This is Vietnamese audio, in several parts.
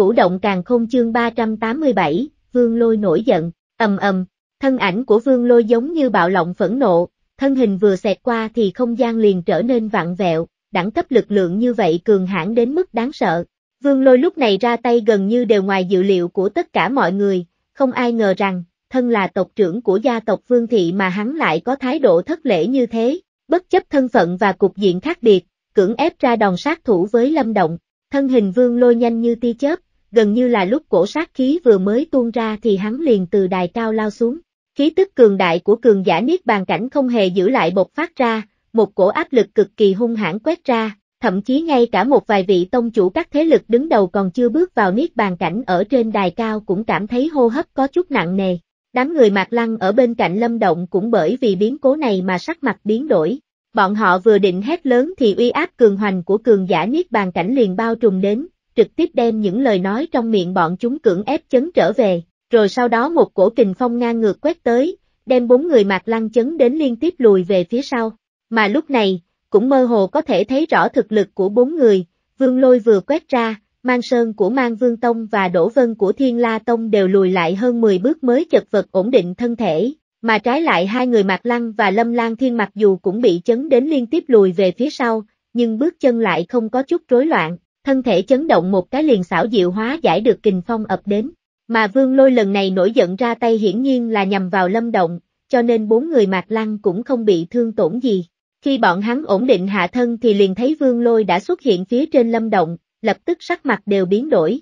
Vũ động càng không chương 387, vương lôi nổi giận, ầm ầm, thân ảnh của vương lôi giống như bạo lộng phẫn nộ, thân hình vừa xẹt qua thì không gian liền trở nên vặn vẹo, đẳng cấp lực lượng như vậy cường hãn đến mức đáng sợ. Vương lôi lúc này ra tay gần như đều ngoài dự liệu của tất cả mọi người, không ai ngờ rằng, thân là tộc trưởng của gia tộc vương thị mà hắn lại có thái độ thất lễ như thế, bất chấp thân phận và cục diện khác biệt, cưỡng ép ra đòn sát thủ với lâm động, thân hình vương lôi nhanh như tia chớp, gần như là lúc cổ sát khí vừa mới tuôn ra thì hắn liền từ đài cao lao xuống. Khí tức cường đại của cường giả Niết Bàn Cảnh không hề giữ lại bột phát ra, một cổ áp lực cực kỳ hung hãn quét ra, thậm chí ngay cả một vài vị tông chủ các thế lực đứng đầu còn chưa bước vào Niết Bàn Cảnh ở trên đài cao cũng cảm thấy hô hấp có chút nặng nề. Đám người Mạc Lăng ở bên cạnh Lâm Động cũng bởi vì biến cố này mà sắc mặt biến đổi. Bọn họ vừa định hét lớn thì uy áp cường hoành của cường giả Niết Bàn Cảnh liền bao trùm đến, trực tiếp đem những lời nói trong miệng bọn chúng cưỡng ép chấn trở về, rồi sau đó một cổ kình phong ngang ngược quét tới, đem bốn người Mạc Lăng chấn đến liên tiếp lùi về phía sau. Mà lúc này, cũng mơ hồ có thể thấy rõ thực lực của bốn người, Vương Lôi vừa quét ra, Mang Sơn của Mang Vương Tông và đổ Vân của Thiên La Tông đều lùi lại hơn 10 bước mới chật vật ổn định thân thể, mà trái lại hai người Mạc Lăng và Lâm Lan Thiên mặc dù cũng bị chấn đến liên tiếp lùi về phía sau, nhưng bước chân lại không có chút rối loạn, thân thể chấn động một cái liền xảo diệu hóa giải được kình phong ập đến. Mà vương lôi lần này nổi giận ra tay hiển nhiên là nhằm vào lâm động, cho nên bốn người mạc lăng cũng không bị thương tổn gì. Khi bọn hắn ổn định hạ thân thì liền thấy vương lôi đã xuất hiện phía trên lâm động, lập tức sắc mặt đều biến đổi.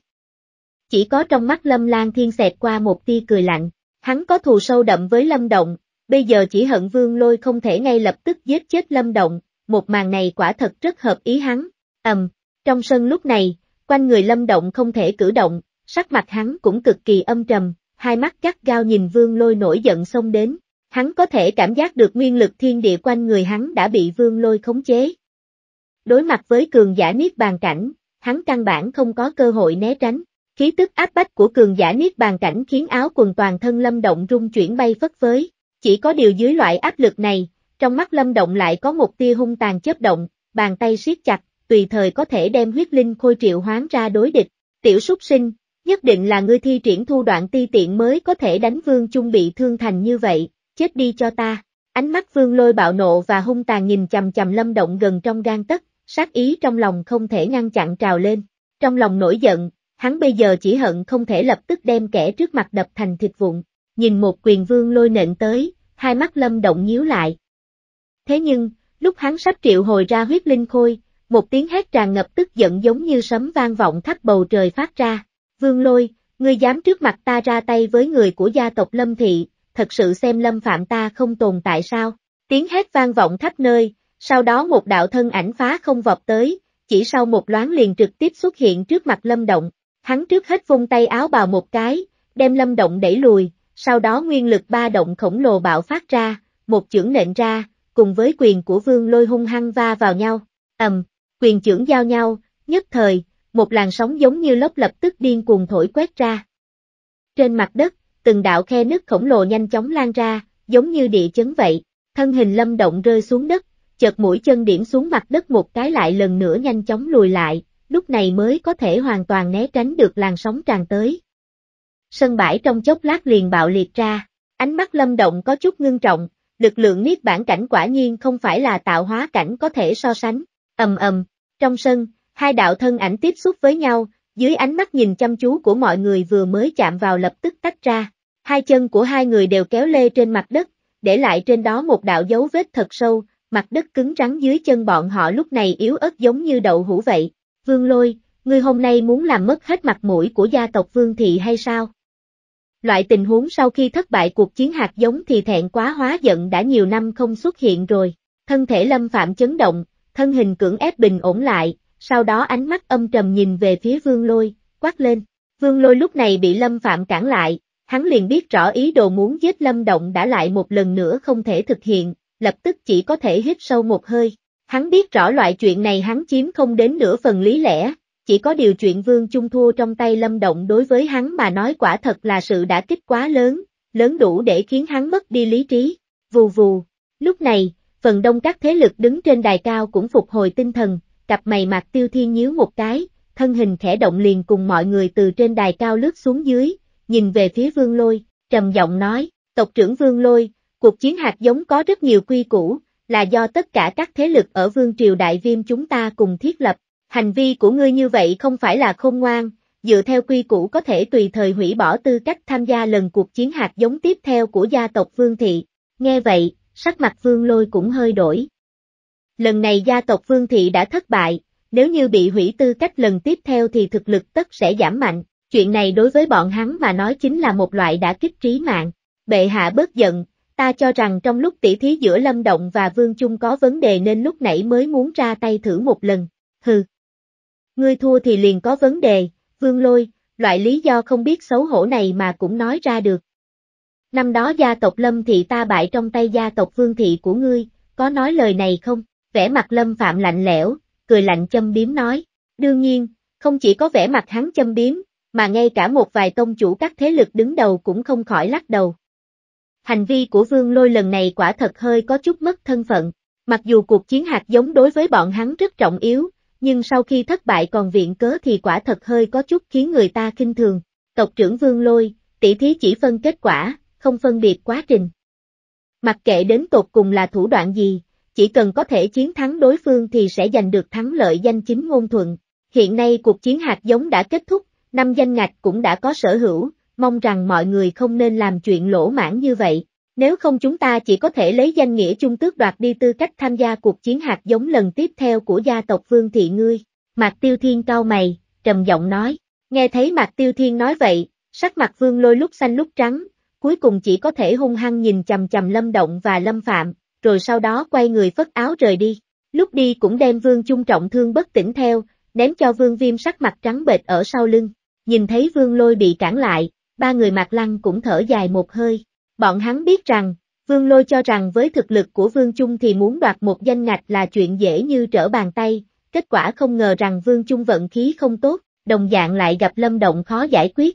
Chỉ có trong mắt lâm lan thiên xẹt qua một tia cười lạnh, hắn có thù sâu đậm với lâm động, bây giờ chỉ hận vương lôi không thể ngay lập tức giết chết lâm động, một màn này quả thật rất hợp ý hắn, ầm. Um trong sân lúc này, quanh người lâm động không thể cử động, sắc mặt hắn cũng cực kỳ âm trầm, hai mắt gắt gao nhìn vương lôi nổi giận xông đến. Hắn có thể cảm giác được nguyên lực thiên địa quanh người hắn đã bị vương lôi khống chế. Đối mặt với cường giả niết bàn cảnh, hắn căn bản không có cơ hội né tránh. Khí tức áp bách của cường giả niết bàn cảnh khiến áo quần toàn thân lâm động rung chuyển bay phất phới. Chỉ có điều dưới loại áp lực này, trong mắt lâm động lại có một tia hung tàn chớp động, bàn tay siết chặt, tùy thời có thể đem huyết linh khôi triệu hoán ra đối địch, tiểu súc sinh, nhất định là ngươi thi triển thu đoạn ti tiện mới có thể đánh vương chung bị thương thành như vậy, chết đi cho ta. Ánh mắt vương lôi bạo nộ và hung tàn nhìn chầm chầm lâm động gần trong gan tất, sát ý trong lòng không thể ngăn chặn trào lên. Trong lòng nổi giận, hắn bây giờ chỉ hận không thể lập tức đem kẻ trước mặt đập thành thịt vụn, nhìn một quyền vương lôi nện tới, hai mắt lâm động nhíu lại. Thế nhưng, lúc hắn sắp triệu hồi ra huyết linh khôi, một tiếng hét tràn ngập tức giận giống như sấm vang vọng khắp bầu trời phát ra. Vương lôi, ngươi dám trước mặt ta ra tay với người của gia tộc Lâm Thị, thật sự xem Lâm Phạm ta không tồn tại sao. Tiếng hét vang vọng khắp nơi, sau đó một đạo thân ảnh phá không vọt tới, chỉ sau một loáng liền trực tiếp xuất hiện trước mặt Lâm Động. Hắn trước hết vung tay áo bào một cái, đem Lâm Động đẩy lùi, sau đó nguyên lực ba động khổng lồ bạo phát ra, một chưởng nện ra, cùng với quyền của vương lôi hung hăng va vào nhau. ầm, um, quyền trưởng giao nhau, nhất thời, một làn sóng giống như lốc lập tức điên cuồng thổi quét ra. Trên mặt đất, từng đạo khe nứt khổng lồ nhanh chóng lan ra, giống như địa chấn vậy, thân hình lâm động rơi xuống đất, chợt mũi chân điểm xuống mặt đất một cái lại lần nữa nhanh chóng lùi lại, lúc này mới có thể hoàn toàn né tránh được làn sóng tràn tới. Sân bãi trong chốc lát liền bạo liệt ra, ánh mắt lâm động có chút ngưng trọng, lực lượng niết bản cảnh quả nhiên không phải là tạo hóa cảnh có thể so sánh, ầm ầm, trong sân, hai đạo thân ảnh tiếp xúc với nhau, dưới ánh mắt nhìn chăm chú của mọi người vừa mới chạm vào lập tức tách ra. Hai chân của hai người đều kéo lê trên mặt đất, để lại trên đó một đạo dấu vết thật sâu, mặt đất cứng rắn dưới chân bọn họ lúc này yếu ớt giống như đậu hũ vậy. Vương lôi, ngươi hôm nay muốn làm mất hết mặt mũi của gia tộc Vương Thị hay sao? Loại tình huống sau khi thất bại cuộc chiến hạt giống thì thẹn quá hóa giận đã nhiều năm không xuất hiện rồi. Thân thể lâm phạm chấn động, thân hình cưỡng ép bình ổn lại, sau đó ánh mắt âm trầm nhìn về phía vương lôi, quát lên. Vương lôi lúc này bị lâm phạm cản lại, hắn liền biết rõ ý đồ muốn giết lâm động đã lại một lần nữa không thể thực hiện, lập tức chỉ có thể hít sâu một hơi. Hắn biết rõ loại chuyện này hắn chiếm không đến nửa phần lý lẽ, chỉ có điều chuyện vương chung thua trong tay lâm động đối với hắn mà nói quả thật là sự đã kích quá lớn, lớn đủ để khiến hắn mất đi lý trí. Vù vù, lúc này, phần đông các thế lực đứng trên đài cao cũng phục hồi tinh thần, cặp mày mặt tiêu thiên nhíu một cái, thân hình khẽ động liền cùng mọi người từ trên đài cao lướt xuống dưới, nhìn về phía vương lôi, trầm giọng nói, tộc trưởng vương lôi, cuộc chiến hạt giống có rất nhiều quy củ, là do tất cả các thế lực ở vương triều đại viêm chúng ta cùng thiết lập, hành vi của ngươi như vậy không phải là khôn ngoan, dựa theo quy củ có thể tùy thời hủy bỏ tư cách tham gia lần cuộc chiến hạt giống tiếp theo của gia tộc vương thị, nghe vậy, sắc mặt vương lôi cũng hơi đổi. Lần này gia tộc vương thị đã thất bại, nếu như bị hủy tư cách lần tiếp theo thì thực lực tất sẽ giảm mạnh, chuyện này đối với bọn hắn mà nói chính là một loại đã kích trí mạng. Bệ hạ bớt giận, ta cho rằng trong lúc tỉ thí giữa Lâm Động và Vương Trung có vấn đề nên lúc nãy mới muốn ra tay thử một lần, hừ. Ngươi thua thì liền có vấn đề, Vương Lôi, loại lý do không biết xấu hổ này mà cũng nói ra được. Năm đó gia tộc Lâm Thị ta bại trong tay gia tộc Vương Thị của ngươi, có nói lời này không? Vẻ mặt Lâm Phạm lạnh lẽo, cười lạnh châm biếm nói. Đương nhiên, không chỉ có vẻ mặt hắn châm biếm, mà ngay cả một vài tông chủ các thế lực đứng đầu cũng không khỏi lắc đầu. Hành vi của Vương Lôi lần này quả thật hơi có chút mất thân phận, mặc dù cuộc chiến hạt giống đối với bọn hắn rất trọng yếu, nhưng sau khi thất bại còn viện cớ thì quả thật hơi có chút khiến người ta kinh thường. Tộc trưởng Vương Lôi, tỷ thí chỉ phân kết quả, không phân biệt quá trình. Mặc kệ đến tột cùng là thủ đoạn gì, chỉ cần có thể chiến thắng đối phương thì sẽ giành được thắng lợi danh chính ngôn thuận. Hiện nay cuộc chiến hạt giống đã kết thúc, năm danh ngạch cũng đã có sở hữu, mong rằng mọi người không nên làm chuyện lỗ mãn như vậy. Nếu không chúng ta chỉ có thể lấy danh nghĩa chung tước đoạt đi tư cách tham gia cuộc chiến hạt giống lần tiếp theo của gia tộc Vương Thị Ngươi. Mạc Tiêu Thiên cao mày, trầm giọng nói. Nghe thấy Mạc Tiêu Thiên nói vậy, sắc mặt Vương lôi lúc xanh lúc trắng, cuối cùng chỉ có thể hung hăng nhìn chầm chầm Lâm Động và Lâm Phạm, rồi sau đó quay người phất áo rời đi. Lúc đi cũng đem Vương Trung trọng thương bất tỉnh theo, ném cho Vương Viêm sắc mặt trắng bệch ở sau lưng. Nhìn thấy Vương Lôi bị cản lại, ba người Mạc Lăng cũng thở dài một hơi. Bọn hắn biết rằng, Vương Lôi cho rằng với thực lực của Vương Trung thì muốn đoạt một danh ngạch là chuyện dễ như trở bàn tay, kết quả không ngờ rằng Vương Trung vận khí không tốt, đồng dạng lại gặp Lâm Động khó giải quyết.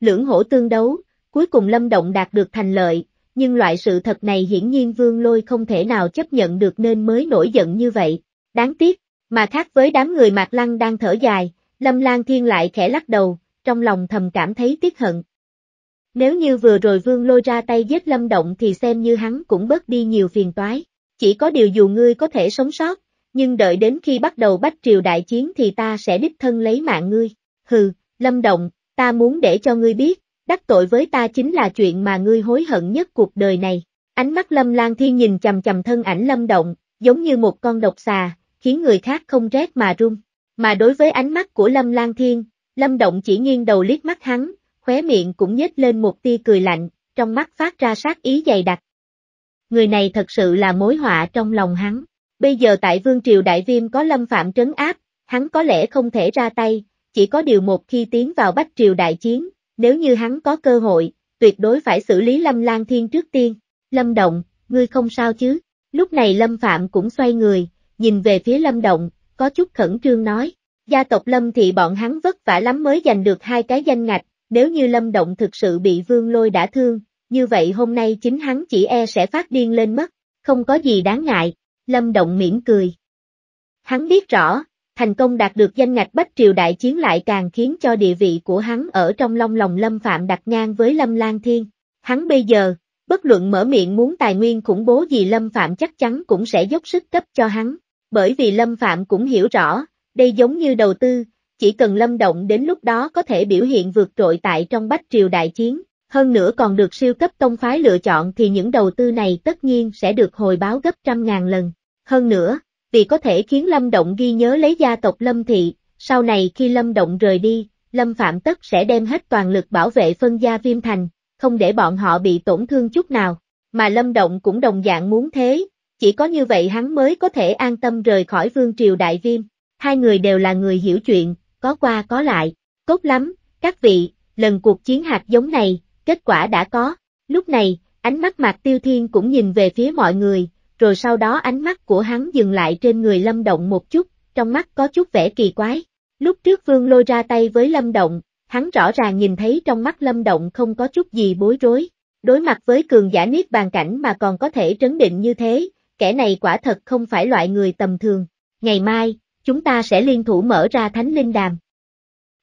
Lưỡng hổ tương đấu, Cuối cùng Lâm Động đạt được thành lợi, nhưng loại sự thật này hiển nhiên Vương Lôi không thể nào chấp nhận được nên mới nổi giận như vậy. Đáng tiếc, mà khác với đám người Mạc Lăng đang thở dài, Lâm Lan Thiên lại khẽ lắc đầu, trong lòng thầm cảm thấy tiếc hận. Nếu như vừa rồi Vương Lôi ra tay giết Lâm Động thì xem như hắn cũng bớt đi nhiều phiền toái, chỉ có điều dù ngươi có thể sống sót, nhưng đợi đến khi bắt đầu bách triều đại chiến thì ta sẽ đích thân lấy mạng ngươi. Hừ, Lâm Động, ta muốn để cho ngươi biết, đắc tội với ta chính là chuyện mà ngươi hối hận nhất cuộc đời này. Ánh mắt Lâm Lan Thiên nhìn chầm chầm thân ảnh Lâm Động, giống như một con độc xà, khiến người khác không rét mà run. Mà đối với ánh mắt của Lâm Lan Thiên, Lâm Động chỉ nghiêng đầu liếc mắt hắn, khóe miệng cũng nhếch lên một tia cười lạnh, trong mắt phát ra sát ý dày đặc. Người này thật sự là mối họa trong lòng hắn. Bây giờ tại Vương Triều Đại Viêm có Lâm Phạm trấn áp, hắn có lẽ không thể ra tay, chỉ có điều một khi tiến vào Bách Triều Đại Chiến, nếu như hắn có cơ hội, tuyệt đối phải xử lý Lâm Lan Thiên trước tiên. Lâm Động, ngươi không sao chứ? Lúc này Lâm Phạm cũng xoay người, nhìn về phía Lâm Động, có chút khẩn trương nói. Gia tộc Lâm thì bọn hắn vất vả lắm mới giành được hai cái danh ngạch, nếu như Lâm Động thực sự bị Vương Lôi đã thương, như vậy hôm nay chính hắn chỉ e sẽ phát điên lên mất, không có gì đáng ngại, Lâm Động mỉm cười. Hắn biết rõ, thành công đạt được danh ngạch Bách Triều Đại Chiến lại càng khiến cho địa vị của hắn ở trong long lòng Lâm Phạm đặt ngang với Lâm Lan Thiên. Hắn bây giờ, bất luận mở miệng muốn tài nguyên khủng bố gì Lâm Phạm chắc chắn cũng sẽ dốc sức cấp cho hắn, bởi vì Lâm Phạm cũng hiểu rõ, đây giống như đầu tư, chỉ cần Lâm Động đến lúc đó có thể biểu hiện vượt trội tại trong Bách Triều Đại Chiến. Hơn nữa còn được siêu cấp tông phái lựa chọn thì những đầu tư này tất nhiên sẽ được hồi báo gấp trăm ngàn lần. Hơn nữa, vì có thể khiến Lâm Động ghi nhớ lấy gia tộc Lâm Thị, sau này khi Lâm Động rời đi, Lâm Phạm Tất sẽ đem hết toàn lực bảo vệ phân gia viêm thành, không để bọn họ bị tổn thương chút nào, mà Lâm Động cũng đồng dạng muốn thế, chỉ có như vậy hắn mới có thể an tâm rời khỏi vương triều đại viêm, hai người đều là người hiểu chuyện, có qua có lại, tốt lắm, các vị, lần cuộc chiến hạt giống này, kết quả đã có, lúc này, ánh mắt Mạc Tiêu Thiên cũng nhìn về phía mọi người, rồi sau đó ánh mắt của hắn dừng lại trên người Lâm Động một chút, trong mắt có chút vẻ kỳ quái. Lúc trước Vương lôi ra tay với Lâm Động, hắn rõ ràng nhìn thấy trong mắt Lâm Động không có chút gì bối rối. Đối mặt với cường giả niết bàn cảnh mà còn có thể trấn định như thế, kẻ này quả thật không phải loại người tầm thường. Ngày mai, chúng ta sẽ liên thủ mở ra thánh linh đàm.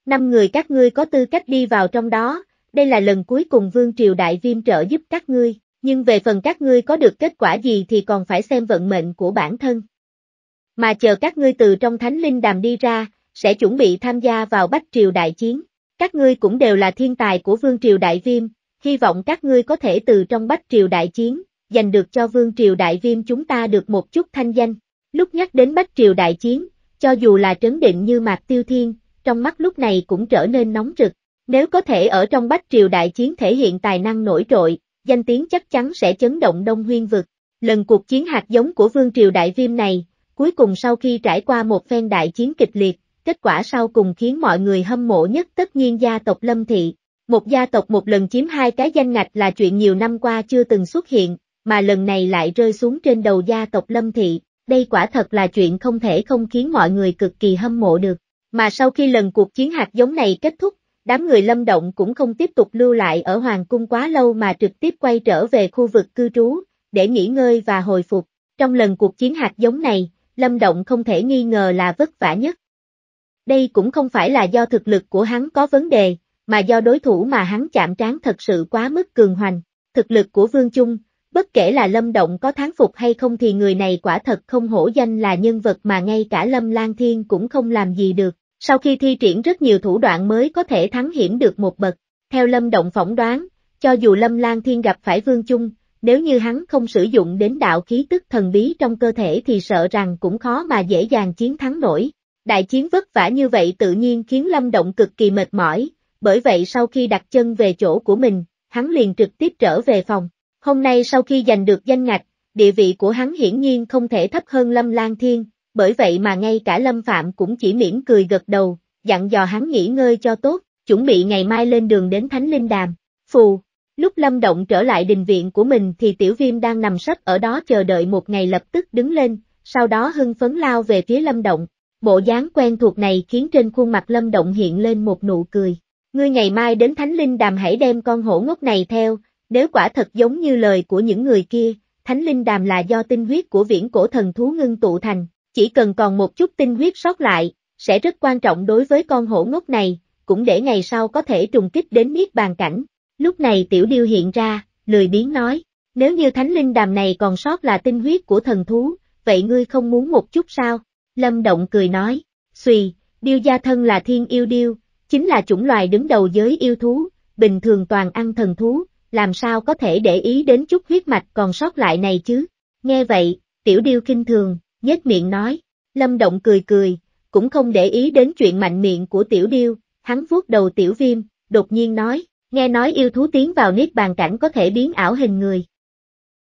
Năm người các ngươi có tư cách đi vào trong đó, đây là lần cuối cùng Vương Triều Đại Viêm trợ giúp các ngươi nhưng về phần các ngươi có được kết quả gì thì còn phải xem vận mệnh của bản thân. Mà chờ các ngươi từ trong thánh linh đàm đi ra, sẽ chuẩn bị tham gia vào Bách Triều Đại Chiến. Các ngươi cũng đều là thiên tài của Vương Triều Đại Viêm, hy vọng các ngươi có thể từ trong Bách Triều Đại Chiến, giành được cho Vương Triều Đại Viêm chúng ta được một chút thanh danh. Lúc nhắc đến Bách Triều Đại Chiến, cho dù là trấn định như Mạc Tiêu Thiên, trong mắt lúc này cũng trở nên nóng rực. Nếu có thể ở trong Bách Triều Đại Chiến thể hiện tài năng nổi trội, danh tiếng chắc chắn sẽ chấn động Đông Huyên vực. Lần cuộc chiến hạt giống của Vương Triều Đại Viêm này, cuối cùng sau khi trải qua một phen đại chiến kịch liệt, kết quả sau cùng khiến mọi người hâm mộ nhất tất nhiên gia tộc Lâm Thị. Một gia tộc một lần chiếm hai cái danh ngạch là chuyện nhiều năm qua chưa từng xuất hiện, mà lần này lại rơi xuống trên đầu gia tộc Lâm Thị, đây quả thật là chuyện không thể không khiến mọi người cực kỳ hâm mộ được. Mà sau khi lần cuộc chiến hạt giống này kết thúc, đám người lâm động cũng không tiếp tục lưu lại ở hoàng cung quá lâu mà trực tiếp quay trở về khu vực cư trú, để nghỉ ngơi và hồi phục. Trong lần cuộc chiến hạt giống này, lâm động không thể nghi ngờ là vất vả nhất. Đây cũng không phải là do thực lực của hắn có vấn đề, mà do đối thủ mà hắn chạm trán thật sự quá mức cường hoành. Thực lực của Vương trung bất kể là Lâm Động có thắng phục hay không thì người này quả thật không hổ danh là nhân vật mà ngay cả Lâm Lan Thiên cũng không làm gì được. Sau khi thi triển rất nhiều thủ đoạn mới có thể thắng hiểm được một bậc, theo Lâm Động phỏng đoán, cho dù Lâm Lan Thiên gặp phải Vương Chung, nếu như hắn không sử dụng đến đạo khí tức thần bí trong cơ thể thì sợ rằng cũng khó mà dễ dàng chiến thắng nổi. Đại chiến vất vả như vậy tự nhiên khiến Lâm Động cực kỳ mệt mỏi, bởi vậy sau khi đặt chân về chỗ của mình, hắn liền trực tiếp trở về phòng. Hôm nay sau khi giành được danh ngạch, địa vị của hắn hiển nhiên không thể thấp hơn Lâm Lan Thiên, bởi vậy mà ngay cả Lâm Phạm cũng chỉ mỉm cười gật đầu, dặn dò hắn nghỉ ngơi cho tốt, chuẩn bị ngày mai lên đường đến Thánh Linh Đàm. Phù, lúc Lâm Động trở lại đình viện của mình thì Tiểu Viêm đang nằm sấp ở đó chờ đợi một ngày lập tức đứng lên, sau đó hưng phấn lao về phía Lâm Động. Bộ dáng quen thuộc này khiến trên khuôn mặt Lâm Động hiện lên một nụ cười. Ngươi ngày mai đến Thánh Linh Đàm hãy đem con hổ ngốc này theo, nếu quả thật giống như lời của những người kia, Thánh Linh Đàm là do tinh huyết của viễn cổ thần thú ngưng tụ thành, chỉ cần còn một chút tinh huyết sót lại, sẽ rất quan trọng đối với con hổ ngốc này, cũng để ngày sau có thể trùng kích đến miết bàn cảnh. Lúc này tiểu điêu hiện ra, lười biến nói, nếu như thánh linh đàm này còn sót là tinh huyết của thần thú, vậy ngươi không muốn một chút sao? Lâm Động cười nói, xùy, điêu gia thân là thiên yêu điêu, chính là chủng loài đứng đầu giới yêu thú, bình thường toàn ăn thần thú, làm sao có thể để ý đến chút huyết mạch còn sót lại này chứ? Nghe vậy, tiểu điêu kinh thường, nhếch miệng nói. Lâm Động cười cười, cũng không để ý đến chuyện mạnh miệng của tiểu điêu, hắn vuốt đầu tiểu viêm, đột nhiên nói, nghe nói yêu thú tiến vào niết bàn cảnh có thể biến ảo hình người.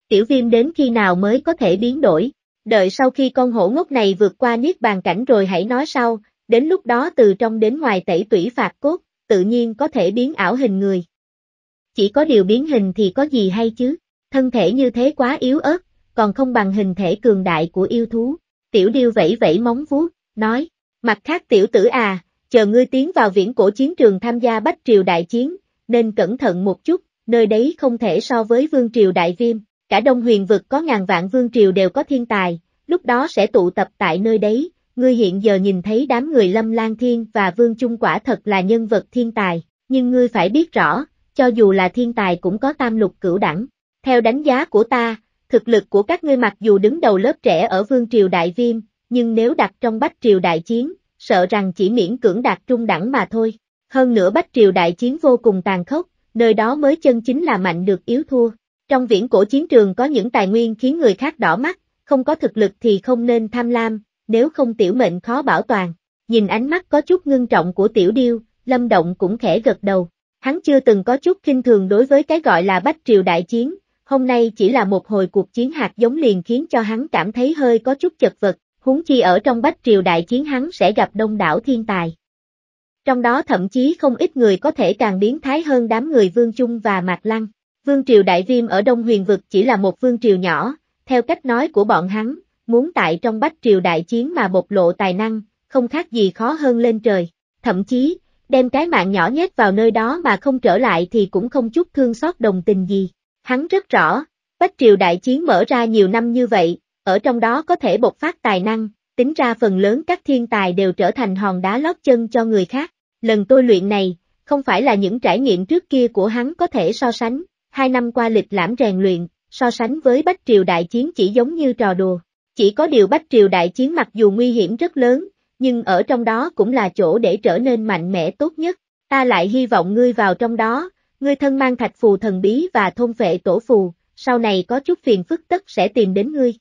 Tiểu viêm đến khi nào mới có thể biến đổi, đợi sau khi con hổ ngốc này vượt qua niết bàn cảnh rồi hãy nói sau, đến lúc đó từ trong đến ngoài tẩy tủy phạt cốt, tự nhiên có thể biến ảo hình người. Chỉ có điều biến hình thì có gì hay chứ, thân thể như thế quá yếu ớt, còn không bằng hình thể cường đại của yêu thú. Tiểu điêu vẫy vẫy móng vuốt, nói, mặt khác tiểu tử à, chờ ngươi tiến vào viễn cổ chiến trường tham gia bách triều đại chiến, nên cẩn thận một chút, nơi đấy không thể so với vương triều đại viêm, cả đông huyền vực có ngàn vạn vương triều đều có thiên tài, lúc đó sẽ tụ tập tại nơi đấy, ngươi hiện giờ nhìn thấy đám người lâm lan thiên và vương trung quả thật là nhân vật thiên tài, nhưng ngươi phải biết rõ, cho dù là thiên tài cũng có tam lục cửu đẳng, theo đánh giá của ta, Thực lực của các ngươi mặc dù đứng đầu lớp trẻ ở Vương Triều Đại Viêm, nhưng nếu đặt trong Bách Triều Đại Chiến, sợ rằng chỉ miễn cưỡng đạt trung đẳng mà thôi. Hơn nữa Bách Triều Đại Chiến vô cùng tàn khốc, nơi đó mới chân chính là mạnh được yếu thua. Trong viễn cổ chiến trường có những tài nguyên khiến người khác đỏ mắt, không có thực lực thì không nên tham lam, nếu không tiểu mệnh khó bảo toàn. Nhìn ánh mắt có chút ngưng trọng của tiểu điêu, Lâm Động cũng khẽ gật đầu. Hắn chưa từng có chút kinh thường đối với cái gọi là Bách Triều Đại Chiến, Hôm nay chỉ là một hồi cuộc chiến hạt giống liền khiến cho hắn cảm thấy hơi có chút chật vật, huống chi ở trong bách triều đại chiến hắn sẽ gặp đông đảo thiên tài. Trong đó thậm chí không ít người có thể càng biến thái hơn đám người Vương Trung và Mạc Lăng. Vương triều Đại Viêm ở Đông Huyền Vực chỉ là một vương triều nhỏ, theo cách nói của bọn hắn, muốn tại trong bách triều đại chiến mà bộc lộ tài năng, không khác gì khó hơn lên trời. Thậm chí, đem cái mạng nhỏ nhét vào nơi đó mà không trở lại thì cũng không chút thương xót đồng tình gì. Hắn rất rõ, Bách Triều đại chiến mở ra nhiều năm như vậy, ở trong đó có thể bộc phát tài năng, tính ra phần lớn các thiên tài đều trở thành hòn đá lót chân cho người khác. Lần tôi luyện này, không phải là những trải nghiệm trước kia của hắn có thể so sánh, hai năm qua lịch lãm rèn luyện, so sánh với Bách Triều đại chiến chỉ giống như trò đùa. Chỉ có điều Bách Triều đại chiến mặc dù nguy hiểm rất lớn, nhưng ở trong đó cũng là chỗ để trở nên mạnh mẽ tốt nhất. Ta lại hy vọng ngươi vào trong đó, ngươi thân mang thạch phù thần bí và thôn vệ tổ phù, sau này có chút phiền phức tất sẽ tìm đến ngươi.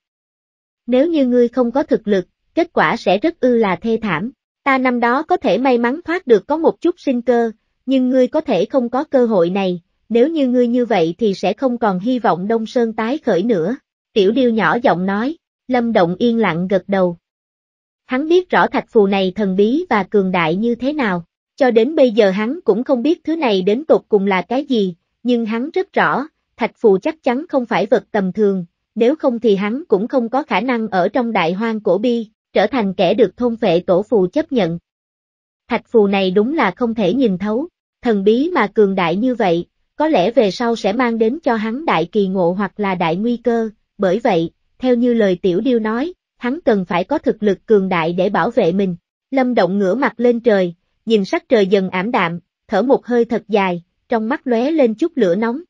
Nếu như ngươi không có thực lực, kết quả sẽ rất ư là thê thảm. Ta năm đó có thể may mắn thoát được có một chút sinh cơ, nhưng ngươi có thể không có cơ hội này, nếu như ngươi như vậy thì sẽ không còn hy vọng Đông Sơn tái khởi nữa. Tiểu điêu nhỏ giọng nói, Lâm Động yên lặng gật đầu. Hắn biết rõ thạch phù này thần bí và cường đại như thế nào, cho đến bây giờ hắn cũng không biết thứ này đến tột cùng là cái gì, nhưng hắn rất rõ, thạch phù chắc chắn không phải vật tầm thường, nếu không thì hắn cũng không có khả năng ở trong đại hoang cổ bi, trở thành kẻ được thôn vệ tổ phù chấp nhận. Thạch phù này đúng là không thể nhìn thấu, thần bí mà cường đại như vậy, có lẽ về sau sẽ mang đến cho hắn đại kỳ ngộ hoặc là đại nguy cơ, bởi vậy, theo như lời tiểu điêu nói, hắn cần phải có thực lực cường đại để bảo vệ mình. Lâm Động ngửa mặt lên trời, nhìn sắc trời dần ảm đạm, thở một hơi thật dài, trong mắt lóe lên chút lửa nóng.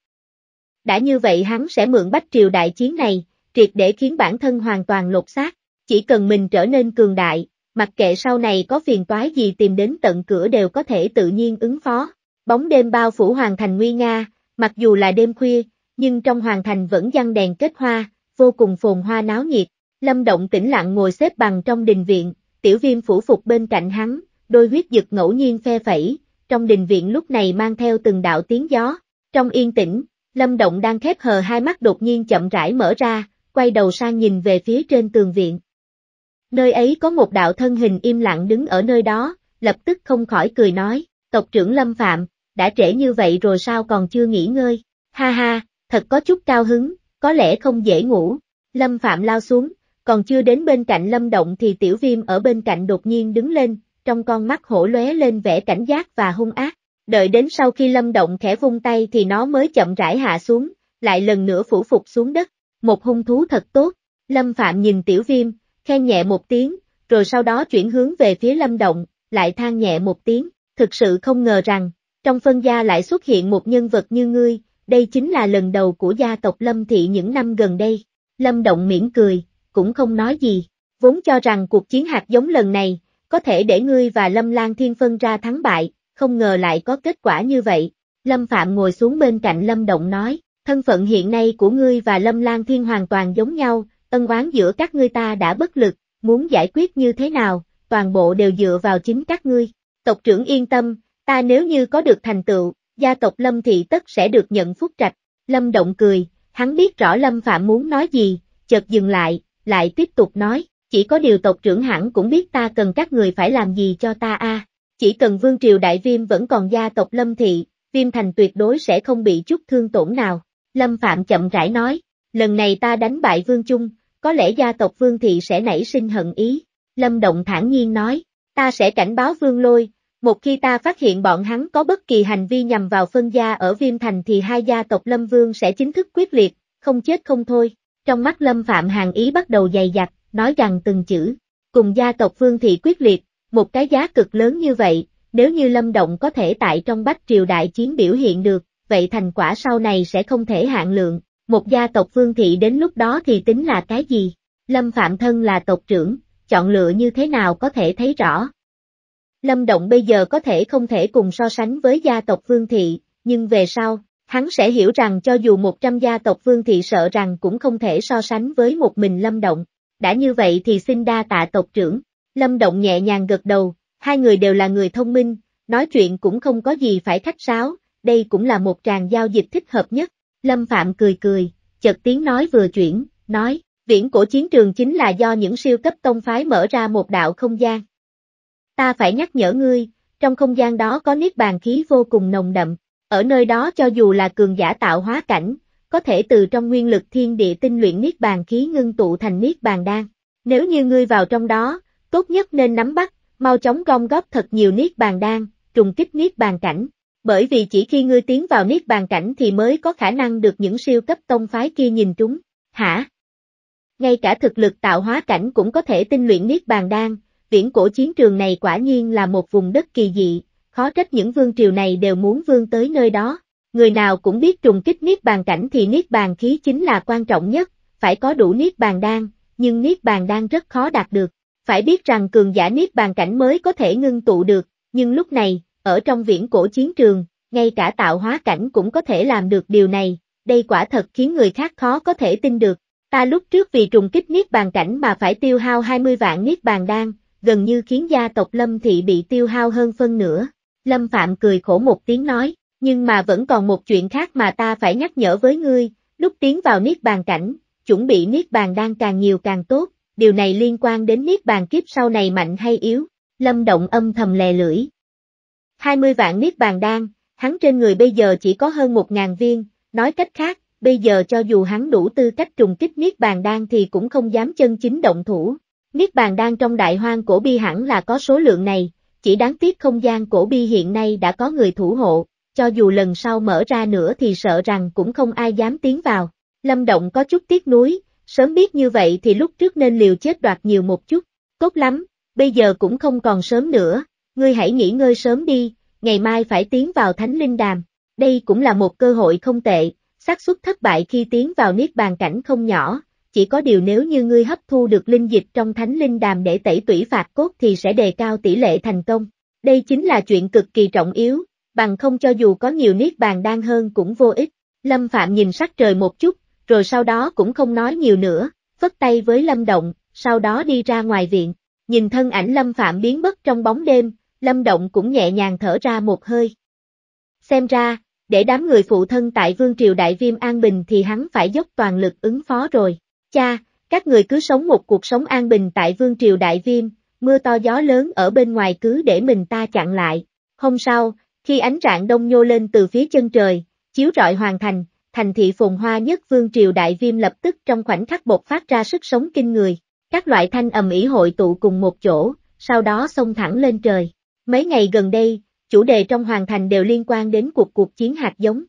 Đã như vậy hắn sẽ mượn bách triều đại chiến này, triệt để khiến bản thân hoàn toàn lột xác, chỉ cần mình trở nên cường đại, mặc kệ sau này có phiền toái gì tìm đến tận cửa đều có thể tự nhiên ứng phó. Bóng đêm bao phủ hoàng thành nguy nga, mặc dù là đêm khuya, nhưng trong hoàng thành vẫn giăng đèn kết hoa, vô cùng phồn hoa náo nhiệt. Lâm Động tĩnh lặng ngồi xếp bằng trong đình viện, tiểu viêm phủ phục bên cạnh hắn, đôi huyết dực ngẫu nhiên phe phẩy, trong đình viện lúc này mang theo từng đạo tiếng gió. Trong yên tĩnh, Lâm Động đang khép hờ hai mắt đột nhiên chậm rãi mở ra, quay đầu sang nhìn về phía trên tường viện. Nơi ấy có một đạo thân hình im lặng đứng ở nơi đó, lập tức không khỏi cười nói, tộc trưởng Lâm Phạm, đã trễ như vậy rồi sao còn chưa nghỉ ngơi, ha ha, thật có chút cao hứng, có lẽ không dễ ngủ. Lâm Phạm lao xuống, còn chưa đến bên cạnh Lâm Động thì Tiểu Viêm ở bên cạnh đột nhiên đứng lên, trong con mắt hổ lóe lên vẻ cảnh giác và hung ác, đợi đến sau khi lâm động khẽ vung tay thì nó mới chậm rãi hạ xuống, lại lần nữa phủ phục xuống đất, một hung thú thật tốt, lâm phạm nhìn tiểu viêm, khen nhẹ một tiếng, rồi sau đó chuyển hướng về phía lâm động, lại than nhẹ một tiếng, thực sự không ngờ rằng, trong phân gia lại xuất hiện một nhân vật như ngươi, đây chính là lần đầu của gia tộc lâm thị những năm gần đây, lâm động miễn cười, cũng không nói gì, vốn cho rằng cuộc chiến hạt giống lần này, có thể để ngươi và Lâm Lan Thiên phân ra thắng bại, không ngờ lại có kết quả như vậy. Lâm Phạm ngồi xuống bên cạnh Lâm Động nói, thân phận hiện nay của ngươi và Lâm Lan Thiên hoàn toàn giống nhau, ân oán giữa các ngươi ta đã bất lực, muốn giải quyết như thế nào, toàn bộ đều dựa vào chính các ngươi. Tộc trưởng yên tâm, ta nếu như có được thành tựu, gia tộc Lâm Thị tất sẽ được nhận phúc trạch. Lâm Động cười, hắn biết rõ Lâm Phạm muốn nói gì, chợt dừng lại, lại tiếp tục nói, chỉ có điều tộc trưởng hẳn cũng biết ta cần các người phải làm gì cho ta a. Chỉ cần vương triều đại viêm vẫn còn gia tộc lâm thị, viêm thành tuyệt đối sẽ không bị chút thương tổn nào. Lâm Phạm chậm rãi nói, lần này ta đánh bại vương chung, có lẽ gia tộc vương thị sẽ nảy sinh hận ý. Lâm Động thản nhiên nói, ta sẽ cảnh báo vương lôi, một khi ta phát hiện bọn hắn có bất kỳ hành vi nhằm vào phân gia ở viêm thành thì hai gia tộc lâm vương sẽ chính thức quyết liệt, không chết không thôi. Trong mắt lâm phạm hàng ý bắt đầu dày dặt, nói rằng từng chữ, cùng gia tộc Vương Thị quyết liệt, một cái giá cực lớn như vậy, nếu như Lâm Động có thể tại trong Bách Triều Đại Chiến biểu hiện được, vậy thành quả sau này sẽ không thể hạn lượng, một gia tộc Vương Thị đến lúc đó thì tính là cái gì? Lâm Phạm Thân là tộc trưởng, chọn lựa như thế nào có thể thấy rõ. Lâm Động bây giờ có thể không thể cùng so sánh với gia tộc Vương Thị, nhưng về sau, hắn sẽ hiểu rằng cho dù 100 gia tộc Vương Thị sợ rằng cũng không thể so sánh với một mình Lâm Động đã như vậy thì xin đa tạ tộc trưởng. Lâm Động nhẹ nhàng gật đầu, hai người đều là người thông minh, nói chuyện cũng không có gì phải khách sáo, đây cũng là một tràng giao dịch thích hợp nhất. Lâm Phạm cười cười, chợt tiếng nói vừa chuyển, nói, viễn cổ chiến trường chính là do những siêu cấp tông phái mở ra một đạo không gian. Ta phải nhắc nhở ngươi, trong không gian đó có niết bàn khí vô cùng nồng đậm, ở nơi đó cho dù là cường giả tạo hóa cảnh, có thể từ trong nguyên lực thiên địa tinh luyện niết bàn khí ngưng tụ thành niết bàn đan. Nếu như ngươi vào trong đó, tốt nhất nên nắm bắt, mau chóng gom góp thật nhiều niết bàn đan, trùng kích niết bàn cảnh. Bởi vì chỉ khi ngươi tiến vào niết bàn cảnh thì mới có khả năng được những siêu cấp tông phái kia nhìn trúng. Hả? Ngay cả thực lực tạo hóa cảnh cũng có thể tinh luyện niết bàn đan, viễn cổ chiến trường này quả nhiên là một vùng đất kỳ dị, khó trách những vương triều này đều muốn vương tới nơi đó. Người nào cũng biết trùng kích niết bàn cảnh thì niết bàn khí chính là quan trọng nhất, phải có đủ niết bàn đan, nhưng niết bàn đan rất khó đạt được. Phải biết rằng cường giả niết bàn cảnh mới có thể ngưng tụ được, nhưng lúc này, ở trong viễn cổ chiến trường, ngay cả tạo hóa cảnh cũng có thể làm được điều này, đây quả thật khiến người khác khó có thể tin được. Ta lúc trước vì trùng kích niết bàn cảnh mà phải tiêu hao 20 vạn niết bàn đan, gần như khiến gia tộc Lâm thị bị tiêu hao hơn phân nửa. Lâm Phạm cười khổ một tiếng nói, nhưng mà vẫn còn một chuyện khác mà ta phải nhắc nhở với ngươi, lúc tiến vào Niết Bàn cảnh, chuẩn bị Niết Bàn đang càng nhiều càng tốt, điều này liên quan đến Niết Bàn kiếp sau này mạnh hay yếu, Lâm Động âm thầm lè lưỡi. 20 vạn Niết Bàn đan, hắn trên người bây giờ chỉ có hơn 1.000 viên, nói cách khác, bây giờ cho dù hắn đủ tư cách trùng kích Niết Bàn đan thì cũng không dám chân chính động thủ. Niết Bàn đan trong đại hoang cổ bi hẳn là có số lượng này, chỉ đáng tiếc không gian cổ bi hiện nay đã có người thủ hộ, cho dù lần sau mở ra nữa thì sợ rằng cũng không ai dám tiến vào. Lâm Động có chút tiếc nuối, sớm biết như vậy thì lúc trước nên liều chết đoạt nhiều một chút, tốt lắm, bây giờ cũng không còn sớm nữa, ngươi hãy nghỉ ngơi sớm đi, ngày mai phải tiến vào Thánh Linh Đàm, đây cũng là một cơ hội không tệ, xác suất thất bại khi tiến vào Niết Bàn Cảnh không nhỏ, chỉ có điều nếu như ngươi hấp thu được linh dịch trong Thánh Linh Đàm để tẩy tủy phạt cốt thì sẽ đề cao tỷ lệ thành công, đây chính là chuyện cực kỳ trọng yếu, bằng không cho dù có nhiều niết bàn đang hơn cũng vô ích. Lâm Phạm nhìn sắc trời một chút, rồi sau đó cũng không nói nhiều nữa, vất tay với Lâm Động, sau đó đi ra ngoài viện. Nhìn thân ảnh Lâm Phạm biến mất trong bóng đêm, Lâm Động cũng nhẹ nhàng thở ra một hơi. Xem ra, để đám người phụ thân tại Vương Triều Đại Viêm an bình thì hắn phải dốc toàn lực ứng phó rồi. Cha, các người cứ sống một cuộc sống an bình tại Vương Triều Đại Viêm, mưa to gió lớn ở bên ngoài cứ để mình ta chặn lại. Hôm sau, khi ánh rạng đông nhô lên từ phía chân trời, chiếu rọi hoàng thành, thành thị phồn hoa nhất vương triều đại viêm lập tức trong khoảnh khắc bộc phát ra sức sống kinh người. Các loại thanh ầm ỉ hội tụ cùng một chỗ, sau đó xông thẳng lên trời. Mấy ngày gần đây, chủ đề trong hoàng thành đều liên quan đến cuộc cuộc chiến hạt giống.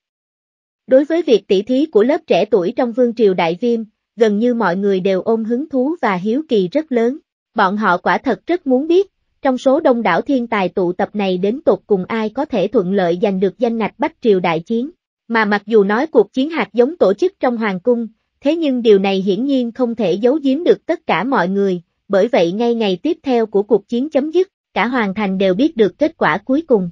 Đối với việc tỉ thí của lớp trẻ tuổi trong vương triều đại viêm, gần như mọi người đều ôm hứng thú và hiếu kỳ rất lớn. Bọn họ quả thật rất muốn biết, trong số đông đảo thiên tài tụ tập này đến tột cùng ai có thể thuận lợi giành được danh ngạch Bắc Triều Đại Chiến. Mà mặc dù nói cuộc chiến hạt giống tổ chức trong Hoàng Cung, thế nhưng điều này hiển nhiên không thể giấu giếm được tất cả mọi người, bởi vậy ngay ngày tiếp theo của cuộc chiến chấm dứt, cả Hoàng Thành đều biết được kết quả cuối cùng.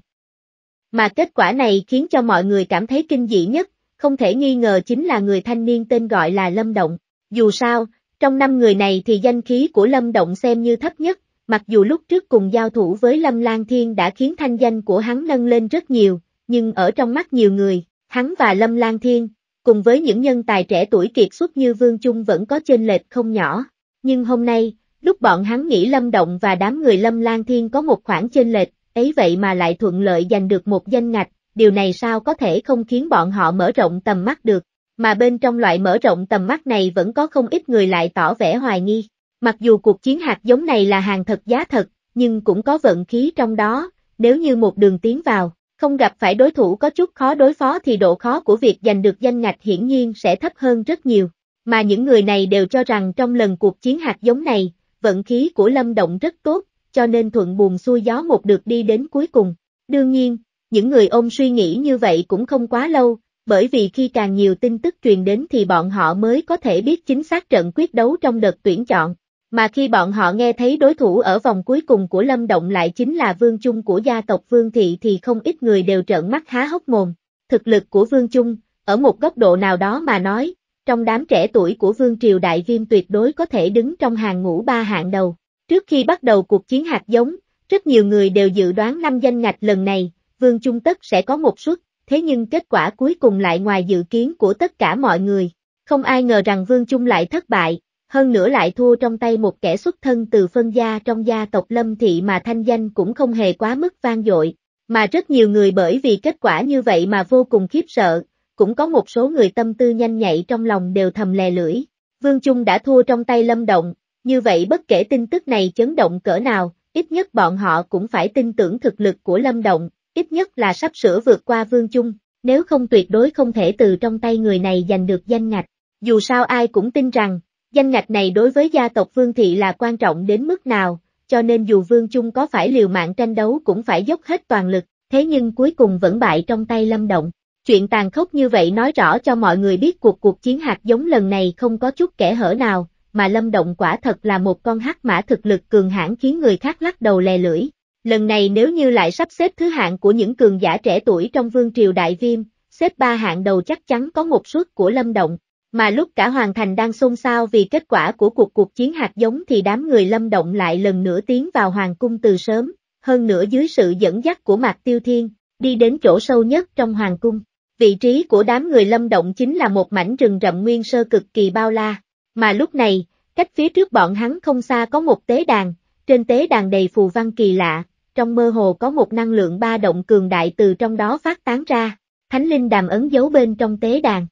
Mà kết quả này khiến cho mọi người cảm thấy kinh dị nhất, không thể nghi ngờ chính là người thanh niên tên gọi là Lâm Động. Dù sao, trong năm người này thì danh khí của Lâm Động xem như thấp nhất, Mặc dù lúc trước cùng giao thủ với Lâm Lan Thiên đã khiến thanh danh của hắn nâng lên rất nhiều, nhưng ở trong mắt nhiều người, hắn và Lâm Lan Thiên, cùng với những nhân tài trẻ tuổi kiệt xuất như Vương Trung vẫn có chênh lệch không nhỏ. Nhưng hôm nay, lúc bọn hắn nghĩ Lâm Động và đám người Lâm Lan Thiên có một khoảng chênh lệch, ấy vậy mà lại thuận lợi giành được một danh ngạch, điều này sao có thể không khiến bọn họ mở rộng tầm mắt được, mà bên trong loại mở rộng tầm mắt này vẫn có không ít người lại tỏ vẻ hoài nghi. Mặc dù cuộc chiến hạt giống này là hàng thật giá thật, nhưng cũng có vận khí trong đó, nếu như một đường tiến vào, không gặp phải đối thủ có chút khó đối phó thì độ khó của việc giành được danh ngạch hiển nhiên sẽ thấp hơn rất nhiều. Mà những người này đều cho rằng trong lần cuộc chiến hạt giống này, vận khí của Lâm Động rất tốt, cho nên thuận buồm xuôi gió một được đi đến cuối cùng. Đương nhiên, những người ôm suy nghĩ như vậy cũng không quá lâu, bởi vì khi càng nhiều tin tức truyền đến thì bọn họ mới có thể biết chính xác trận quyết đấu trong đợt tuyển chọn. Mà khi bọn họ nghe thấy đối thủ ở vòng cuối cùng của Lâm Động lại chính là Vương Trung của gia tộc Vương Thị thì không ít người đều trợn mắt há hốc mồm. Thực lực của Vương Trung, ở một góc độ nào đó mà nói, trong đám trẻ tuổi của Vương Triều Đại Viêm tuyệt đối có thể đứng trong hàng ngũ ba hạng đầu. Trước khi bắt đầu cuộc chiến hạt giống, rất nhiều người đều dự đoán năm danh ngạch lần này, Vương Trung Tất sẽ có một suất, thế nhưng kết quả cuối cùng lại ngoài dự kiến của tất cả mọi người. Không ai ngờ rằng Vương Trung lại thất bại, hơn nữa lại thua trong tay một kẻ xuất thân từ phân gia trong gia tộc Lâm Thị mà thanh danh cũng không hề quá mức vang dội, mà rất nhiều người bởi vì kết quả như vậy mà vô cùng khiếp sợ, cũng có một số người tâm tư nhanh nhạy trong lòng đều thầm lè lưỡi. Vương Trung đã thua trong tay Lâm Động, như vậy bất kể tin tức này chấn động cỡ nào, ít nhất bọn họ cũng phải tin tưởng thực lực của Lâm Động, ít nhất là sắp sửa vượt qua Vương Trung, nếu không tuyệt đối không thể từ trong tay người này giành được danh ngạch. Dù sao ai cũng tin rằng, Danh ngạch này đối với gia tộc Vương Thị là quan trọng đến mức nào, cho nên dù Vương Trung có phải liều mạng tranh đấu cũng phải dốc hết toàn lực, thế nhưng cuối cùng vẫn bại trong tay Lâm Động. Chuyện tàn khốc như vậy nói rõ cho mọi người biết cuộc cuộc chiến hạt giống lần này không có chút kẻ hở nào, mà Lâm Động quả thật là một con hắc mã thực lực cường hãn khiến người khác lắc đầu lè lưỡi. Lần này nếu như lại sắp xếp thứ hạng của những cường giả trẻ tuổi trong vương triều Đại Viêm, xếp ba hạng đầu chắc chắn có một suất của Lâm Động, mà lúc cả hoàng thành đang xôn xao vì kết quả của cuộc cuộc chiến hạt giống thì đám người lâm động lại lần nữa tiến vào hoàng cung từ sớm, hơn nữa dưới sự dẫn dắt của Mạc Tiêu Thiên, đi đến chỗ sâu nhất trong hoàng cung. Vị trí của đám người lâm động chính là một mảnh rừng rậm nguyên sơ cực kỳ bao la, mà lúc này, cách phía trước bọn hắn không xa có một tế đàn, trên tế đàn đầy phù văn kỳ lạ, trong mơ hồ có một năng lượng ba động cường đại từ trong đó phát tán ra, thánh linh đàm ấn dấu bên trong tế đàn.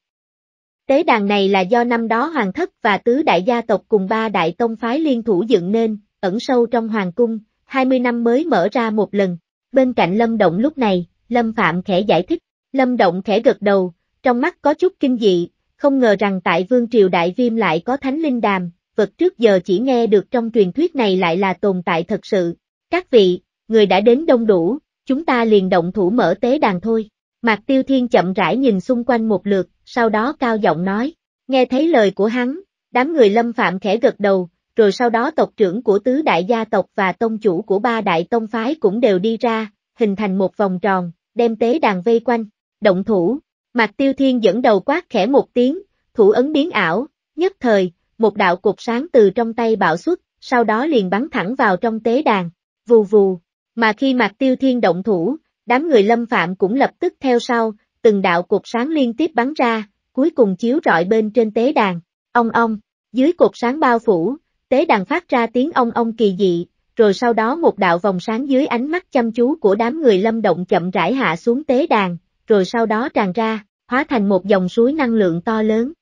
Tế đàn này là do năm đó hoàng thất và tứ đại gia tộc cùng ba đại tông phái liên thủ dựng nên, ẩn sâu trong hoàng cung, 20 năm mới mở ra một lần. Bên cạnh Lâm Động lúc này, Lâm Phạm khẽ giải thích, Lâm Động khẽ gật đầu, trong mắt có chút kinh dị, không ngờ rằng tại Vương Triều Đại Viêm lại có thánh linh đàm, vật trước giờ chỉ nghe được trong truyền thuyết này lại là tồn tại thật sự. Các vị, người đã đến đông đủ, chúng ta liền động thủ mở tế đàn thôi. Mạc Tiêu Thiên chậm rãi nhìn xung quanh một lượt, sau đó cao giọng nói, nghe thấy lời của hắn, đám người lâm phạm khẽ gật đầu, rồi sau đó tộc trưởng của tứ đại gia tộc và tông chủ của ba đại tông phái cũng đều đi ra, hình thành một vòng tròn, đem tế đàn vây quanh, động thủ, Mạc Tiêu Thiên dẫn đầu quát khẽ một tiếng, thủ ấn biến ảo, nhất thời, một đạo cục sáng từ trong tay bạo xuất, sau đó liền bắn thẳng vào trong tế đàn, vù vù, mà khi Mạc Tiêu Thiên động thủ, Đám người lâm phạm cũng lập tức theo sau, từng đạo cột sáng liên tiếp bắn ra, cuối cùng chiếu rọi bên trên tế đàn, ong ong, dưới cột sáng bao phủ, tế đàn phát ra tiếng ong ong kỳ dị, rồi sau đó một đạo vòng sáng dưới ánh mắt chăm chú của đám người lâm động chậm rãi hạ xuống tế đàn, rồi sau đó tràn ra, hóa thành một dòng suối năng lượng to lớn.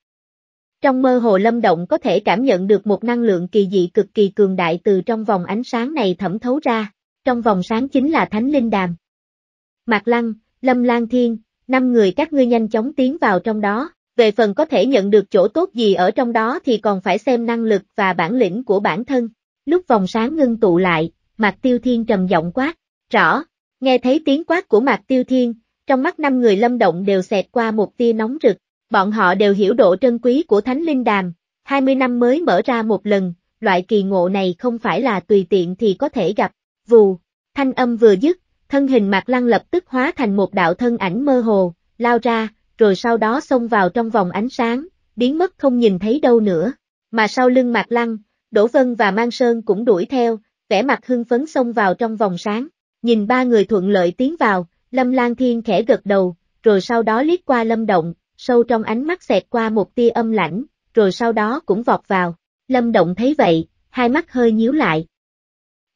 Trong mơ hồ lâm động có thể cảm nhận được một năng lượng kỳ dị cực kỳ cường đại từ trong vòng ánh sáng này thẩm thấu ra, trong vòng sáng chính là thánh linh đàm. Mạc Lăng, Lâm Lan Thiên, năm người các ngươi nhanh chóng tiến vào trong đó, về phần có thể nhận được chỗ tốt gì ở trong đó thì còn phải xem năng lực và bản lĩnh của bản thân. Lúc vòng sáng ngưng tụ lại, Mạc Tiêu Thiên trầm giọng quát, rõ, nghe thấy tiếng quát của Mạc Tiêu Thiên, trong mắt năm người lâm động đều xẹt qua một tia nóng rực, bọn họ đều hiểu độ trân quý của Thánh Linh Đàm, 20 năm mới mở ra một lần, loại kỳ ngộ này không phải là tùy tiện thì có thể gặp, vù, thanh âm vừa dứt, Thân hình Mạc Lăng lập tức hóa thành một đạo thân ảnh mơ hồ, lao ra, rồi sau đó xông vào trong vòng ánh sáng, biến mất không nhìn thấy đâu nữa. Mà sau lưng Mạc Lăng, Đỗ Vân và Mang Sơn cũng đuổi theo, vẻ mặt hưng phấn xông vào trong vòng sáng. Nhìn ba người thuận lợi tiến vào, Lâm Lan Thiên khẽ gật đầu, rồi sau đó liếc qua Lâm Động, sâu trong ánh mắt xẹt qua một tia âm lãnh, rồi sau đó cũng vọt vào. Lâm Động thấy vậy, hai mắt hơi nhíu lại,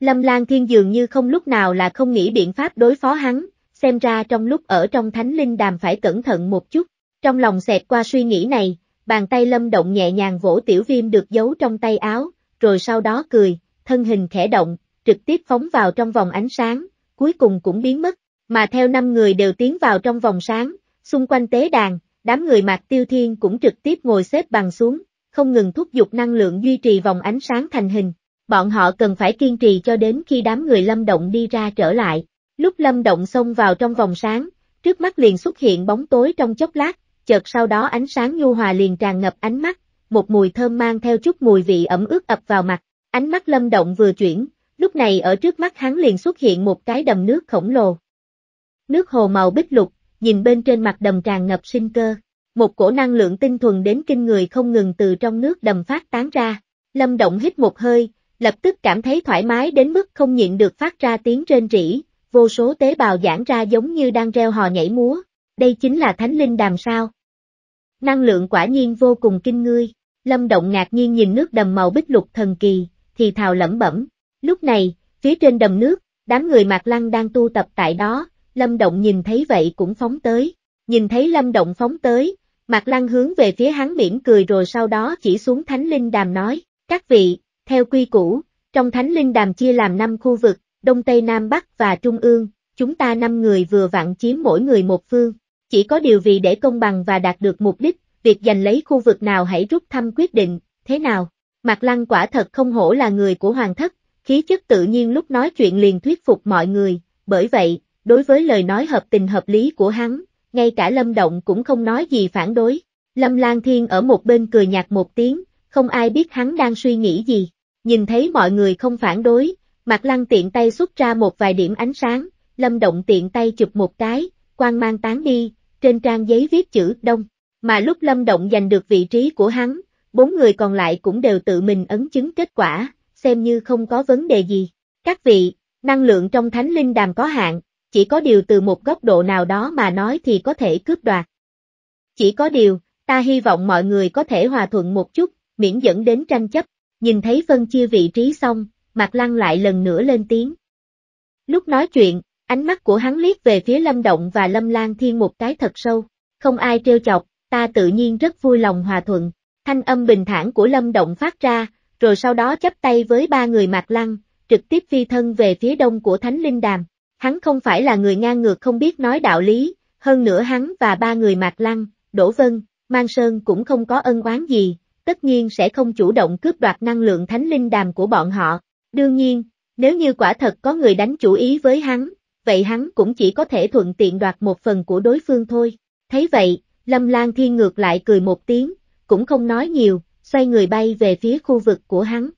Lâm Lan Thiên dường như không lúc nào là không nghĩ biện pháp đối phó hắn, xem ra trong lúc ở trong thánh linh đàm phải cẩn thận một chút. Trong lòng xẹt qua suy nghĩ này, bàn tay Lâm động nhẹ nhàng vỗ tiểu viêm được giấu trong tay áo, rồi sau đó cười, thân hình khẽ động, trực tiếp phóng vào trong vòng ánh sáng, cuối cùng cũng biến mất, mà theo năm người đều tiến vào trong vòng sáng, xung quanh tế đàn, đám người Mặc tiêu thiên cũng trực tiếp ngồi xếp bằng xuống, không ngừng thúc giục năng lượng duy trì vòng ánh sáng thành hình bọn họ cần phải kiên trì cho đến khi đám người lâm động đi ra trở lại. Lúc lâm động xông vào trong vòng sáng, trước mắt liền xuất hiện bóng tối trong chốc lát, chợt sau đó ánh sáng nhu hòa liền tràn ngập ánh mắt, một mùi thơm mang theo chút mùi vị ẩm ướt ập vào mặt, ánh mắt lâm động vừa chuyển, lúc này ở trước mắt hắn liền xuất hiện một cái đầm nước khổng lồ. Nước hồ màu bích lục, nhìn bên trên mặt đầm tràn ngập sinh cơ, một cổ năng lượng tinh thuần đến kinh người không ngừng từ trong nước đầm phát tán ra, lâm động hít một hơi, lập tức cảm thấy thoải mái đến mức không nhịn được phát ra tiếng rên rỉ, vô số tế bào giãn ra giống như đang reo hò nhảy múa, đây chính là thánh linh đàm sao. Năng lượng quả nhiên vô cùng kinh ngươi, lâm động ngạc nhiên nhìn nước đầm màu bích lục thần kỳ, thì thào lẩm bẩm, lúc này, phía trên đầm nước, đám người mạc lăng đang tu tập tại đó, lâm động nhìn thấy vậy cũng phóng tới, nhìn thấy lâm động phóng tới, mạc lăng hướng về phía hắn mỉm cười rồi sau đó chỉ xuống thánh linh đàm nói, các vị, theo quy củ, trong thánh linh đàm chia làm 5 khu vực, Đông Tây Nam Bắc và Trung ương, chúng ta 5 người vừa vặn chiếm mỗi người một phương. Chỉ có điều vì để công bằng và đạt được mục đích, việc giành lấy khu vực nào hãy rút thăm quyết định, thế nào? Mạc Lăng quả thật không hổ là người của Hoàng Thất, khí chất tự nhiên lúc nói chuyện liền thuyết phục mọi người, bởi vậy, đối với lời nói hợp tình hợp lý của hắn, ngay cả Lâm Động cũng không nói gì phản đối. Lâm Lan Thiên ở một bên cười nhạt một tiếng, không ai biết hắn đang suy nghĩ gì. Nhìn thấy mọi người không phản đối, Mạc Lăng tiện tay xuất ra một vài điểm ánh sáng, Lâm Động tiện tay chụp một cái, quang mang tán đi, trên trang giấy viết chữ Đông. Mà lúc Lâm Động giành được vị trí của hắn, bốn người còn lại cũng đều tự mình ấn chứng kết quả, xem như không có vấn đề gì. Các vị, năng lượng trong thánh linh đàm có hạn, chỉ có điều từ một góc độ nào đó mà nói thì có thể cướp đoạt. Chỉ có điều, ta hy vọng mọi người có thể hòa thuận một chút, miễn dẫn đến tranh chấp. Nhìn thấy phân chia vị trí xong, Mạc Lăng lại lần nữa lên tiếng. Lúc nói chuyện, ánh mắt của hắn liếc về phía Lâm Động và Lâm Lan Thiên một cái thật sâu, không ai trêu chọc, ta tự nhiên rất vui lòng hòa thuận. Thanh âm bình thản của Lâm Động phát ra, rồi sau đó chấp tay với ba người Mạc Lăng, trực tiếp phi thân về phía đông của Thánh Linh Đàm. Hắn không phải là người ngang ngược không biết nói đạo lý, hơn nữa hắn và ba người Mạc Lăng, Đỗ Vân, Mang Sơn cũng không có ân oán gì, tất nhiên sẽ không chủ động cướp đoạt năng lượng thánh linh đàm của bọn họ. Đương nhiên, nếu như quả thật có người đánh chủ ý với hắn, vậy hắn cũng chỉ có thể thuận tiện đoạt một phần của đối phương thôi. Thấy vậy, Lâm Lan Thiên ngược lại cười một tiếng, cũng không nói nhiều, xoay người bay về phía khu vực của hắn.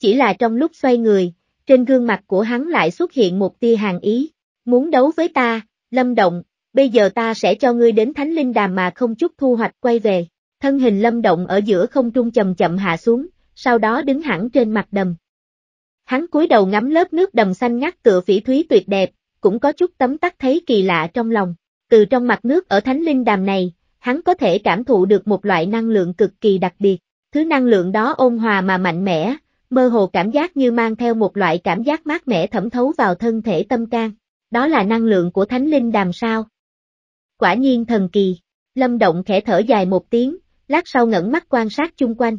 Chỉ là trong lúc xoay người, trên gương mặt của hắn lại xuất hiện một tia hàn ý, muốn đấu với ta, Lâm Động, bây giờ ta sẽ cho ngươi đến Thánh Linh Đàm mà không chút thu hoạch quay về. Thân hình lâm động ở giữa không trung chậm chậm hạ xuống, sau đó đứng hẳn trên mặt đầm. Hắn cúi đầu ngắm lớp nước đầm xanh ngắt tựa phỉ thúy tuyệt đẹp, cũng có chút tấm tắc thấy kỳ lạ trong lòng. Từ trong mặt nước ở thánh linh đàm này, hắn có thể cảm thụ được một loại năng lượng cực kỳ đặc biệt. Thứ năng lượng đó ôn hòa mà mạnh mẽ, mơ hồ cảm giác như mang theo một loại cảm giác mát mẻ thẩm thấu vào thân thể tâm can. Đó là năng lượng của thánh linh đàm sao. Quả nhiên thần kỳ. Lâm Động khẽ thở dài một tiếng, lát sau ngẩn mắt quan sát chung quanh.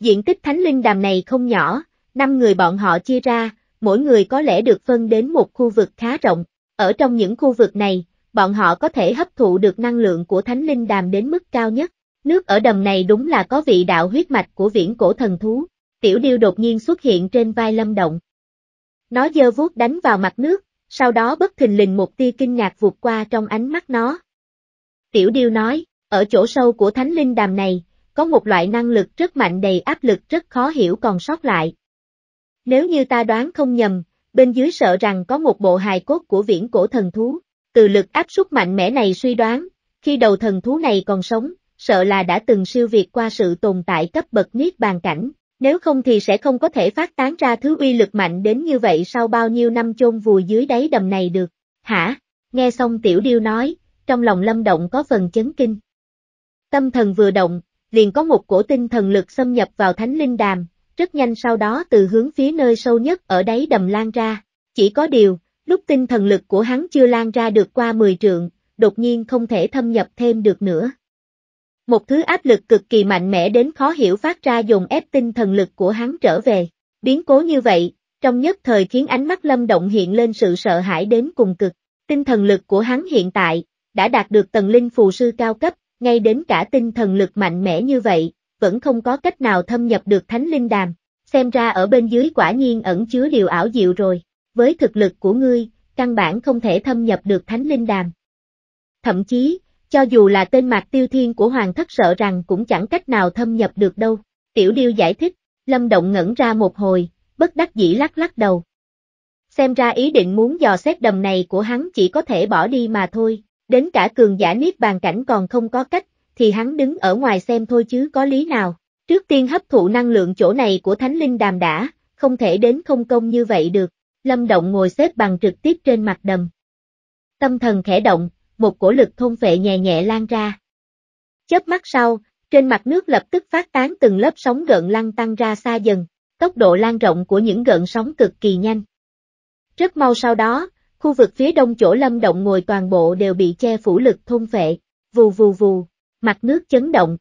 Diện tích thánh linh đàm này không nhỏ, năm người bọn họ chia ra, mỗi người có lẽ được phân đến một khu vực khá rộng. Ở trong những khu vực này, bọn họ có thể hấp thụ được năng lượng của thánh linh đàm đến mức cao nhất. Nước ở đầm này đúng là có vị đạo huyết mạch của viễn cổ thần thú. Tiểu điêu đột nhiên xuất hiện trên vai lâm động. Nó giơ vuốt đánh vào mặt nước, sau đó bất thình lình một tia kinh ngạc vụt qua trong ánh mắt nó. Tiểu điêu nói, ở chỗ sâu của thánh linh đàm này, có một loại năng lực rất mạnh đầy áp lực rất khó hiểu còn sót lại. Nếu như ta đoán không nhầm, bên dưới sợ rằng có một bộ hài cốt của viễn cổ thần thú, từ lực áp suất mạnh mẽ này suy đoán, khi đầu thần thú này còn sống, sợ là đã từng siêu việt qua sự tồn tại cấp bậc niết bàn cảnh, nếu không thì sẽ không có thể phát tán ra thứ uy lực mạnh đến như vậy sau bao nhiêu năm chôn vùi dưới đáy đầm này được. Hả? Nghe xong tiểu điêu nói, trong lòng lâm động có phần chấn kinh. Tâm thần vừa động, liền có một cổ tinh thần lực xâm nhập vào thánh linh đàm, rất nhanh sau đó từ hướng phía nơi sâu nhất ở đáy đầm lan ra. Chỉ có điều, lúc tinh thần lực của hắn chưa lan ra được qua 10 trượng, đột nhiên không thể thâm nhập thêm được nữa. Một thứ áp lực cực kỳ mạnh mẽ đến khó hiểu phát ra dùng ép tinh thần lực của hắn trở về. Biến cố như vậy, trong nhất thời khiến ánh mắt lâm động hiện lên sự sợ hãi đến cùng cực. Tinh thần lực của hắn hiện tại, đã đạt được tầng linh phù sư cao cấp, ngay đến cả tinh thần lực mạnh mẽ như vậy, vẫn không có cách nào thâm nhập được thánh linh đàm, xem ra ở bên dưới quả nhiên ẩn chứa điều ảo diệu rồi, với thực lực của ngươi, căn bản không thể thâm nhập được thánh linh đàm. Thậm chí, cho dù là tên mạc tiêu thiên của hoàng thất sợ rằng cũng chẳng cách nào thâm nhập được đâu, tiểu điêu giải thích, lâm động ngẩn ra một hồi, bất đắc dĩ lắc lắc đầu. Xem ra ý định muốn dò xét đầm này của hắn chỉ có thể bỏ đi mà thôi, Đến cả cường giả niết bàn cảnh còn không có cách, thì hắn đứng ở ngoài xem thôi chứ có lý nào. Trước tiên hấp thụ năng lượng chỗ này của thánh linh đàm đã, không thể đến không công như vậy được. Lâm Động ngồi xếp bằng trực tiếp trên mặt đầm. Tâm thần khẽ động, một cổ lực thôn vệ nhẹ nhẹ lan ra. Chớp mắt sau, trên mặt nước lập tức phát tán từng lớp sóng gợn lăn tăng ra xa dần, tốc độ lan rộng của những gợn sóng cực kỳ nhanh. Rất mau sau đó, Khu vực phía đông chỗ lâm động ngồi toàn bộ đều bị che phủ lực thôn phệ, vù vù vù, mặt nước chấn động.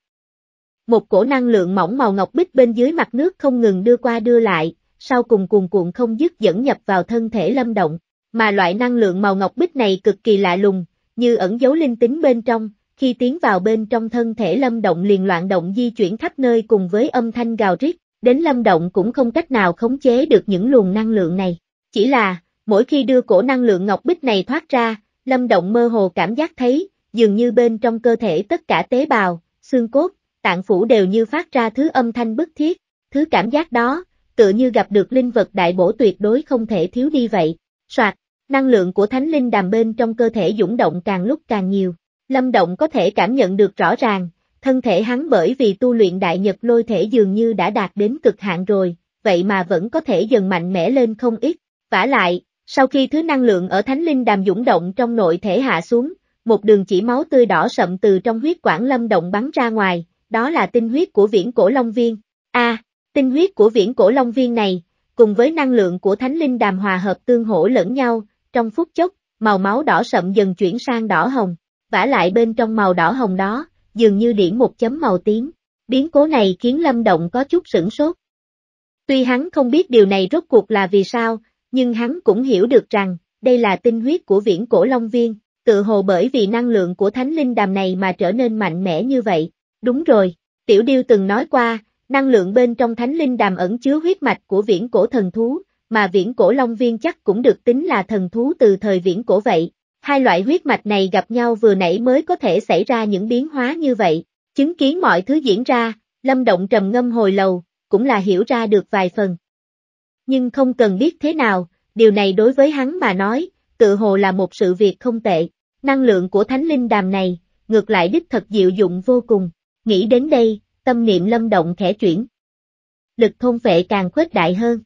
Một cổ năng lượng mỏng màu ngọc bích bên dưới mặt nước không ngừng đưa qua đưa lại, sau cùng cuồn cuộn không dứt dẫn nhập vào thân thể lâm động, mà loại năng lượng màu ngọc bích này cực kỳ lạ lùng, như ẩn dấu linh tính bên trong, khi tiến vào bên trong thân thể lâm động liền loạn động di chuyển khắp nơi cùng với âm thanh gào rít, đến lâm động cũng không cách nào khống chế được những luồng năng lượng này. Chỉ là, Mỗi khi đưa cổ năng lượng ngọc bích này thoát ra, Lâm Động mơ hồ cảm giác thấy, dường như bên trong cơ thể tất cả tế bào, xương cốt, tạng phủ đều như phát ra thứ âm thanh bức thiết, thứ cảm giác đó, tựa như gặp được linh vật đại bổ tuyệt đối không thể thiếu đi vậy. Soạt, năng lượng của thánh linh đàm bên trong cơ thể dũng động càng lúc càng nhiều, Lâm Động có thể cảm nhận được rõ ràng, thân thể hắn bởi vì tu luyện đại nhật lôi thể dường như đã đạt đến cực hạn rồi, vậy mà vẫn có thể dần mạnh mẽ lên không ít, vả lại, sau khi thứ năng lượng ở thánh linh đàm dũng động trong nội thể hạ xuống, một đường chỉ máu tươi đỏ sậm từ trong huyết quản lâm động bắn ra ngoài, đó là tinh huyết của viễn cổ Long Viên. A, à, tinh huyết của viễn cổ Long Viên này, cùng với năng lượng của thánh linh đàm hòa hợp tương hỗ lẫn nhau, trong phút chốc, màu máu đỏ sậm dần chuyển sang đỏ hồng, vả lại bên trong màu đỏ hồng đó, dường như điểm một chấm màu tím. Biến cố này khiến Lâm Động có chút sửng sốt. Tuy hắn không biết điều này rốt cuộc là vì sao, nhưng hắn cũng hiểu được rằng, đây là tinh huyết của viễn cổ Long Viên, tự hồ bởi vì năng lượng của thánh linh đàm này mà trở nên mạnh mẽ như vậy. Đúng rồi, Tiểu Điêu từng nói qua, năng lượng bên trong thánh linh đàm ẩn chứa huyết mạch của viễn cổ thần thú, mà viễn cổ Long Viên chắc cũng được tính là thần thú từ thời viễn cổ vậy. Hai loại huyết mạch này gặp nhau vừa nãy mới có thể xảy ra những biến hóa như vậy. Chứng kiến mọi thứ diễn ra, Lâm Động trầm ngâm hồi lâu, cũng là hiểu ra được vài phần nhưng không cần biết thế nào, điều này đối với hắn mà nói, tự hồ là một sự việc không tệ. Năng lượng của thánh linh đàm này, ngược lại đích thật diệu dụng vô cùng. Nghĩ đến đây, tâm niệm lâm động khẽ chuyển. Lực thôn vệ càng khuếch đại hơn.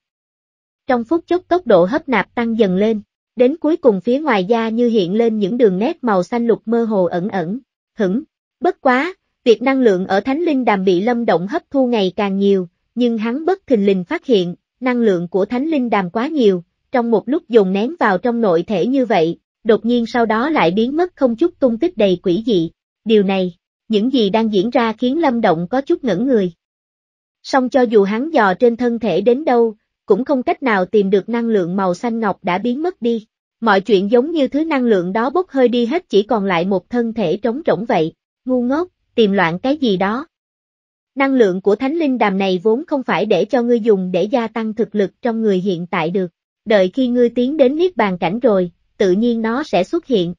Trong phút chốc tốc độ hấp nạp tăng dần lên, đến cuối cùng phía ngoài da như hiện lên những đường nét màu xanh lục mơ hồ ẩn ẩn, hửng. Bất quá, việc năng lượng ở thánh linh đàm bị lâm động hấp thu ngày càng nhiều, nhưng hắn bất thình lình phát hiện, năng lượng của thánh linh đàm quá nhiều, trong một lúc dồn nén vào trong nội thể như vậy, đột nhiên sau đó lại biến mất không chút tung tích đầy quỷ dị. Điều này, những gì đang diễn ra khiến Lâm Động có chút ngẩn người. Song cho dù hắn dò trên thân thể đến đâu, cũng không cách nào tìm được năng lượng màu xanh ngọc đã biến mất đi. Mọi chuyện giống như thứ năng lượng đó bốc hơi đi hết chỉ còn lại một thân thể trống rỗng vậy. Ngu ngốc, tìm loạn cái gì đó. Năng lượng của thánh linh đàm này vốn không phải để cho ngươi dùng để gia tăng thực lực trong người hiện tại được. Đợi khi ngươi tiến đến niết bàn cảnh rồi, tự nhiên nó sẽ xuất hiện.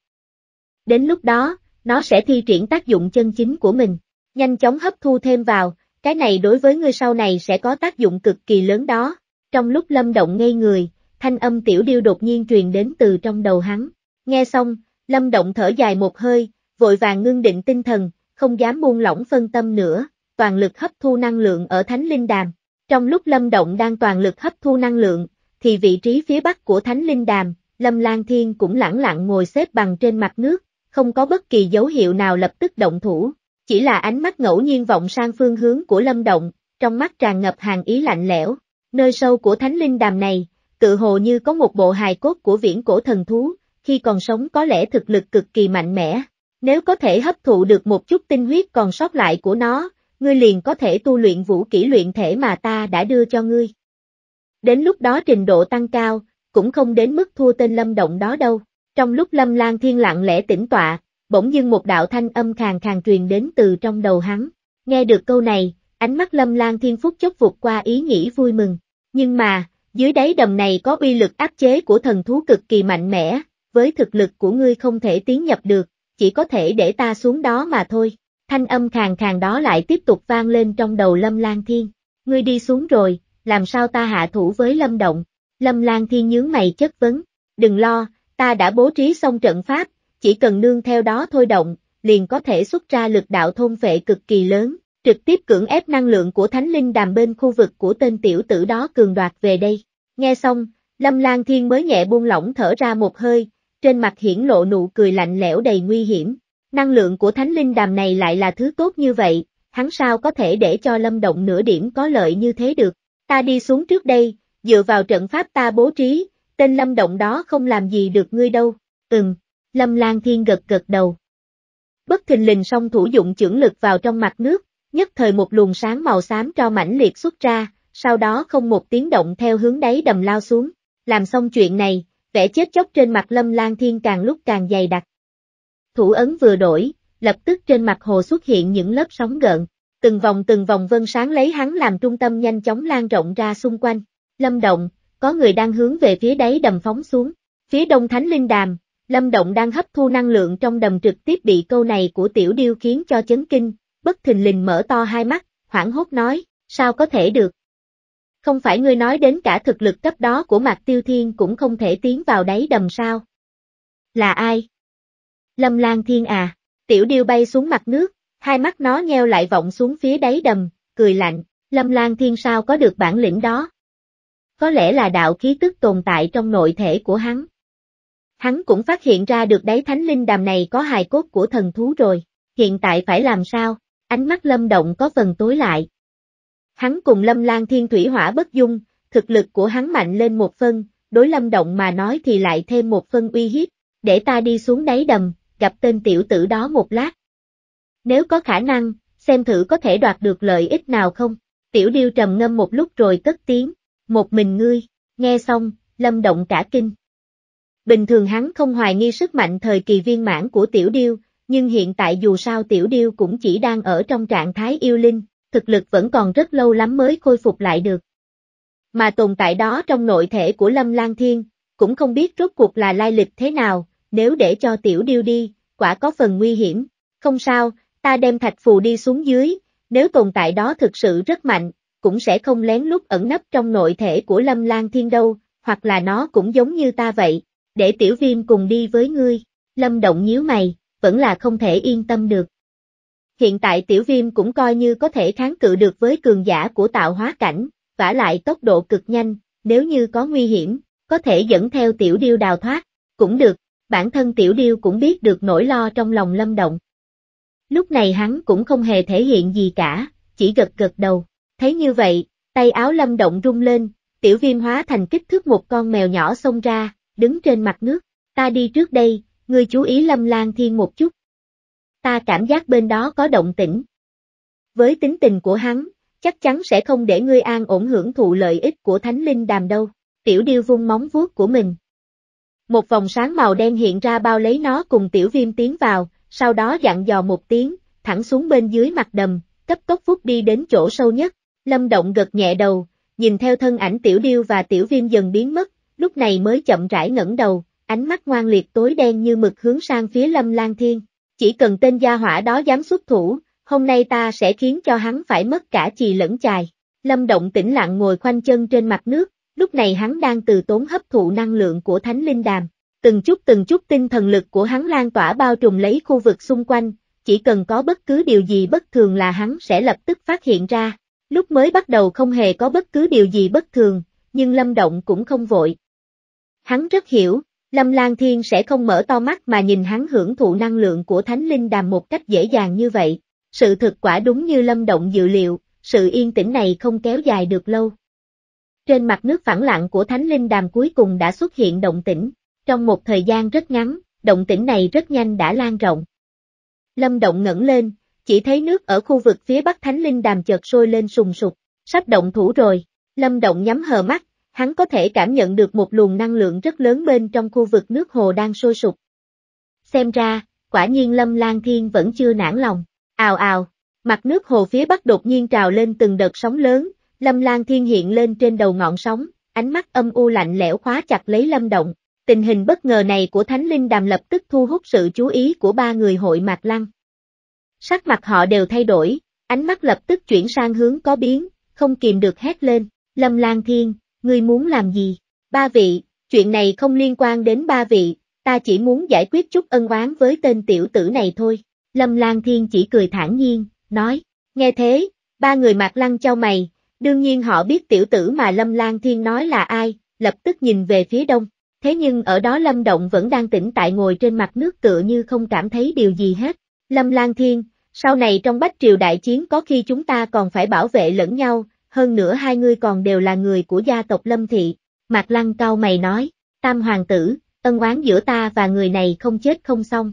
Đến lúc đó, nó sẽ thi triển tác dụng chân chính của mình. Nhanh chóng hấp thu thêm vào, cái này đối với ngươi sau này sẽ có tác dụng cực kỳ lớn đó. Trong lúc lâm động ngây người, thanh âm tiểu điêu đột nhiên truyền đến từ trong đầu hắn. Nghe xong, lâm động thở dài một hơi, vội vàng ngưng định tinh thần, không dám buông lỏng phân tâm nữa, toàn lực hấp thu năng lượng ở Thánh Linh Đàm. Trong lúc Lâm Động đang toàn lực hấp thu năng lượng, thì vị trí phía bắc của Thánh Linh Đàm, Lâm Lan Thiên cũng lẳng lặng ngồi xếp bằng trên mặt nước, không có bất kỳ dấu hiệu nào lập tức động thủ, chỉ là ánh mắt ngẫu nhiên vọng sang phương hướng của Lâm Động, trong mắt tràn ngập hàng ý lạnh lẽo. Nơi sâu của Thánh Linh Đàm này, tự hồ như có một bộ hài cốt của viễn cổ thần thú, khi còn sống có lẽ thực lực cực kỳ mạnh mẽ. Nếu có thể hấp thụ được một chút tinh huyết còn sót lại của nó, ngươi liền có thể tu luyện vũ kỹ luyện thể mà ta đã đưa cho ngươi. Đến lúc đó trình độ tăng cao, cũng không đến mức thua tên Lâm Động đó đâu. Trong lúc Lâm Lan Thiên lặng lẽ tĩnh tọa, bỗng dưng một đạo thanh âm khàn khàn truyền đến từ trong đầu hắn. Nghe được câu này, ánh mắt Lâm Lan Thiên phúc chốc vụt qua ý nghĩ vui mừng. Nhưng mà, dưới đáy đầm này có uy lực áp chế của thần thú cực kỳ mạnh mẽ, với thực lực của ngươi không thể tiến nhập được, chỉ có thể để ta xuống đó mà thôi. Thanh âm khàn khàn đó lại tiếp tục vang lên trong đầu Lâm Lan Thiên. Ngươi đi xuống rồi, làm sao ta hạ thủ với Lâm Động? Lâm Lan Thiên nhướng mày chất vấn. Đừng lo, ta đã bố trí xong trận pháp, chỉ cần nương theo đó thôi động, liền có thể xuất ra lực đạo thôn vệ cực kỳ lớn, trực tiếp cưỡng ép năng lượng của thánh linh đàm bên khu vực của tên tiểu tử đó cường đoạt về đây. Nghe xong, Lâm Lan Thiên mới nhẹ buông lỏng thở ra một hơi, trên mặt hiển lộ nụ cười lạnh lẽo đầy nguy hiểm. Năng lượng của thánh linh đàm này lại là thứ tốt như vậy, hắn sao có thể để cho lâm động nửa điểm có lợi như thế được. Ta đi xuống trước đây, dựa vào trận pháp ta bố trí, tên lâm động đó không làm gì được ngươi đâu. Ừm, lâm lan thiên gật gật đầu. Bất thình lình song thủ dụng trưởng lực vào trong mặt nước, nhất thời một luồng sáng màu xám cho mãnh liệt xuất ra, sau đó không một tiếng động theo hướng đáy đầm lao xuống. Làm xong chuyện này, vẻ chết chóc trên mặt lâm lan thiên càng lúc càng dày đặc thủ ấn vừa đổi, lập tức trên mặt hồ xuất hiện những lớp sóng gợn, từng vòng từng vòng vân sáng lấy hắn làm trung tâm nhanh chóng lan rộng ra xung quanh. Lâm Động, có người đang hướng về phía đáy đầm phóng xuống, phía đông thánh linh đàm, Lâm Động đang hấp thu năng lượng trong đầm trực tiếp bị câu này của tiểu điêu khiến cho chấn kinh, bất thình lình mở to hai mắt, hoảng hốt nói, sao có thể được? Không phải ngươi nói đến cả thực lực cấp đó của Mạc Tiêu Thiên cũng không thể tiến vào đáy đầm sao? Là ai? Lâm Lan Thiên à, tiểu điêu bay xuống mặt nước, hai mắt nó nheo lại vọng xuống phía đáy đầm, cười lạnh, Lâm Lan Thiên sao có được bản lĩnh đó? Có lẽ là đạo khí tức tồn tại trong nội thể của hắn. Hắn cũng phát hiện ra được đáy thánh linh đàm này có hài cốt của thần thú rồi, hiện tại phải làm sao? Ánh mắt Lâm Động có phần tối lại. Hắn cùng Lâm Lan Thiên thủy hỏa bất dung, thực lực của hắn mạnh lên một phân, đối Lâm Động mà nói thì lại thêm một phân uy hiếp, để ta đi xuống đáy đầm, gặp tên tiểu tử đó một lát. Nếu có khả năng, xem thử có thể đoạt được lợi ích nào không. Tiểu điêu trầm ngâm một lúc rồi cất tiếng, một mình ngươi, nghe xong, lâm động cả kinh. Bình thường hắn không hoài nghi sức mạnh thời kỳ viên mãn của tiểu điêu, nhưng hiện tại dù sao tiểu điêu cũng chỉ đang ở trong trạng thái yêu linh, thực lực vẫn còn rất lâu lắm mới khôi phục lại được. Mà tồn tại đó trong nội thể của Lâm Lan Thiên, cũng không biết rốt cuộc là lai lịch thế nào, nếu để cho tiểu điêu đi, quả có phần nguy hiểm. Không sao, ta đem thạch phù đi xuống dưới, nếu tồn tại đó thực sự rất mạnh, cũng sẽ không lén lút ẩn nấp trong nội thể của Lâm Lan Thiên đâu, hoặc là nó cũng giống như ta vậy, để tiểu viêm cùng đi với ngươi. Lâm Động nhíu mày, vẫn là không thể yên tâm được. Hiện tại tiểu viêm cũng coi như có thể kháng cự được với cường giả của tạo hóa cảnh, vả lại tốc độ cực nhanh, nếu như có nguy hiểm, có thể dẫn theo tiểu điêu đào thoát, cũng được, bản thân Tiểu Điêu cũng biết được nỗi lo trong lòng Lâm Động. Lúc này hắn cũng không hề thể hiện gì cả, chỉ gật gật đầu. Thấy như vậy, tay áo Lâm Động rung lên, Tiểu Viêm hóa thành kích thước một con mèo nhỏ xông ra, đứng trên mặt nước. Ta đi trước đây, ngươi chú ý Lâm Lan Thiên một chút. Ta cảm giác bên đó có động tĩnh. Với tính tình của hắn, chắc chắn sẽ không để ngươi an ổn hưởng thụ lợi ích của thánh linh đàm đâu. Tiểu điêu vung móng vuốt của mình, một vòng sáng màu đen hiện ra bao lấy nó cùng tiểu viêm tiến vào, sau đó dặn dò một tiếng, thẳng xuống bên dưới mặt đầm, cấp tốc phút đi đến chỗ sâu nhất. Lâm Động gật nhẹ đầu, nhìn theo thân ảnh tiểu điêu và tiểu viêm dần biến mất, lúc này mới chậm rãi ngẩng đầu, ánh mắt ngoan liệt tối đen như mực hướng sang phía Lâm Lan Thiên. Chỉ cần tên gia hỏa đó dám xuất thủ, hôm nay ta sẽ khiến cho hắn phải mất cả chì lẫn chài. Lâm Động tĩnh lặng ngồi khoanh chân trên mặt nước, Lúc này hắn đang từ tốn hấp thụ năng lượng của thánh linh đàm. Từng chút từng chút tinh thần lực của hắn lan tỏa bao trùm lấy khu vực xung quanh, chỉ cần có bất cứ điều gì bất thường là hắn sẽ lập tức phát hiện ra. Lúc mới bắt đầu không hề có bất cứ điều gì bất thường, nhưng Lâm Động cũng không vội. Hắn rất hiểu, Lâm Lan Thiên sẽ không mở to mắt mà nhìn hắn hưởng thụ năng lượng của Thánh Linh Đàm một cách dễ dàng như vậy. Sự thực quả đúng như Lâm Động dự liệu, sự yên tĩnh này không kéo dài được lâu. Trên mặt nước phẳng lặng của thánh linh đàm cuối cùng đã xuất hiện động tĩnh. Trong một thời gian rất ngắn, động tĩnh này rất nhanh đã lan rộng. Lâm Động ngẩng lên, chỉ thấy nước ở khu vực phía bắc thánh linh đàm chợt sôi lên sùng sục, sắp động thủ rồi. Lâm Động nhắm hờ mắt, hắn có thể cảm nhận được một luồng năng lượng rất lớn bên trong khu vực nước hồ đang sôi sục. Xem ra, quả nhiên Lâm Lan Thiên vẫn chưa nản lòng. Ào ào, mặt nước hồ phía bắc đột nhiên trào lên từng đợt sóng lớn, Lâm Lan Thiên hiện lên trên đầu ngọn sóng, ánh mắt âm u lạnh lẽo khóa chặt lấy Lâm Động. Tình hình bất ngờ này của Thánh Linh Đàm lập tức thu hút sự chú ý của ba người hội Mạc Lăng. Sắc mặt họ đều thay đổi, ánh mắt lập tức chuyển sang hướng có biến, không kìm được hét lên, Lâm Lan Thiên, ngươi muốn làm gì? Ba vị, chuyện này không liên quan đến ba vị, ta chỉ muốn giải quyết chút ân oán với tên tiểu tử này thôi. Lâm Lan Thiên chỉ cười thản nhiên, nói, nghe thế, ba người Mạc Lăng cho mày, Đương nhiên họ biết tiểu tử mà Lâm Lan Thiên nói là ai, lập tức nhìn về phía đông. Thế nhưng ở đó Lâm Động vẫn đang tỉnh tại ngồi trên mặt nước tựa như không cảm thấy điều gì hết. Lâm Lan Thiên, sau này trong bách triều đại chiến có khi chúng ta còn phải bảo vệ lẫn nhau, hơn nữa hai ngươi còn đều là người của gia tộc Lâm Thị. Mạc Lăng cao mày nói, Tam Hoàng tử, ân oán giữa ta và người này không chết không xong.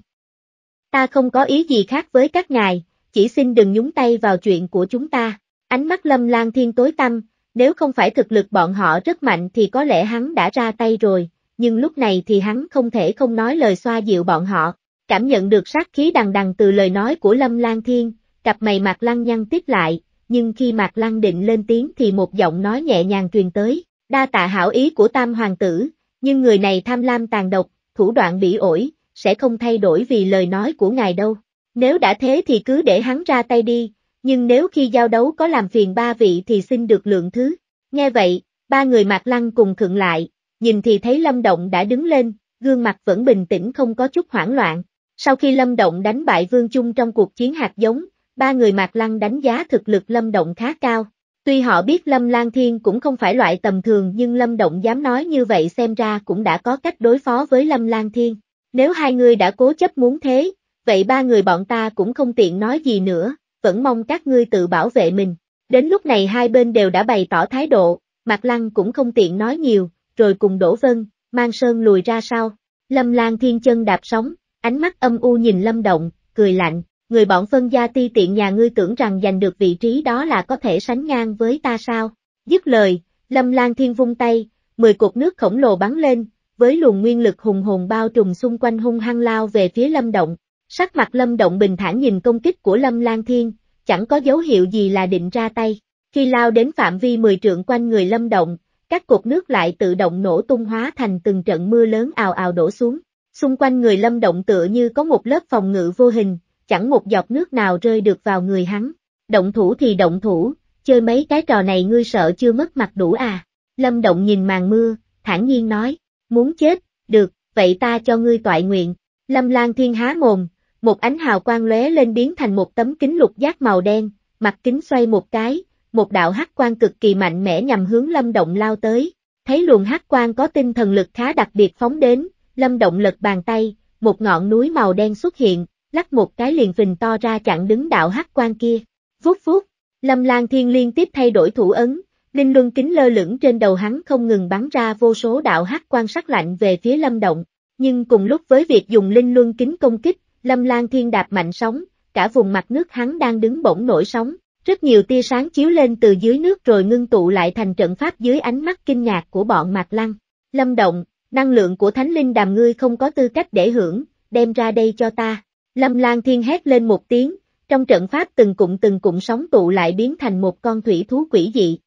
Ta không có ý gì khác với các ngài, chỉ xin đừng nhúng tay vào chuyện của chúng ta. Ánh mắt lâm lan thiên tối tăm, nếu không phải thực lực bọn họ rất mạnh thì có lẽ hắn đã ra tay rồi, nhưng lúc này thì hắn không thể không nói lời xoa dịu bọn họ. Cảm nhận được sát khí đằng đằng từ lời nói của Lâm Lan Thiên, cặp mày Mạc Lăng nhăn tiếp lại, nhưng khi Mạc Lăng định lên tiếng thì một giọng nói nhẹ nhàng truyền tới, đa tạ hảo ý của Tam Hoàng tử, nhưng người này tham lam tàn độc, thủ đoạn bị ổi, sẽ không thay đổi vì lời nói của ngài đâu. Nếu đã thế thì cứ để hắn ra tay đi, nhưng nếu khi giao đấu có làm phiền ba vị thì xin được lượng thứ. Nghe vậy, ba người Mạc Lăng cùng khựng lại, nhìn thì thấy Lâm Động đã đứng lên, gương mặt vẫn bình tĩnh không có chút hoảng loạn. Sau khi Lâm Động đánh bại Vương Trung trong cuộc chiến hạt giống, ba người Mạc Lăng đánh giá thực lực Lâm Động khá cao. Tuy họ biết Lâm Lan Thiên cũng không phải loại tầm thường nhưng Lâm Động dám nói như vậy xem ra cũng đã có cách đối phó với Lâm Lan Thiên. Nếu hai người đã cố chấp muốn thế, vậy ba người bọn ta cũng không tiện nói gì nữa, vẫn mong các ngươi tự bảo vệ mình. Đến lúc này hai bên đều đã bày tỏ thái độ, Mạc Lăng cũng không tiện nói nhiều, rồi cùng Đỗ Vân, Mang Sơn lùi ra sau. Lâm Lan Thiên chân đạp sóng, ánh mắt âm u nhìn Lâm Động, cười lạnh, người bọn phân gia ti tiện nhà ngươi tưởng rằng giành được vị trí đó là có thể sánh ngang với ta sao. Dứt lời, Lâm Lan Thiên vung tay, mười cục nước khổng lồ bắn lên, với luồng nguyên lực hùng hồn bao trùm xung quanh hung hăng lao về phía Lâm Động, Sắc mặt Lâm Động bình thản nhìn công kích của Lâm Lan Thiên, chẳng có dấu hiệu gì là định ra tay. Khi lao đến phạm vi 10 trượng quanh người Lâm Động, các cột nước lại tự động nổ tung hóa thành từng trận mưa lớn ào ào đổ xuống. Xung quanh người Lâm Động tựa như có một lớp phòng ngự vô hình, chẳng một giọt nước nào rơi được vào người hắn. Động thủ thì động thủ, chơi mấy cái trò này ngươi sợ chưa mất mặt đủ à. Lâm Động nhìn màn mưa, thản nhiên nói, muốn chết, được, vậy ta cho ngươi tọa nguyện. Lâm Lan Thiên há mồm, một ánh hào quang lóe lên biến thành một tấm kính lục giác màu đen, mặt kính xoay một cái, một đạo hắc quang cực kỳ mạnh mẽ nhằm hướng Lâm Động lao tới. Thấy luồng hắc quang có tinh thần lực khá đặc biệt phóng đến, Lâm Động lật bàn tay, một ngọn núi màu đen xuất hiện, lắc một cái liền phình to ra chặn đứng đạo hắc quang kia. Vuốt vuốt, Lâm Lan Thiên liên tiếp thay đổi thủ ấn, linh luân kính lơ lửng trên đầu hắn không ngừng bắn ra vô số đạo hắc quang sắc lạnh về phía Lâm Động, nhưng cùng lúc với việc dùng linh luân kính công kích, Lâm Lan Thiên đạp mạnh sóng, cả vùng mặt nước hắn đang đứng bỗng nổi sóng, rất nhiều tia sáng chiếu lên từ dưới nước rồi ngưng tụ lại thành trận pháp dưới ánh mắt kinh ngạc của bọn Mạc Lăng. Lâm Động, năng lượng của Thánh Linh đàm ngươi không có tư cách để hưởng, đem ra đây cho ta. Lâm Lan Thiên hét lên một tiếng, trong trận pháp từng cụm từng cụm sóng tụ lại biến thành một con thủy thú quỷ dị.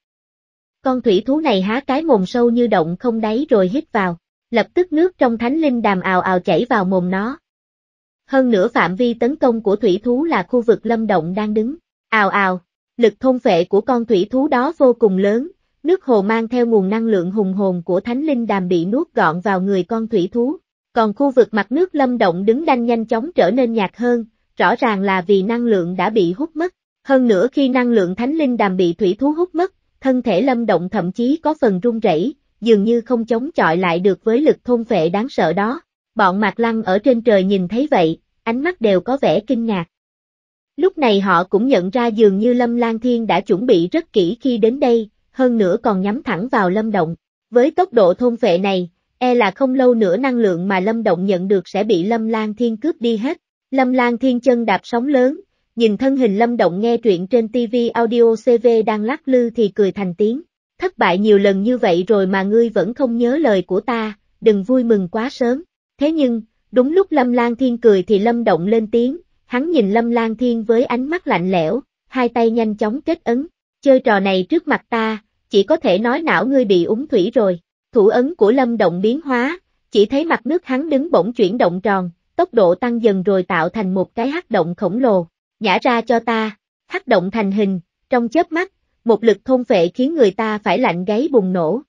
Con thủy thú này há cái mồm sâu như động không đáy rồi hít vào, lập tức nước trong Thánh Linh đàm ào ào chảy vào mồm nó. Hơn nữa phạm vi tấn công của thủy thú là khu vực lâm động đang đứng. Ào ào, lực thôn phệ của con thủy thú đó vô cùng lớn, nước hồ mang theo nguồn năng lượng hùng hồn của thánh linh đàm bị nuốt gọn vào người con thủy thú. Còn khu vực mặt nước lâm động đứng đanh nhanh chóng trở nên nhạt hơn, rõ ràng là vì năng lượng đã bị hút mất. Hơn nữa khi năng lượng thánh linh đàm bị thủy thú hút mất, thân thể lâm động thậm chí có phần run rẩy, dường như không chống chọi lại được với lực thôn phệ đáng sợ đó. Bọn Mạc Lăng ở trên trời nhìn thấy vậy, ánh mắt đều có vẻ kinh ngạc. Lúc này họ cũng nhận ra dường như Lâm Lan Thiên đã chuẩn bị rất kỹ khi đến đây, hơn nữa còn nhắm thẳng vào Lâm Động. Với tốc độ thôn vệ này, e là không lâu nữa năng lượng mà Lâm Động nhận được sẽ bị Lâm Lan Thiên cướp đi hết. Lâm Lan Thiên chân đạp sóng lớn, nhìn thân hình Lâm Động nghe truyện trên TV audio CV đang lắc lư thì cười thành tiếng. Thất bại nhiều lần như vậy rồi mà ngươi vẫn không nhớ lời của ta, đừng vui mừng quá sớm. Thế nhưng, Đúng lúc Lâm Lan Thiên cười thì Lâm Động lên tiếng, hắn nhìn Lâm Lan Thiên với ánh mắt lạnh lẽo, hai tay nhanh chóng kết ấn, chơi trò này trước mặt ta, chỉ có thể nói não ngươi bị úng thủy rồi. Thủ ấn của Lâm Động biến hóa, chỉ thấy mặt nước hắn đứng bỗng chuyển động tròn, tốc độ tăng dần rồi tạo thành một cái hắc động khổng lồ, nhả ra cho ta, hắc động thành hình, trong chớp mắt, một lực thôn vệ khiến người ta phải lạnh gáy bùng nổ.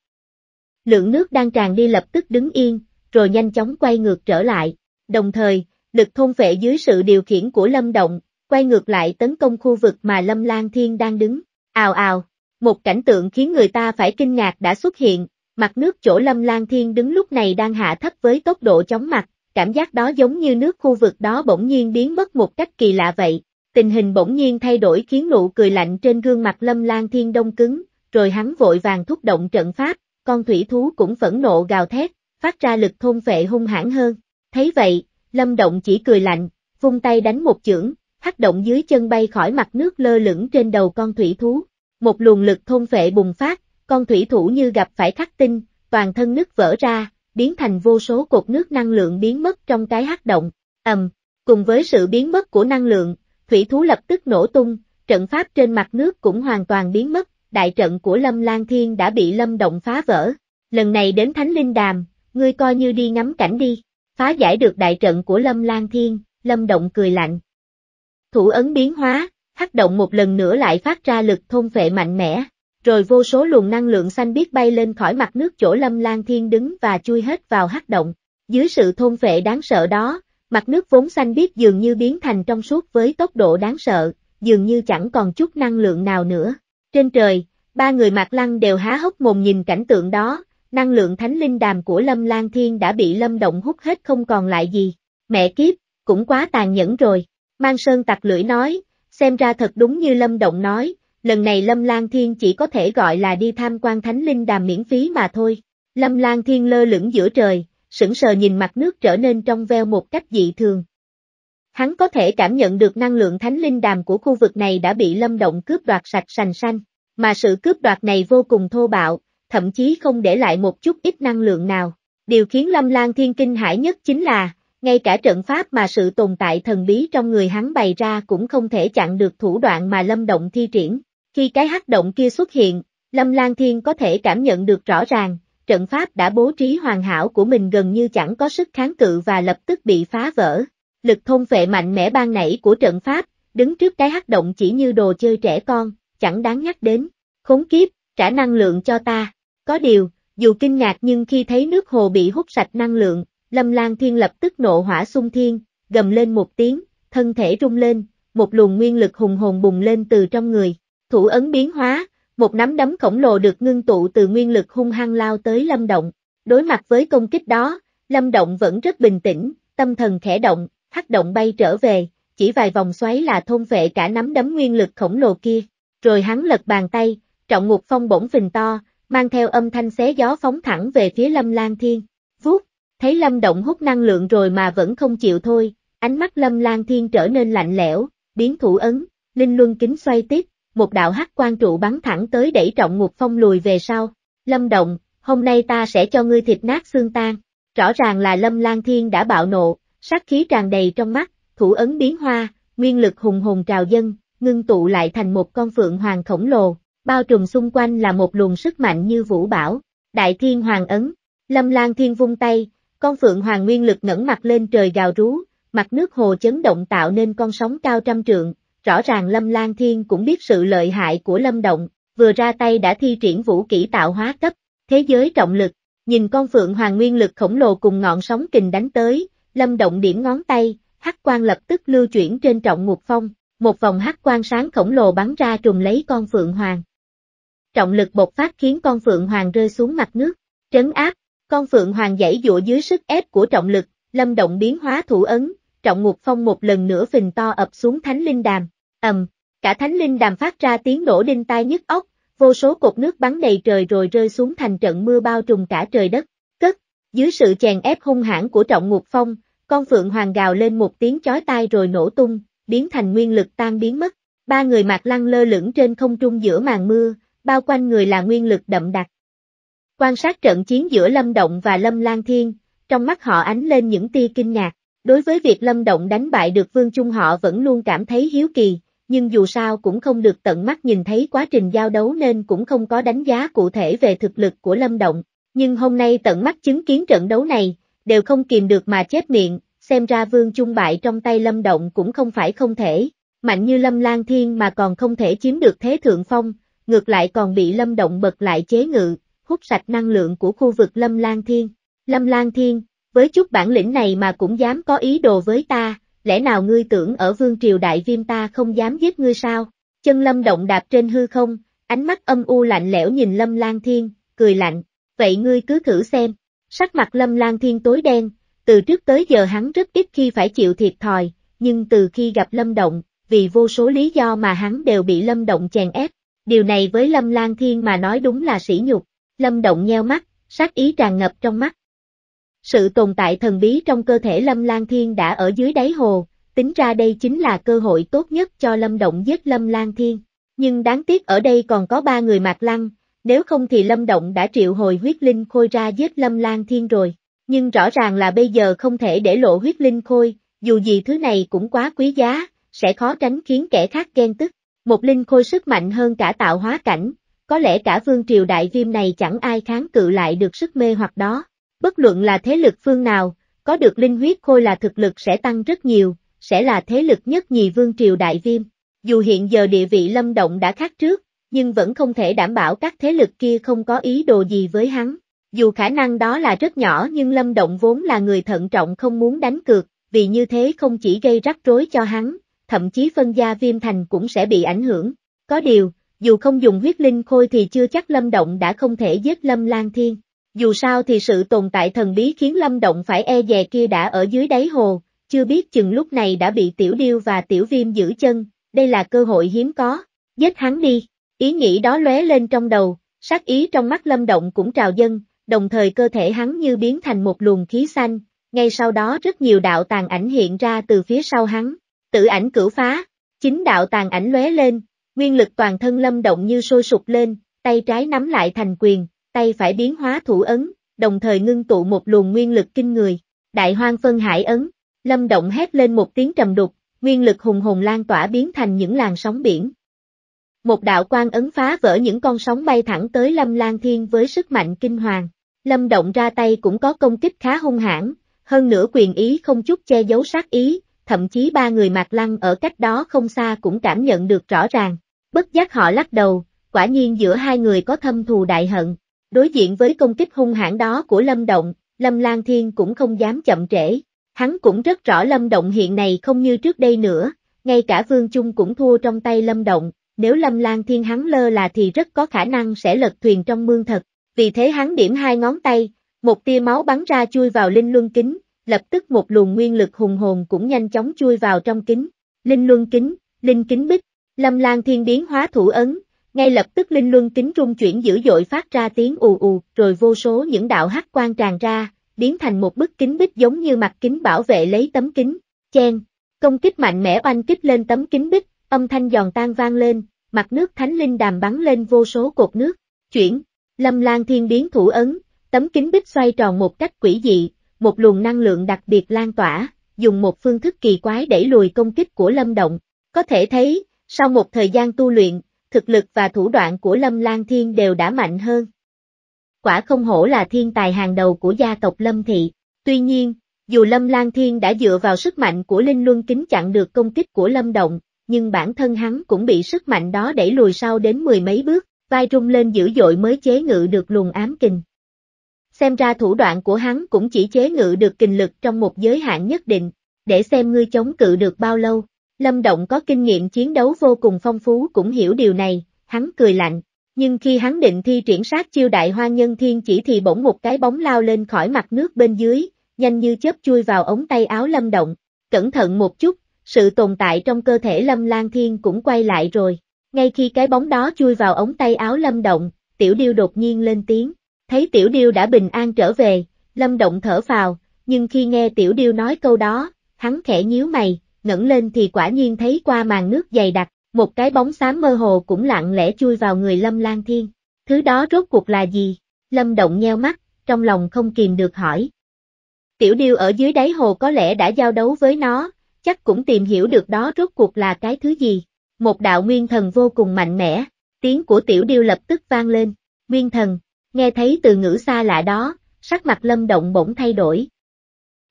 Lượng nước đang tràn đi lập tức đứng yên, rồi nhanh chóng quay ngược trở lại, đồng thời, lực thôn vệ dưới sự điều khiển của Lâm Động, quay ngược lại tấn công khu vực mà Lâm Lan Thiên đang đứng. Ào ào, một cảnh tượng khiến người ta phải kinh ngạc đã xuất hiện, mặt nước chỗ Lâm Lan Thiên đứng lúc này đang hạ thấp với tốc độ chóng mặt, cảm giác đó giống như nước khu vực đó bỗng nhiên biến mất một cách kỳ lạ vậy. Tình hình bỗng nhiên thay đổi khiến nụ cười lạnh trên gương mặt Lâm Lan Thiên đông cứng, rồi hắn vội vàng thúc động trận pháp, con thủy thú cũng phẫn nộ gào thét, phát ra lực thôn vệ hung hãn hơn. Thấy vậy, Lâm Động chỉ cười lạnh, vung tay đánh một chưởng, hắc động dưới chân bay khỏi mặt nước lơ lửng trên đầu con thủy thú. Một luồng lực thôn vệ bùng phát, con thủy thủ như gặp phải khắc tinh, toàn thân nứt vỡ ra, biến thành vô số cột nước năng lượng biến mất trong cái hắc động. ầm, cùng với sự biến mất của năng lượng, thủy thú lập tức nổ tung, trận pháp trên mặt nước cũng hoàn toàn biến mất, đại trận của Lâm Lan Thiên đã bị Lâm Động phá vỡ. Lần này đến Thánh Linh Đàm, ngươi coi như đi ngắm cảnh đi, phá giải được đại trận của Lâm Lan Thiên, Lâm Động cười lạnh. Thủ ấn biến hóa, hắc động một lần nữa lại phát ra lực thôn phệ mạnh mẽ, rồi vô số luồng năng lượng xanh biếc bay lên khỏi mặt nước chỗ Lâm Lan Thiên đứng và chui hết vào hắc động. Dưới sự thôn phệ đáng sợ đó, mặt nước vốn xanh biếc dường như biến thành trong suốt với tốc độ đáng sợ, dường như chẳng còn chút năng lượng nào nữa. Trên trời, ba người mặt lăng đều há hốc mồm nhìn cảnh tượng đó, năng lượng thánh linh đàm của Lâm Lan Thiên đã bị Lâm Động hút hết không còn lại gì. Mẹ kiếp, cũng quá tàn nhẫn rồi. Mang Sơn tặc lưỡi nói, xem ra thật đúng như Lâm Động nói, lần này Lâm Lan Thiên chỉ có thể gọi là đi tham quan thánh linh đàm miễn phí mà thôi. Lâm Lan Thiên lơ lửng giữa trời, sững sờ nhìn mặt nước trở nên trong veo một cách dị thường. Hắn có thể cảm nhận được năng lượng thánh linh đàm của khu vực này đã bị Lâm Động cướp đoạt sạch sành xanh, mà sự cướp đoạt này vô cùng thô bạo, thậm chí không để lại một chút ít năng lượng nào. Điều khiến Lâm Lan Thiên kinh hãi nhất chính là, ngay cả trận pháp mà sự tồn tại thần bí trong người hắn bày ra cũng không thể chặn được thủ đoạn mà Lâm Động thi triển. Khi cái hắc động kia xuất hiện, Lâm Lan Thiên có thể cảm nhận được rõ ràng, trận pháp đã bố trí hoàn hảo của mình gần như chẳng có sức kháng cự và lập tức bị phá vỡ. Lực thông phệ mạnh mẽ ban nảy của trận pháp, đứng trước cái hắc động chỉ như đồ chơi trẻ con, chẳng đáng nhắc đến. Khốn kiếp, trả năng lượng cho ta. Có điều, dù kinh ngạc nhưng khi thấy nước hồ bị hút sạch năng lượng, Lâm Lan Thiên lập tức nộ hỏa xung thiên, gầm lên một tiếng, thân thể rung lên, một luồng nguyên lực hùng hồn bùng lên từ trong người, thủ ấn biến hóa, một nắm đấm khổng lồ được ngưng tụ từ nguyên lực hung hăng lao tới Lâm Động. Đối mặt với công kích đó, Lâm Động vẫn rất bình tĩnh, tâm thần khẽ động, hắc động bay trở về, chỉ vài vòng xoáy là thôn vệ cả nắm đấm nguyên lực khổng lồ kia. Rồi hắn lật bàn tay, trọng một phong bổng phình to, mang theo âm thanh xé gió phóng thẳng về phía Lâm Lan Thiên. Vút, thấy Lâm Động hút năng lượng rồi mà vẫn không chịu thôi, ánh mắt Lâm Lan Thiên trở nên lạnh lẽo, biến thủ ấn, linh luân kính xoay tiếp, một đạo hắc quan trụ bắn thẳng tới đẩy trọng ngục phong lùi về sau. Lâm Động, hôm nay ta sẽ cho ngươi thịt nát xương tan. Rõ ràng là Lâm Lan Thiên đã bạo nộ, sát khí tràn đầy trong mắt, thủ ấn biến hoa, nguyên lực hùng hùng trào dân, ngưng tụ lại thành một con phượng hoàng khổng lồ, bao trùm xung quanh là một luồng sức mạnh như vũ bảo, đại thiên hoàng ấn, lâm lan thiên vung tay, con phượng hoàng nguyên lực ngẩng mặt lên trời gào rú, mặt nước hồ chấn động tạo nên con sóng cao trăm trượng, rõ ràng lâm lan thiên cũng biết sự lợi hại của lâm động, vừa ra tay đã thi triển vũ kỹ tạo hóa cấp, thế giới trọng lực, nhìn con phượng hoàng nguyên lực khổng lồ cùng ngọn sóng kình đánh tới, lâm động điểm ngón tay, hắc quan lập tức lưu chuyển trên trọng ngục phong, một vòng hắc quan sáng khổng lồ bắn ra trùm lấy con phượng hoàng trọng lực bộc phát khiến con Phượng Hoàng rơi xuống mặt nước, trấn áp, con Phượng Hoàng dãy dụa dưới sức ép của trọng lực, lâm động biến hóa thủ ấn, trọng ngục phong một lần nữa phình to ập xuống thánh linh đàm, ầm, cả thánh linh đàm phát ra tiếng nổ đinh tai nhức óc, vô số cột nước bắn đầy trời rồi rơi xuống thành trận mưa bao trùm cả trời đất, cất, dưới sự chèn ép hung hãn của trọng ngục phong, con Phượng Hoàng gào lên một tiếng chói tai rồi nổ tung, biến thành nguyên lực tan biến mất. Ba người mạc lăng lơ lửng trên không trung giữa màn mưa, bao quanh người là nguyên lực đậm đặc. Quan sát trận chiến giữa Lâm Động và Lâm Lan Thiên, trong mắt họ ánh lên những tia kinh ngạc. Đối với việc Lâm Động đánh bại được Vương Trung họ vẫn luôn cảm thấy hiếu kỳ, nhưng dù sao cũng không được tận mắt nhìn thấy quá trình giao đấu nên cũng không có đánh giá cụ thể về thực lực của Lâm Động. Nhưng hôm nay tận mắt chứng kiến trận đấu này, đều không kìm được mà chết miệng, xem ra Vương Trung bại trong tay Lâm Động cũng không phải không thể. Mạnh như Lâm Lan Thiên mà còn không thể chiếm được thế thượng phong, ngược lại còn bị lâm động bật lại chế ngự, hút sạch năng lượng của khu vực lâm Lan thiên. Lâm Lan thiên, với chút bản lĩnh này mà cũng dám có ý đồ với ta, lẽ nào ngươi tưởng ở vương triều đại viêm ta không dám giết ngươi sao? Chân lâm động đạp trên hư không, ánh mắt âm u lạnh lẽo nhìn lâm Lan thiên, cười lạnh, vậy ngươi cứ thử xem. Sắc mặt lâm Lan thiên tối đen, từ trước tới giờ hắn rất ít khi phải chịu thiệt thòi, nhưng từ khi gặp lâm động, vì vô số lý do mà hắn đều bị lâm động chèn ép, Điều này với Lâm Lan Thiên mà nói đúng là sỉ nhục. Lâm Động nheo mắt, sát ý tràn ngập trong mắt. Sự tồn tại thần bí trong cơ thể Lâm Lan Thiên đã ở dưới đáy hồ, tính ra đây chính là cơ hội tốt nhất cho Lâm Động giết Lâm Lan Thiên. Nhưng đáng tiếc ở đây còn có ba người Mạc Lăng, nếu không thì Lâm Động đã triệu hồi huyết linh khôi ra giết Lâm Lan Thiên rồi. Nhưng rõ ràng là bây giờ không thể để lộ huyết linh khôi, dù gì thứ này cũng quá quý giá, sẽ khó tránh khiến kẻ khác ghen tức. Một linh khôi sức mạnh hơn cả tạo hóa cảnh, có lẽ cả vương triều đại viêm này chẳng ai kháng cự lại được sức mê hoặc đó. Bất luận là thế lực phương nào, có được linh huyết khôi là thực lực sẽ tăng rất nhiều, sẽ là thế lực nhất nhì vương triều đại viêm. Dù hiện giờ địa vị lâm động đã khác trước, nhưng vẫn không thể đảm bảo các thế lực kia không có ý đồ gì với hắn. Dù khả năng đó là rất nhỏ nhưng Lâm Động vốn là người thận trọng không muốn đánh cược, vì như thế không chỉ gây rắc rối cho hắn, thậm chí phân gia viêm thành cũng sẽ bị ảnh hưởng. Có điều, dù không dùng huyết linh khôi thì chưa chắc Lâm Động đã không thể giết Lâm Lan Thiên. Dù sao thì sự tồn tại thần bí khiến Lâm Động phải e dè kia đã ở dưới đáy hồ, chưa biết chừng lúc này đã bị Tiểu Điêu và Tiểu Viêm giữ chân, đây là cơ hội hiếm có, giết hắn đi. Ý nghĩ đó lóe lên trong đầu, sát ý trong mắt Lâm Động cũng trào dâng, đồng thời cơ thể hắn như biến thành một luồng khí xanh, ngay sau đó rất nhiều đạo tàn ảnh hiện ra từ phía sau hắn, Tự ảnh cửu phá, chính đạo tàn ảnh lóe lên, nguyên lực toàn thân lâm động như sôi sụp lên, tay trái nắm lại thành quyền, tay phải biến hóa thủ ấn, đồng thời ngưng tụ một luồng nguyên lực kinh người. Đại hoang phân hải ấn, lâm động hét lên một tiếng trầm đục, nguyên lực hùng hùng lan tỏa biến thành những làn sóng biển. Một đạo quan ấn phá vỡ những con sóng bay thẳng tới lâm lan thiên với sức mạnh kinh hoàng. Lâm động ra tay cũng có công kích khá hung hãn, hơn nữa quyền ý không chút che giấu sát ý, thậm chí ba người Mạc Lăng ở cách đó không xa cũng cảm nhận được rõ ràng. Bất giác họ lắc đầu, quả nhiên giữa hai người có thâm thù đại hận. Đối diện với công kích hung hãn đó của Lâm Động, Lâm Lan Thiên cũng không dám chậm trễ. Hắn cũng rất rõ Lâm Động hiện này không như trước đây nữa, ngay cả Vương Trung cũng thua trong tay Lâm Động, nếu Lâm Lan Thiên hắn lơ là thì rất có khả năng sẽ lật thuyền trong mương thật. Vì thế hắn điểm hai ngón tay, một tia máu bắn ra chui vào linh luân kính, lập tức một luồng nguyên lực hùng hồn cũng nhanh chóng chui vào trong kính. Linh luân kính, linh kính bích, lâm lan thiên biến hóa thủ ấn, ngay lập tức linh luân kính trung chuyển dữ dội phát ra tiếng ù ù, rồi vô số những đạo hắc quan tràn ra, biến thành một bức kính bích giống như mặt kính bảo vệ lấy tấm kính. Chen, công kích mạnh mẽ oanh kích lên tấm kính bích, âm thanh giòn tan vang lên, mặt nước thánh linh đàm bắn lên vô số cột nước. Chuyển, Lâm Lan Thiên biến thủ ấn, tấm kính bích xoay tròn một cách quỷ dị, một luồng năng lượng đặc biệt lan tỏa, dùng một phương thức kỳ quái đẩy lùi công kích của Lâm Động. Có thể thấy, sau một thời gian tu luyện, thực lực và thủ đoạn của Lâm Lan Thiên đều đã mạnh hơn. Quả không hổ là thiên tài hàng đầu của gia tộc Lâm Thị. Tuy nhiên, dù Lâm Lan Thiên đã dựa vào sức mạnh của Linh Luân Kính chặn được công kích của Lâm Động, nhưng bản thân hắn cũng bị sức mạnh đó đẩy lùi sau đến mười mấy bước, vai rung lên dữ dội mới chế ngự được luồng ám kình xem ra thủ đoạn của hắn cũng chỉ chế ngự được kình lực trong một giới hạn nhất định, để xem ngươi chống cự được bao lâu. Lâm Động có kinh nghiệm chiến đấu vô cùng phong phú cũng hiểu điều này, hắn cười lạnh, nhưng khi hắn định thi triển sát chiêu đại hoa nhân thiên chỉ thì bỗng một cái bóng lao lên khỏi mặt nước bên dưới, nhanh như chớp chui vào ống tay áo Lâm Động, cẩn thận một chút, sự tồn tại trong cơ thể Lâm Lan Thiên cũng quay lại rồi. Ngay khi cái bóng đó chui vào ống tay áo Lâm Động, Tiểu Điêu đột nhiên lên tiếng. Thấy Tiểu Điêu đã bình an trở về, Lâm Động thở vào, nhưng khi nghe Tiểu Điêu nói câu đó, hắn khẽ nhíu mày, ngẩng lên thì quả nhiên thấy qua màn nước dày đặc, một cái bóng xám mơ hồ cũng lặng lẽ chui vào người Lâm Lan Thiên. Thứ đó rốt cuộc là gì? Lâm Động nheo mắt, trong lòng không kìm được hỏi. Tiểu Điêu ở dưới đáy hồ có lẽ đã giao đấu với nó, chắc cũng tìm hiểu được đó rốt cuộc là cái thứ gì. Một đạo nguyên thần vô cùng mạnh mẽ, tiếng của Tiểu Điêu lập tức vang lên, nguyên thần, Nghe thấy từ ngữ xa lạ đó, sắc mặt lâm động bỗng thay đổi.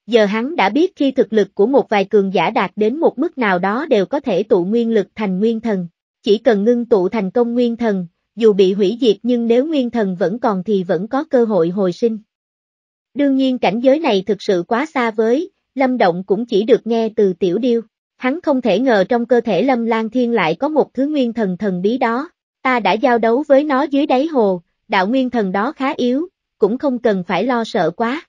Giờ hắn đã biết khi thực lực của một vài cường giả đạt đến một mức nào đó đều có thể tụ nguyên lực thành nguyên thần. Chỉ cần ngưng tụ thành công nguyên thần, dù bị hủy diệt nhưng nếu nguyên thần vẫn còn thì vẫn có cơ hội hồi sinh. Đương nhiên cảnh giới này thực sự quá xa với, Lâm Động cũng chỉ được nghe từ Tiểu Điêu. Hắn không thể ngờ trong cơ thể Lâm Lan Thiên lại có một thứ nguyên thần thần bí đó. Ta đã giao đấu với nó dưới đáy hồ, đạo nguyên thần đó khá yếu, cũng không cần phải lo sợ quá.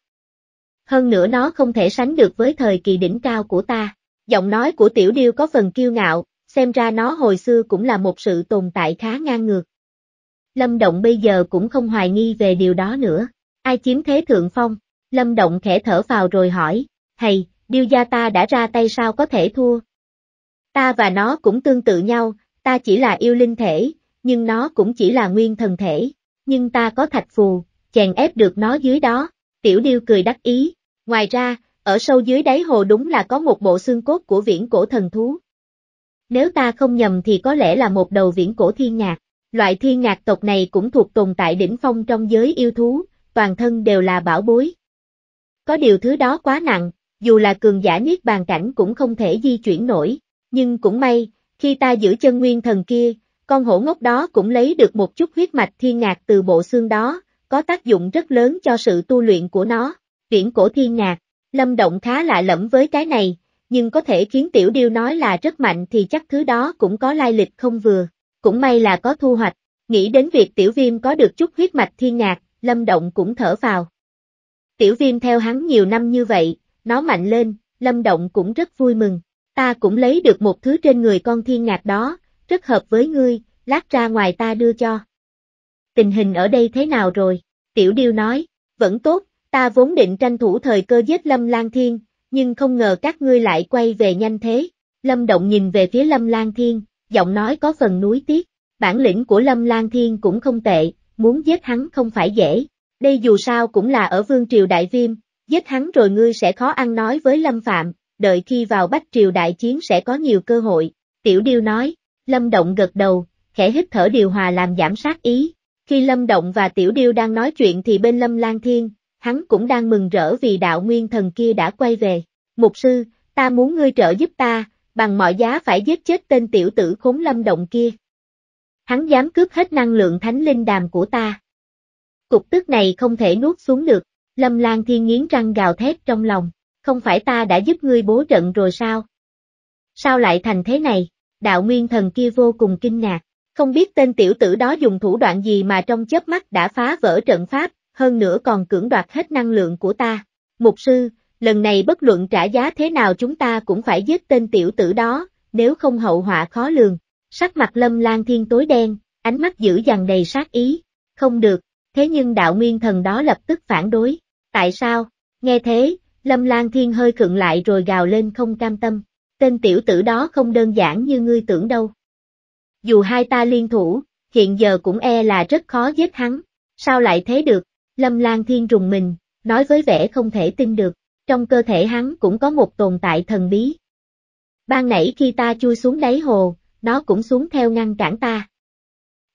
Hơn nữa nó không thể sánh được với thời kỳ đỉnh cao của ta. Giọng nói của tiểu điêu có phần kiêu ngạo, xem ra nó hồi xưa cũng là một sự tồn tại khá ngang ngược. Lâm Động bây giờ cũng không hoài nghi về điều đó nữa. Ai chiếm thế thượng phong? Lâm Động khẽ thở vào rồi hỏi, hay, điêu gia ta đã ra tay sao có thể thua? Ta và nó cũng tương tự nhau, ta chỉ là yêu linh thể, nhưng nó cũng chỉ là nguyên thần thể nhưng ta có thạch phù, chèn ép được nó dưới đó. Tiểu điêu cười đắc ý. Ngoài ra, ở sâu dưới đáy hồ đúng là có một bộ xương cốt của viễn cổ thần thú. Nếu ta không nhầm thì có lẽ là một đầu viễn cổ thiên ngạc. Loại thiên ngạc tộc này cũng thuộc tồn tại đỉnh phong trong giới yêu thú, toàn thân đều là bảo bối. Có điều thứ đó quá nặng, dù là cường giả niết bàn cảnh cũng không thể di chuyển nổi, nhưng cũng may, khi ta giữ chân nguyên thần kia, con hổ ngốc đó cũng lấy được một chút huyết mạch thiên ngạc từ bộ xương đó, có tác dụng rất lớn cho sự tu luyện của nó. Viễn cổ thiên ngạc, Lâm Động khá lạ lẫm với cái này, nhưng có thể khiến Tiểu Điêu nói là rất mạnh thì chắc thứ đó cũng có lai lịch không vừa. Cũng may là có thu hoạch, nghĩ đến việc Tiểu Viêm có được chút huyết mạch thiên ngạc, Lâm Động cũng thở vào. Tiểu Viêm theo hắn nhiều năm như vậy, nó mạnh lên, Lâm Động cũng rất vui mừng. Ta cũng lấy được một thứ trên người con thiên ngạc đó, rất hợp với ngươi, lát ra ngoài ta đưa cho. Tình hình ở đây thế nào rồi? Tiểu Điêu nói, vẫn tốt, ta vốn định tranh thủ thời cơ giết Lâm Lan Thiên, nhưng không ngờ các ngươi lại quay về nhanh thế. Lâm Động nhìn về phía Lâm Lan Thiên, giọng nói có phần núi tiếc, bản lĩnh của Lâm Lan Thiên cũng không tệ, muốn giết hắn không phải dễ. Đây dù sao cũng là ở Vương Triều Đại Viêm, giết hắn rồi ngươi sẽ khó ăn nói với Lâm Phạm, đợi khi vào Bách Triều Đại Chiến sẽ có nhiều cơ hội. Tiểu Điêu nói, Lâm Động gật đầu, khẽ hít thở điều hòa làm giảm sát ý. Khi Lâm Động và Tiểu Điêu đang nói chuyện thì bên Lâm Lan Thiên, hắn cũng đang mừng rỡ vì đạo nguyên thần kia đã quay về. Mục sư, ta muốn ngươi trợ giúp ta, bằng mọi giá phải giết chết tên tiểu tử khốn Lâm Động kia. Hắn dám cướp hết năng lượng thánh linh đàm của ta. Cục tức này không thể nuốt xuống được, Lâm Lan Thiên nghiến răng gào thét trong lòng, không phải ta đã giúp ngươi bố trận rồi sao? Sao lại thành thế này? đạo nguyên thần kia vô cùng kinh ngạc. Không biết tên tiểu tử đó dùng thủ đoạn gì mà trong chớp mắt đã phá vỡ trận pháp, hơn nữa còn cưỡng đoạt hết năng lượng của ta. Mục sư, lần này bất luận trả giá thế nào chúng ta cũng phải giết tên tiểu tử đó, nếu không hậu họa khó lường. Sắc mặt lâm lan thiên tối đen, ánh mắt dữ dằn đầy sát ý. Không được, thế nhưng đạo nguyên thần đó lập tức phản đối. Tại sao? Nghe thế, lâm lan thiên hơi khựng lại rồi gào lên không cam tâm. Tên tiểu tử đó không đơn giản như ngươi tưởng đâu. Dù hai ta liên thủ, hiện giờ cũng e là rất khó giết hắn. Sao lại thế được? Lâm Lan Thiên rùng mình, nói với vẻ không thể tin được. Trong cơ thể hắn cũng có một tồn tại thần bí. Ban nãy khi ta chui xuống đáy hồ, nó cũng xuống theo ngăn cản ta.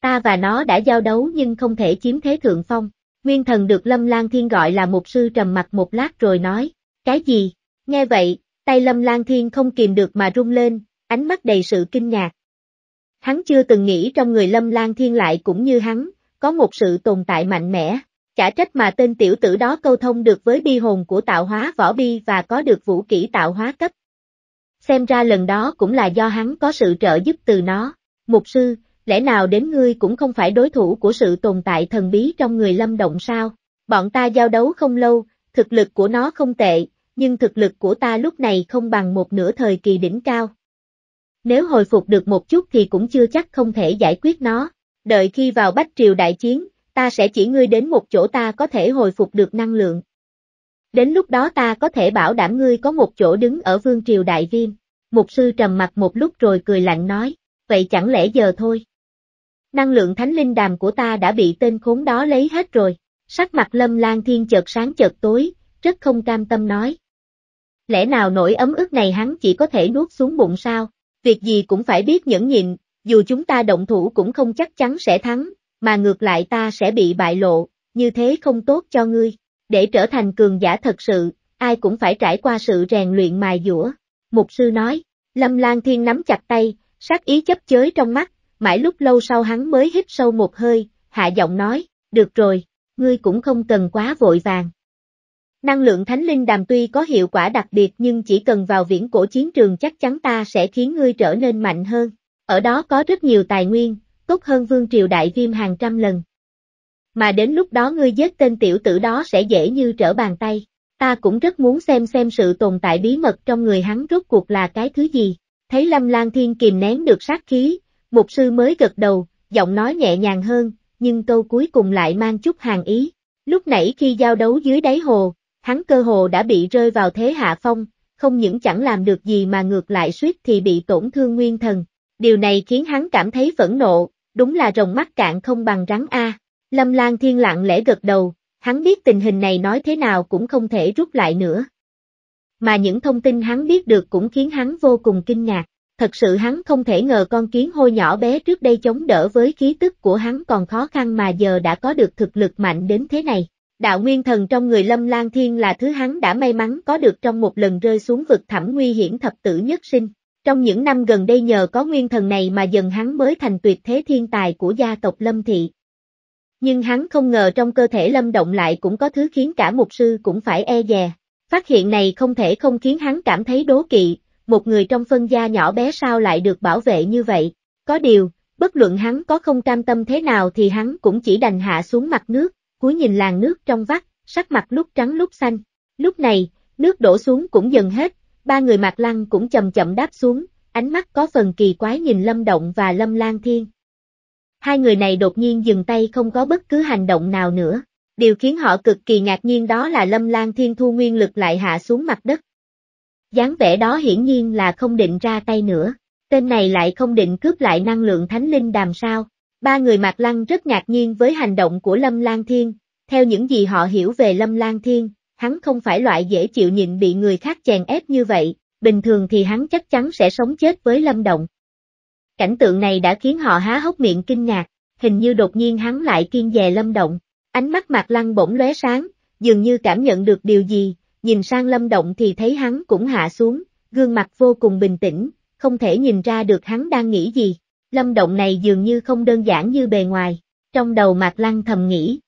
Ta và nó đã giao đấu nhưng không thể chiếm thế thượng phong. Nguyên thần được Lâm Lan Thiên gọi là một sư trầm mặt một lát rồi nói, cái gì? Nghe vậy, Tay lâm lan thiên không kìm được mà rung lên, ánh mắt đầy sự kinh ngạc. Hắn chưa từng nghĩ trong người lâm lan thiên lại cũng như hắn, có một sự tồn tại mạnh mẽ, chả trách mà tên tiểu tử đó câu thông được với bi hồn của tạo hóa võ bi và có được vũ kỹ tạo hóa cấp. Xem ra lần đó cũng là do hắn có sự trợ giúp từ nó. Mục sư, lẽ nào đến ngươi cũng không phải đối thủ của sự tồn tại thần bí trong người lâm động sao? Bọn ta giao đấu không lâu, thực lực của nó không tệ, nhưng thực lực của ta lúc này không bằng một nửa thời kỳ đỉnh cao. Nếu hồi phục được một chút thì cũng chưa chắc không thể giải quyết nó, đợi khi vào bách triều đại chiến, ta sẽ chỉ ngươi đến một chỗ ta có thể hồi phục được năng lượng. Đến lúc đó ta có thể bảo đảm ngươi có một chỗ đứng ở vương triều đại viêm. Mục sư trầm mặt một lúc rồi cười lạnh nói, vậy chẳng lẽ giờ thôi? Năng lượng thánh linh đàm của ta đã bị tên khốn đó lấy hết rồi. Sắc mặt lâm lan thiên chợt sáng chợt tối, rất không cam tâm nói, Lẽ nào nỗi ấm ức này hắn chỉ có thể nuốt xuống bụng sao? Việc gì cũng phải biết nhẫn nhịn, dù chúng ta động thủ cũng không chắc chắn sẽ thắng, mà ngược lại ta sẽ bị bại lộ, như thế không tốt cho ngươi. Để trở thành cường giả thật sự, ai cũng phải trải qua sự rèn luyện mài dũa. Mục sư nói, Lâm Lan Thiên nắm chặt tay, sát ý chấp chới trong mắt, mãi lúc lâu sau hắn mới hít sâu một hơi, hạ giọng nói, được rồi, ngươi cũng không cần quá vội vàng. Năng lượng thánh linh đàm tuy có hiệu quả đặc biệt nhưng chỉ cần vào viễn cổ chiến trường chắc chắn ta sẽ khiến ngươi trở nên mạnh hơn. Ở đó có rất nhiều tài nguyên, tốt hơn vương triều đại viêm hàng trăm lần. Mà đến lúc đó ngươi giết tên tiểu tử đó sẽ dễ như trở bàn tay. Ta cũng rất muốn xem xem sự tồn tại bí mật trong người hắn rốt cuộc là cái thứ gì. Thấy Lâm Lan Thiên kìm nén được sát khí, mục sư mới gật đầu, giọng nói nhẹ nhàng hơn, nhưng câu cuối cùng lại mang chút hàng ý. Lúc nãy khi giao đấu dưới đáy hồ, hắn cơ hồ đã bị rơi vào thế hạ phong, không những chẳng làm được gì mà ngược lại suýt thì bị tổn thương nguyên thần. Điều này khiến hắn cảm thấy phẫn nộ, đúng là rồng mắt cạn không bằng rắn A. Lâm Lan Thiên lặng lẽ gật đầu, hắn biết tình hình này nói thế nào cũng không thể rút lại nữa. Mà những thông tin hắn biết được cũng khiến hắn vô cùng kinh ngạc. Thật sự hắn không thể ngờ con kiến hôi nhỏ bé trước đây chống đỡ với khí tức của hắn còn khó khăn mà giờ đã có được thực lực mạnh đến thế này đạo nguyên thần trong người Lâm Lan Thiên là thứ hắn đã may mắn có được trong một lần rơi xuống vực thẳm nguy hiểm thập tử nhất sinh. Trong những năm gần đây nhờ có nguyên thần này mà dần hắn mới thành tuyệt thế thiên tài của gia tộc Lâm Thị. Nhưng hắn không ngờ trong cơ thể Lâm Động lại cũng có thứ khiến cả mục sư cũng phải e dè. Phát hiện này không thể không khiến hắn cảm thấy đố kỵ, một người trong phân gia nhỏ bé sao lại được bảo vệ như vậy. Có điều, bất luận hắn có không cam tâm thế nào thì hắn cũng chỉ đành hạ xuống mặt nước, cúi nhìn làn nước trong vắt, sắc mặt lúc trắng lúc xanh. Lúc này, nước đổ xuống cũng dần hết, ba người Mạc Lăng cũng chậm chậm đáp xuống, ánh mắt có phần kỳ quái nhìn Lâm Động và Lâm Lan Thiên. Hai người này đột nhiên dừng tay không có bất cứ hành động nào nữa. Điều khiến họ cực kỳ ngạc nhiên đó là Lâm Lan Thiên thu nguyên lực lại hạ xuống mặt đất. dáng vẻ đó hiển nhiên là không định ra tay nữa. Tên này lại không định cướp lại năng lượng thánh linh đàm sao. Ba người Mạc Lăng rất ngạc nhiên với hành động của Lâm Lan Thiên, theo những gì họ hiểu về Lâm Lan Thiên, hắn không phải loại dễ chịu nhịn bị người khác chèn ép như vậy, bình thường thì hắn chắc chắn sẽ sống chết với Lâm Động. Cảnh tượng này đã khiến họ há hốc miệng kinh ngạc, hình như đột nhiên hắn lại kiên dè Lâm Động, ánh mắt Mạc Lăng bỗng lóe sáng, dường như cảm nhận được điều gì, nhìn sang Lâm Động thì thấy hắn cũng hạ xuống, gương mặt vô cùng bình tĩnh, không thể nhìn ra được hắn đang nghĩ gì. Lâm động này dường như không đơn giản như bề ngoài, trong đầu Mạc Lăng thầm nghĩ.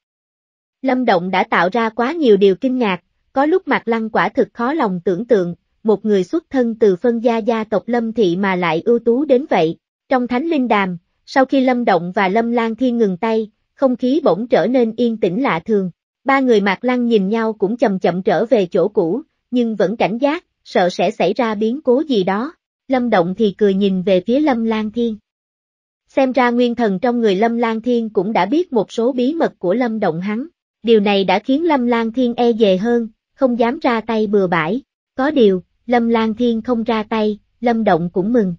Lâm động đã tạo ra quá nhiều điều kinh ngạc, có lúc Mạc Lăng quả thực khó lòng tưởng tượng, một người xuất thân từ phân gia gia tộc Lâm Thị mà lại ưu tú đến vậy. Trong Thánh Linh Đàm, sau khi Lâm Động và Lâm Lan Thiên ngừng tay, không khí bỗng trở nên yên tĩnh lạ thường. Ba người Mạc Lăng nhìn nhau cũng chậm chậm trở về chỗ cũ, nhưng vẫn cảnh giác, sợ sẽ xảy ra biến cố gì đó. Lâm Động thì cười nhìn về phía Lâm Lan Thiên. Xem ra nguyên thần trong người Lâm Lan Thiên cũng đã biết một số bí mật của Lâm Động hắn. Điều này đã khiến Lâm Lan Thiên e dè hơn, không dám ra tay bừa bãi. Có điều, Lâm Lan Thiên không ra tay, Lâm Động cũng mừng.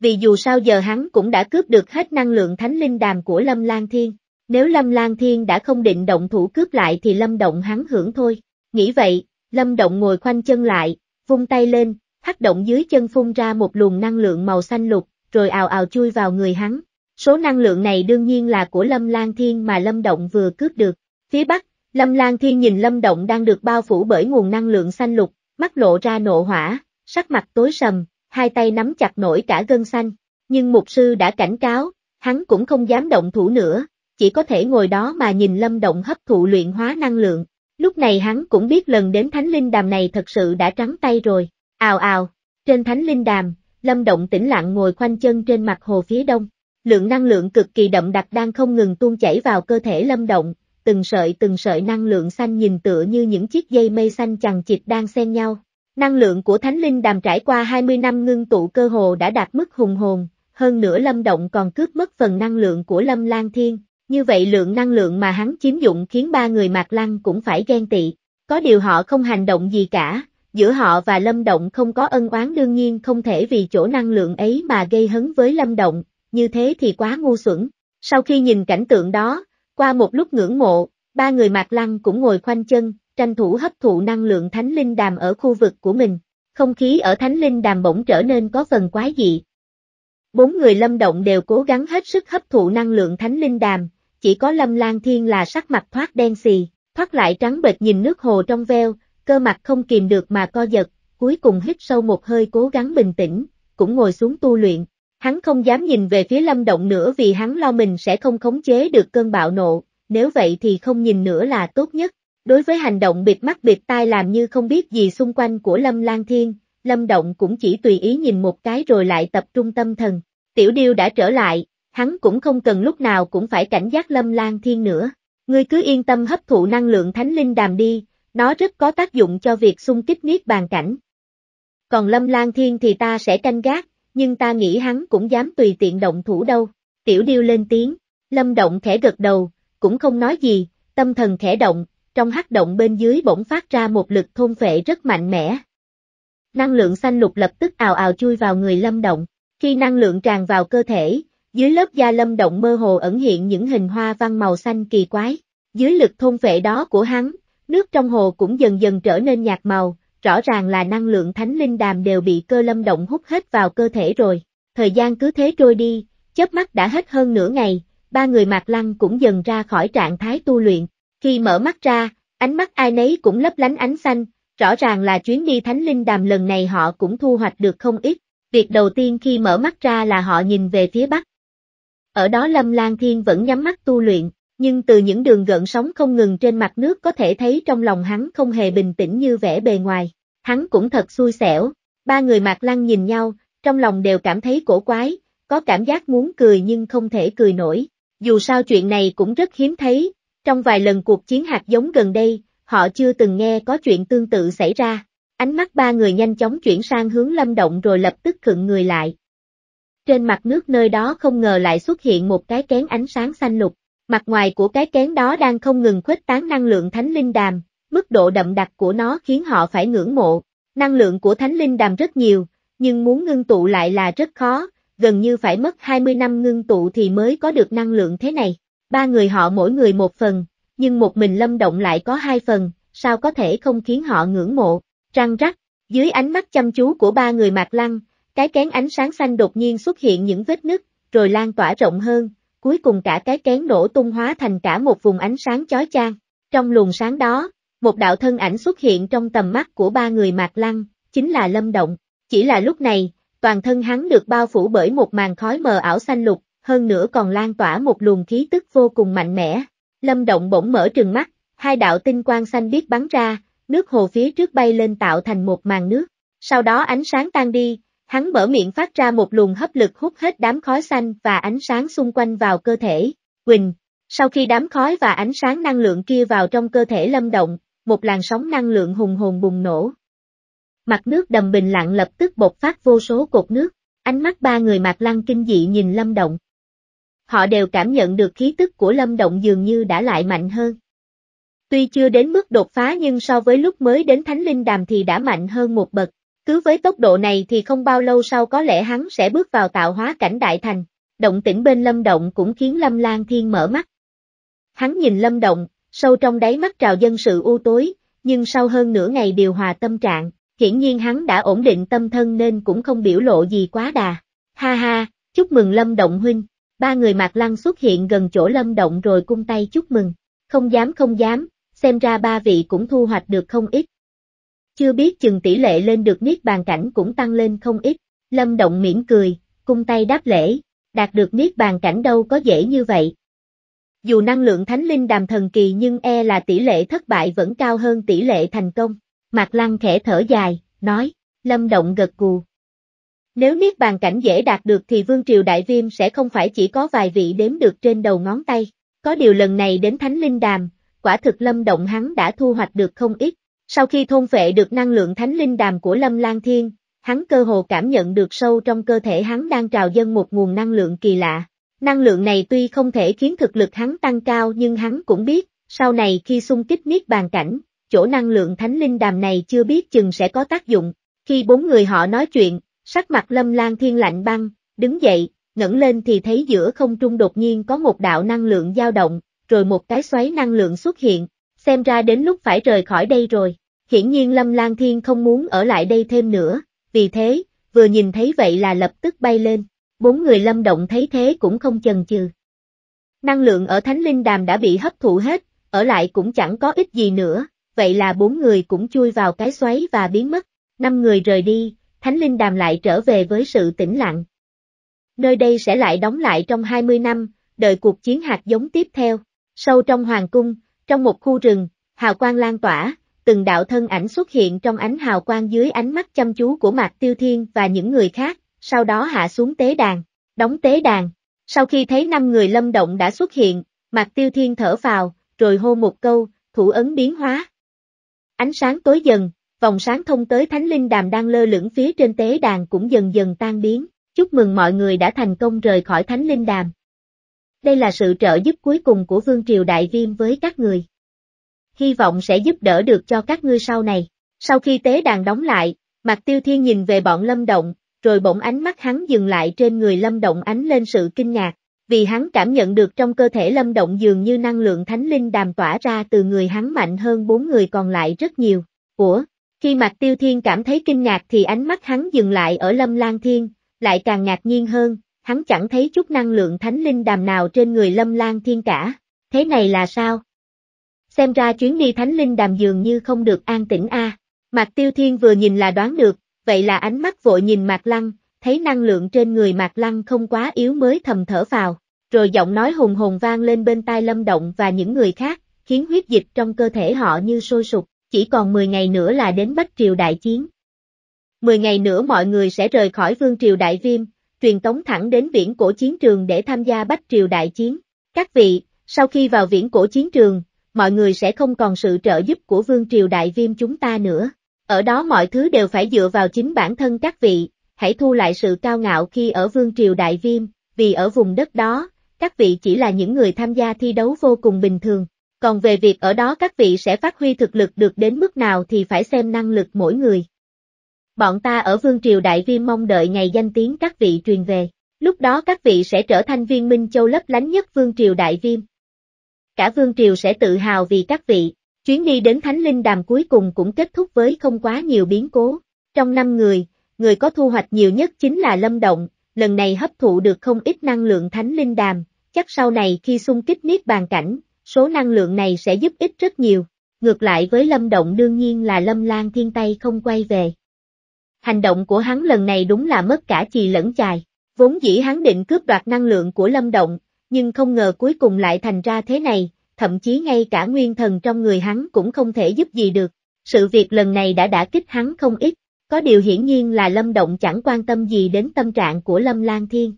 Vì dù sao giờ hắn cũng đã cướp được hết năng lượng thánh linh đàm của Lâm Lan Thiên. Nếu Lâm Lan Thiên đã không định động thủ cướp lại thì Lâm Động hắn hưởng thôi. Nghĩ vậy, Lâm Động ngồi khoanh chân lại, vung tay lên, hắc động dưới chân phun ra một luồng năng lượng màu xanh lục, rồi ào ào chui vào người hắn. Số năng lượng này đương nhiên là của Lâm Lan Thiên mà Lâm Động vừa cướp được. Phía Bắc, Lâm Lan Thiên nhìn Lâm Động đang được bao phủ bởi nguồn năng lượng xanh lục, mắt lộ ra nộ hỏa, sắc mặt tối sầm, hai tay nắm chặt nổi cả gân xanh. Nhưng mục sư đã cảnh cáo, hắn cũng không dám động thủ nữa, chỉ có thể ngồi đó mà nhìn Lâm Động hấp thụ luyện hóa năng lượng. Lúc này hắn cũng biết lần đến Thánh Linh Đàm này thật sự đã trắng tay rồi. Ào ào, trên Thánh Linh Đàm, Lâm Động tĩnh lặng ngồi khoanh chân trên mặt hồ phía đông. Lượng năng lượng cực kỳ đậm đặc đang không ngừng tuôn chảy vào cơ thể Lâm Động, từng sợi từng sợi năng lượng xanh nhìn tựa như những chiếc dây mây xanh chằng chịt đang xen nhau. Năng lượng của Thánh Linh đàm trải qua 20 năm ngưng tụ cơ hồ đã đạt mức hùng hồn, hơn nữa Lâm Động còn cướp mất phần năng lượng của Lâm Lan Thiên, như vậy lượng năng lượng mà hắn chiếm dụng khiến ba người Mạc Lăng cũng phải ghen tị. Có điều họ không hành động gì cả, giữa họ và Lâm Động không có ân oán đương nhiên không thể vì chỗ năng lượng ấy mà gây hấn với Lâm Động, như thế thì quá ngu xuẩn. Sau khi nhìn cảnh tượng đó, qua một lúc ngưỡng mộ, ba người Mạc Lăng cũng ngồi khoanh chân, tranh thủ hấp thụ năng lượng thánh linh đàm ở khu vực của mình. Không khí ở thánh linh đàm bỗng trở nên có phần quái dị. Bốn người Lâm Động đều cố gắng hết sức hấp thụ năng lượng thánh linh đàm, chỉ có Lâm Lan Thiên là sắc mặt thoát đen xì, thoát lại trắng bệch nhìn nước hồ trong veo, cơ mặt không kìm được mà co giật, cuối cùng hít sâu một hơi cố gắng bình tĩnh, cũng ngồi xuống tu luyện. Hắn không dám nhìn về phía lâm động nữa vì hắn lo mình sẽ không khống chế được cơn bạo nộ, nếu vậy thì không nhìn nữa là tốt nhất. Đối với hành động bịt mắt bịt tai làm như không biết gì xung quanh của Lâm Lan Thiên, Lâm Động cũng chỉ tùy ý nhìn một cái rồi lại tập trung tâm thần. Tiểu Điêu đã trở lại, hắn cũng không cần lúc nào cũng phải cảnh giác Lâm Lan Thiên nữa. Ngươi cứ yên tâm hấp thụ năng lượng thánh linh đàm đi, nó rất có tác dụng cho việc xung kích niết bàn cảnh. Còn Lâm Lan Thiên thì ta sẽ canh gác, nhưng ta nghĩ hắn cũng dám tùy tiện động thủ đâu. Tiểu điêu lên tiếng, Lâm Động khẽ gật đầu, cũng không nói gì, tâm thần khẽ động, trong hắc động bên dưới bỗng phát ra một lực thôn phệ rất mạnh mẽ. Năng lượng xanh lục lập tức ào ào chui vào người Lâm Động, khi năng lượng tràn vào cơ thể, dưới lớp da Lâm Động mơ hồ ẩn hiện những hình hoa văn màu xanh kỳ quái. Dưới lực thôn phệ đó của hắn, Nước trong hồ cũng dần dần trở nên nhạt màu, rõ ràng là năng lượng thánh linh đàm đều bị cơ lâm động hút hết vào cơ thể rồi. Thời gian cứ thế trôi đi, chớp mắt đã hết hơn nửa ngày, ba người mạc lăng cũng dần ra khỏi trạng thái tu luyện. Khi mở mắt ra, ánh mắt ai nấy cũng lấp lánh ánh xanh, rõ ràng là chuyến đi thánh linh đàm lần này họ cũng thu hoạch được không ít. Việc đầu tiên khi mở mắt ra là họ nhìn về phía bắc. Ở đó Lâm Lan Thiên vẫn nhắm mắt tu luyện, nhưng từ những đường gợn sóng không ngừng trên mặt nước có thể thấy trong lòng hắn không hề bình tĩnh như vẻ bề ngoài, hắn cũng thật xui xẻo, ba người mặt Lăng nhìn nhau, trong lòng đều cảm thấy cổ quái, có cảm giác muốn cười nhưng không thể cười nổi, dù sao chuyện này cũng rất hiếm thấy, trong vài lần cuộc chiến hạt giống gần đây, họ chưa từng nghe có chuyện tương tự xảy ra. Ánh mắt ba người nhanh chóng chuyển sang hướng lâm động rồi lập tức khựng người lại. Trên mặt nước nơi đó không ngờ lại xuất hiện một cái kén ánh sáng xanh lục, Mặt ngoài của cái kén đó đang không ngừng khuếch tán năng lượng thánh linh đàm, mức độ đậm đặc của nó khiến họ phải ngưỡng mộ. Năng lượng của thánh linh đàm rất nhiều, nhưng muốn ngưng tụ lại là rất khó, gần như phải mất 20 năm ngưng tụ thì mới có được năng lượng thế này. Ba người họ mỗi người một phần, nhưng một mình Lâm Động lại có hai phần, sao có thể không khiến họ ngưỡng mộ. Răng rắc, dưới ánh mắt chăm chú của ba người Mạc Lăng, cái kén ánh sáng xanh đột nhiên xuất hiện những vết nứt, rồi lan tỏa rộng hơn, cuối cùng cả cái kén nổ tung hóa thành cả một vùng ánh sáng chói chang. Trong luồng sáng đó, một đạo thân ảnh xuất hiện trong tầm mắt của ba người Mạc Lăng, chính là Lâm Động. Chỉ là lúc này, toàn thân hắn được bao phủ bởi một màn khói mờ ảo xanh lục, hơn nữa còn lan tỏa một luồng khí tức vô cùng mạnh mẽ. Lâm Động bỗng mở trừng mắt, hai đạo tinh quang xanh biếc bắn ra, nước hồ phía trước bay lên tạo thành một màn nước. Sau đó ánh sáng tan đi, Hắn mở miệng phát ra một luồng hấp lực hút hết đám khói xanh và ánh sáng xung quanh vào cơ thể. Quỳnh, sau khi đám khói và ánh sáng năng lượng kia vào trong cơ thể lâm động, một làn sóng năng lượng hùng hồn bùng nổ. Mặt nước đầm bình lặng lập tức bộc phát vô số cột nước, ánh mắt ba người mạc lăng kinh dị nhìn lâm động. Họ đều cảm nhận được khí tức của lâm động dường như đã lại mạnh hơn. Tuy chưa đến mức đột phá nhưng so với lúc mới đến Thánh Linh Đàm thì đã mạnh hơn một bậc, cứ với tốc độ này thì không bao lâu sau có lẽ hắn sẽ bước vào tạo hóa cảnh đại thành. Động tĩnh bên Lâm Động cũng khiến Lâm Lan Thiên mở mắt. Hắn nhìn Lâm Động, sâu trong đáy mắt trào dân sự u tối, nhưng sau hơn nửa ngày điều hòa tâm trạng, hiển nhiên hắn đã ổn định tâm thân nên cũng không biểu lộ gì quá đà. Ha ha, chúc mừng Lâm Động huynh. Ba người Mạc Lăng xuất hiện gần chỗ Lâm Động rồi cung tay chúc mừng. Không dám không dám, xem ra ba vị cũng thu hoạch được không ít. Chưa biết chừng tỷ lệ lên được niết bàn cảnh cũng tăng lên không ít, Lâm Động mỉm cười, cung tay đáp lễ, đạt được niết bàn cảnh đâu có dễ như vậy. Dù năng lượng thánh linh đàm thần kỳ nhưng e là tỷ lệ thất bại vẫn cao hơn tỷ lệ thành công. Mạc Lăng khẽ thở dài, nói, Lâm Động gật cù Nếu niết bàn cảnh dễ đạt được thì vương triều đại viêm sẽ không phải chỉ có vài vị đếm được trên đầu ngón tay. Có điều lần này đến thánh linh đàm, quả thực Lâm Động hắn đã thu hoạch được không ít. Sau khi thôn vệ được năng lượng thánh linh đàm của Lâm Lan Thiên, hắn cơ hồ cảm nhận được sâu trong cơ thể hắn đang trào dâng một nguồn năng lượng kỳ lạ. Năng lượng này tuy không thể khiến thực lực hắn tăng cao nhưng hắn cũng biết, sau này khi xung kích niết bàn cảnh, chỗ năng lượng thánh linh đàm này chưa biết chừng sẽ có tác dụng. Khi bốn người họ nói chuyện, sắc mặt Lâm Lan Thiên lạnh băng, đứng dậy, ngẩng lên thì thấy giữa không trung đột nhiên có một đạo năng lượng dao động, rồi một cái xoáy năng lượng xuất hiện, xem ra đến lúc phải rời khỏi đây rồi. Hiển nhiên Lâm Lan Thiên không muốn ở lại đây thêm nữa, vì thế, vừa nhìn thấy vậy là lập tức bay lên, bốn người Lâm Động thấy thế cũng không chần chừ. Năng lượng ở Thánh Linh Đàm đã bị hấp thụ hết, ở lại cũng chẳng có ích gì nữa, vậy là bốn người cũng chui vào cái xoáy và biến mất, năm người rời đi, Thánh Linh Đàm lại trở về với sự tĩnh lặng. Nơi đây sẽ lại đóng lại trong 20 năm, đợi cuộc chiến hạt giống tiếp theo. Sâu trong hoàng cung, trong một khu rừng, hào quang lan tỏa, từng đạo thân ảnh xuất hiện trong ánh hào quang dưới ánh mắt chăm chú của Mạc Tiêu Thiên và những người khác, sau đó hạ xuống tế đàn, đóng tế đàn. Sau khi thấy năm người lâm động đã xuất hiện, Mạc Tiêu Thiên thở vào, rồi hô một câu, thủ ấn biến hóa. Ánh sáng tối dần, vòng sáng thông tới thánh linh đàm đang lơ lửng phía trên tế đàn cũng dần dần tan biến, chúc mừng mọi người đã thành công rời khỏi thánh linh đàm. Đây là sự trợ giúp cuối cùng của Vương Triều Đại Viêm với các người hy vọng sẽ giúp đỡ được cho các ngươi sau này. Sau khi tế đàn đóng lại, Mạc Tiêu Thiên nhìn về bọn Lâm Động, rồi bỗng ánh mắt hắn dừng lại trên người Lâm Động ánh lên sự kinh ngạc, vì hắn cảm nhận được trong cơ thể Lâm Động dường như năng lượng thánh linh đàm tỏa ra từ người hắn mạnh hơn bốn người còn lại rất nhiều. Ủa? Khi Mạc Tiêu Thiên cảm thấy kinh ngạc thì ánh mắt hắn dừng lại ở Lâm Lan Thiên, lại càng ngạc nhiên hơn, hắn chẳng thấy chút năng lượng thánh linh đàm nào trên người Lâm Lan Thiên cả. Thế này là sao? xem ra chuyến đi thánh linh đàm dường như không được an tĩnh a. À. Mạc Tiêu Thiên vừa nhìn là đoán được, vậy là ánh mắt vội nhìn Mạc Lăng, thấy năng lượng trên người Mạc Lăng không quá yếu mới thầm thở vào, rồi giọng nói hùng hùng vang lên bên tai Lâm Động và những người khác, khiến huyết dịch trong cơ thể họ như sôi sục, chỉ còn 10 ngày nữa là đến Bắc Triều Đại Chiến. 10 ngày nữa mọi người sẽ rời khỏi Vương Triều Đại Viêm, truyền tống thẳng đến viễn cổ chiến trường để tham gia Bắc Triều Đại Chiến. Các vị, sau khi vào viễn cổ chiến trường, mọi người sẽ không còn sự trợ giúp của vương triều đại viêm chúng ta nữa. Ở đó mọi thứ đều phải dựa vào chính bản thân các vị, hãy thu lại sự cao ngạo khi ở vương triều đại viêm, vì ở vùng đất đó, các vị chỉ là những người tham gia thi đấu vô cùng bình thường. Còn về việc ở đó các vị sẽ phát huy thực lực được đến mức nào thì phải xem năng lực mỗi người. Bọn ta ở Vương Triều Đại Viêm mong đợi ngày danh tiếng các vị truyền về. Lúc đó các vị sẽ trở thành viên minh châu lấp lánh nhất Vương Triều Đại Viêm cả vương triều sẽ tự hào vì các vị. Chuyến đi đến Thánh Linh Đàm cuối cùng cũng kết thúc với không quá nhiều biến cố. Trong năm người, người có thu hoạch nhiều nhất chính là Lâm Động, lần này hấp thụ được không ít năng lượng Thánh Linh Đàm, chắc sau này khi xung kích niết bàn cảnh, số năng lượng này sẽ giúp ích rất nhiều. Ngược lại với Lâm Động đương nhiên là Lâm Lan Thiên Tây không quay về. Hành động của hắn lần này đúng là mất cả chì lẫn chài. Vốn dĩ hắn định cướp đoạt năng lượng của Lâm Động, nhưng không ngờ cuối cùng lại thành ra thế này, thậm chí ngay cả nguyên thần trong người hắn cũng không thể giúp gì được. Sự việc lần này đã đã kích hắn không ít, có điều hiển nhiên là Lâm Động chẳng quan tâm gì đến tâm trạng của Lâm Lan Thiên.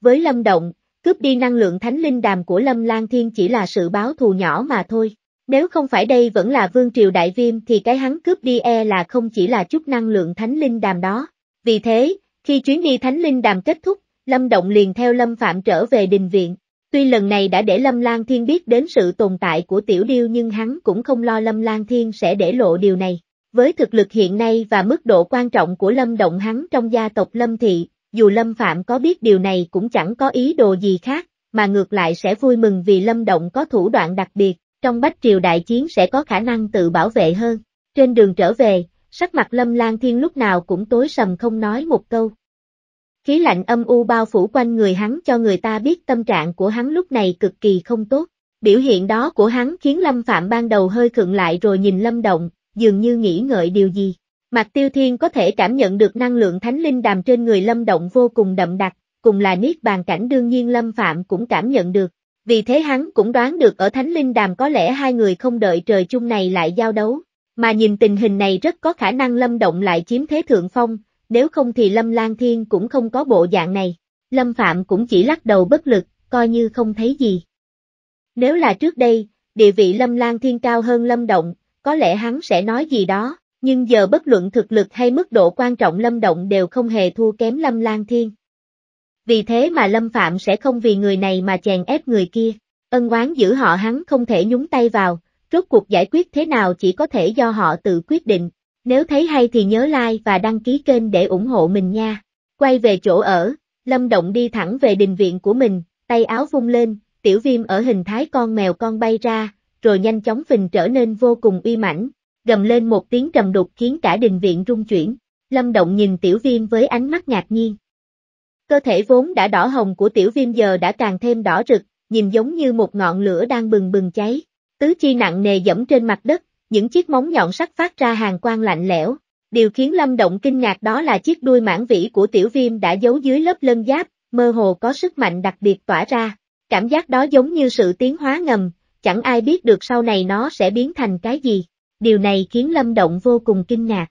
Với Lâm Động, cướp đi năng lượng thánh linh đàm của Lâm Lan Thiên chỉ là sự báo thù nhỏ mà thôi. Nếu không phải đây vẫn là vương triều đại viêm thì cái hắn cướp đi e là không chỉ là chút năng lượng thánh linh đàm đó. Vì thế, khi chuyến đi thánh linh đàm kết thúc Lâm Động liền theo Lâm Phạm trở về đình viện. Tuy lần này đã để Lâm Lan Thiên biết đến sự tồn tại của Tiểu Điêu nhưng hắn cũng không lo Lâm Lan Thiên sẽ để lộ điều này. Với thực lực hiện nay và mức độ quan trọng của Lâm Động hắn trong gia tộc Lâm Thị, dù Lâm Phạm có biết điều này cũng chẳng có ý đồ gì khác, mà ngược lại sẽ vui mừng vì Lâm Động có thủ đoạn đặc biệt, trong bách triều đại chiến sẽ có khả năng tự bảo vệ hơn. Trên đường trở về, sắc mặt Lâm Lan Thiên lúc nào cũng tối sầm không nói một câu, khí lạnh âm u bao phủ quanh người hắn cho người ta biết tâm trạng của hắn lúc này cực kỳ không tốt. Biểu hiện đó của hắn khiến Lâm Phạm ban đầu hơi khựng lại rồi nhìn Lâm Động, dường như nghĩ ngợi điều gì. mặt Tiêu Thiên có thể cảm nhận được năng lượng thánh linh đàm trên người Lâm Động vô cùng đậm đặc, cùng là niết bàn cảnh đương nhiên Lâm Phạm cũng cảm nhận được. Vì thế hắn cũng đoán được ở thánh linh đàm có lẽ hai người không đợi trời chung này lại giao đấu. Mà nhìn tình hình này rất có khả năng Lâm Động lại chiếm thế thượng phong, nếu không thì Lâm Lan Thiên cũng không có bộ dạng này. Lâm Phạm cũng chỉ lắc đầu bất lực, coi như không thấy gì. Nếu là trước đây, địa vị Lâm Lan Thiên cao hơn Lâm Động, có lẽ hắn sẽ nói gì đó, nhưng giờ bất luận thực lực hay mức độ quan trọng Lâm Động đều không hề thua kém Lâm Lan Thiên. Vì thế mà Lâm Phạm sẽ không vì người này mà chèn ép người kia, ân oán giữ họ hắn không thể nhúng tay vào, rốt cuộc giải quyết thế nào chỉ có thể do họ tự quyết định, nếu thấy hay thì nhớ like và đăng ký kênh để ủng hộ mình nha. Quay về chỗ ở, Lâm Động đi thẳng về đình viện của mình, tay áo vung lên, tiểu viêm ở hình thái con mèo con bay ra, rồi nhanh chóng phình trở nên vô cùng uy mãnh, gầm lên một tiếng trầm đục khiến cả đình viện rung chuyển. Lâm Động nhìn tiểu viêm với ánh mắt ngạc nhiên. Cơ thể vốn đã đỏ hồng của tiểu viêm giờ đã càng thêm đỏ rực, nhìn giống như một ngọn lửa đang bừng bừng cháy. Tứ chi nặng nề dẫm trên mặt đất, những chiếc móng nhọn sắc phát ra hàng quang lạnh lẽo. Điều khiến Lâm Động kinh ngạc đó là chiếc đuôi mãn vĩ của tiểu viêm đã giấu dưới lớp lân giáp, mơ hồ có sức mạnh đặc biệt tỏa ra. Cảm giác đó giống như sự tiến hóa ngầm, chẳng ai biết được sau này nó sẽ biến thành cái gì. Điều này khiến Lâm Động vô cùng kinh ngạc.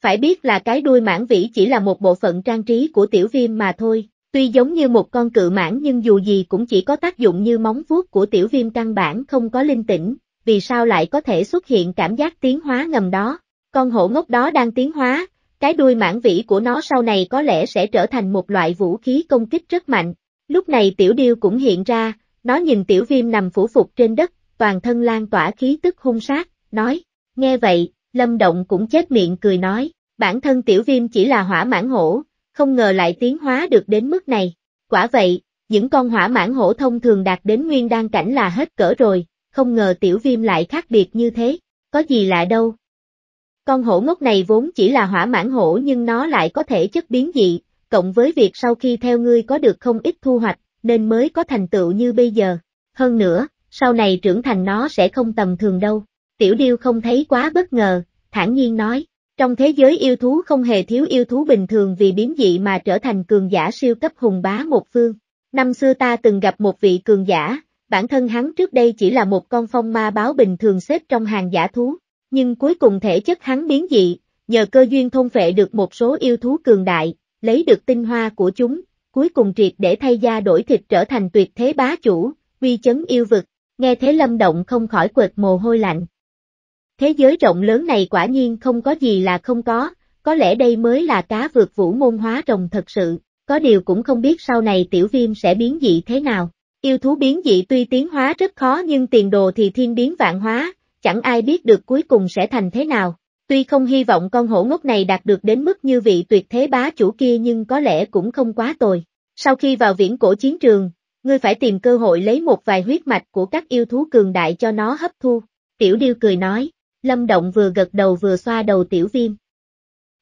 Phải biết là cái đuôi mãn vĩ chỉ là một bộ phận trang trí của tiểu viêm mà thôi, tuy giống như một con cự mãn nhưng dù gì cũng chỉ có tác dụng như móng vuốt của tiểu viêm căn bản không có linh tĩnh, vì sao lại có thể xuất hiện cảm giác tiến hóa ngầm đó. Con hổ ngốc đó đang tiến hóa, cái đuôi mãn vĩ của nó sau này có lẽ sẽ trở thành một loại vũ khí công kích rất mạnh. Lúc này tiểu điêu cũng hiện ra, nó nhìn tiểu viêm nằm phủ phục trên đất, toàn thân lan tỏa khí tức hung sát, nói, nghe vậy, lâm động cũng chết miệng cười nói, bản thân tiểu viêm chỉ là hỏa mãn hổ, không ngờ lại tiến hóa được đến mức này. Quả vậy, những con hỏa mãn hổ thông thường đạt đến nguyên đan cảnh là hết cỡ rồi, không ngờ tiểu viêm lại khác biệt như thế, có gì lạ đâu. Con hổ ngốc này vốn chỉ là hỏa mãn hổ nhưng nó lại có thể chất biến dị, cộng với việc sau khi theo ngươi có được không ít thu hoạch, nên mới có thành tựu như bây giờ. Hơn nữa, sau này trưởng thành nó sẽ không tầm thường đâu. Tiểu điêu không thấy quá bất ngờ, thản nhiên nói, trong thế giới yêu thú không hề thiếu yêu thú bình thường vì biến dị mà trở thành cường giả siêu cấp hùng bá một phương. Năm xưa ta từng gặp một vị cường giả, bản thân hắn trước đây chỉ là một con phong ma báo bình thường xếp trong hàng giả thú, nhưng cuối cùng thể chất hắn biến dị, nhờ cơ duyên thông phệ được một số yêu thú cường đại, lấy được tinh hoa của chúng, cuối cùng triệt để thay da đổi thịt trở thành tuyệt thế bá chủ, uy chấn yêu vực, nghe thế lâm động không khỏi quệt mồ hôi lạnh. Thế giới rộng lớn này quả nhiên không có gì là không có, có lẽ đây mới là cá vượt vũ môn hóa rồng thật sự, có điều cũng không biết sau này tiểu viêm sẽ biến dị thế nào. Yêu thú biến dị tuy tiến hóa rất khó nhưng tiền đồ thì thiên biến vạn hóa, chẳng ai biết được cuối cùng sẽ thành thế nào. Tuy không hy vọng con hổ ngốc này đạt được đến mức như vị tuyệt thế bá chủ kia nhưng có lẽ cũng không quá tồi. Sau khi vào viễn cổ chiến trường, ngươi phải tìm cơ hội lấy một vài huyết mạch của các yêu thú cường đại cho nó hấp thu. Tiểu Điêu cười nói, Lâm Động vừa gật đầu vừa xoa đầu Tiểu Viêm.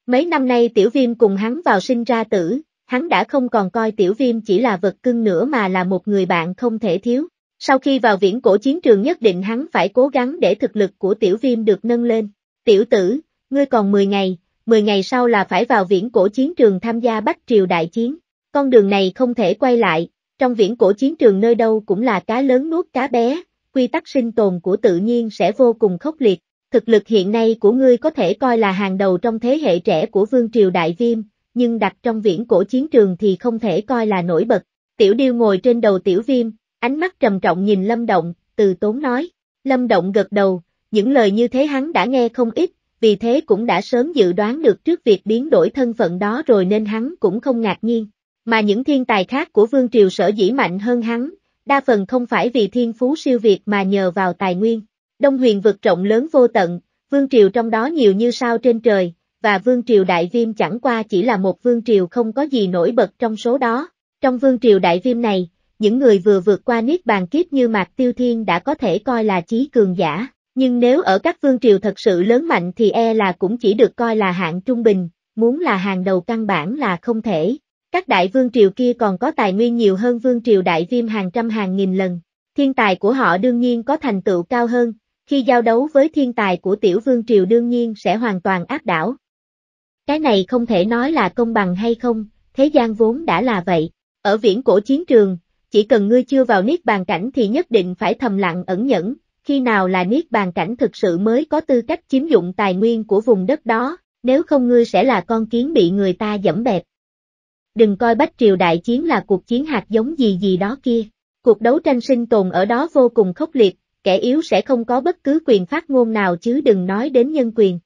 Mấy năm nay Tiểu Viêm cùng hắn vào sinh ra tử, hắn đã không còn coi tiểu viêm chỉ là vật cưng nữa mà là một người bạn không thể thiếu. Sau khi vào viễn cổ chiến trường nhất định hắn phải cố gắng để thực lực của tiểu viêm được nâng lên. Tiểu tử, ngươi còn 10 ngày, 10 ngày sau là phải vào viễn cổ chiến trường tham gia Bắc Triều Đại Chiến. Con đường này không thể quay lại, trong viễn cổ chiến trường nơi đâu cũng là cá lớn nuốt cá bé, quy tắc sinh tồn của tự nhiên sẽ vô cùng khốc liệt. Thực lực hiện nay của ngươi có thể coi là hàng đầu trong thế hệ trẻ của Vương Triều Đại Viêm, nhưng đặt trong viễn cổ chiến trường thì không thể coi là nổi bật. Tiểu điêu ngồi trên đầu tiểu viêm, ánh mắt trầm trọng nhìn Lâm Động, từ tốn nói. Lâm Động gật đầu, những lời như thế hắn đã nghe không ít, vì thế cũng đã sớm dự đoán được trước việc biến đổi thân phận đó rồi nên hắn cũng không ngạc nhiên. Mà những thiên tài khác của Vương Triều sở dĩ mạnh hơn hắn, đa phần không phải vì thiên phú siêu việt mà nhờ vào tài nguyên. Đông huyền vực rộng lớn vô tận, Vương Triều trong đó nhiều như sao trên trời, và vương triều đại viêm chẳng qua chỉ là một vương triều không có gì nổi bật trong số đó. Trong vương triều đại viêm này, những người vừa vượt qua niết bàn kiếp như Mạc Tiêu Thiên đã có thể coi là trí cường giả, nhưng nếu ở các vương triều thật sự lớn mạnh thì e là cũng chỉ được coi là hạng trung bình, muốn là hàng đầu căn bản là không thể. Các đại vương triều kia còn có tài nguyên nhiều hơn vương triều đại viêm hàng trăm hàng nghìn lần, thiên tài của họ đương nhiên có thành tựu cao hơn, khi giao đấu với thiên tài của tiểu vương triều đương nhiên sẽ hoàn toàn áp đảo. Cái này không thể nói là công bằng hay không, thế gian vốn đã là vậy. Ở viễn cổ chiến trường, chỉ cần ngươi chưa vào niết bàn cảnh thì nhất định phải thầm lặng ẩn nhẫn, khi nào là niết bàn cảnh thực sự mới có tư cách chiếm dụng tài nguyên của vùng đất đó, nếu không ngươi sẽ là con kiến bị người ta dẫm bẹp. Đừng coi Bách Triều Đại Chiến là cuộc chiến hạt giống gì gì đó kia, cuộc đấu tranh sinh tồn ở đó vô cùng khốc liệt, kẻ yếu sẽ không có bất cứ quyền phát ngôn nào chứ đừng nói đến nhân quyền.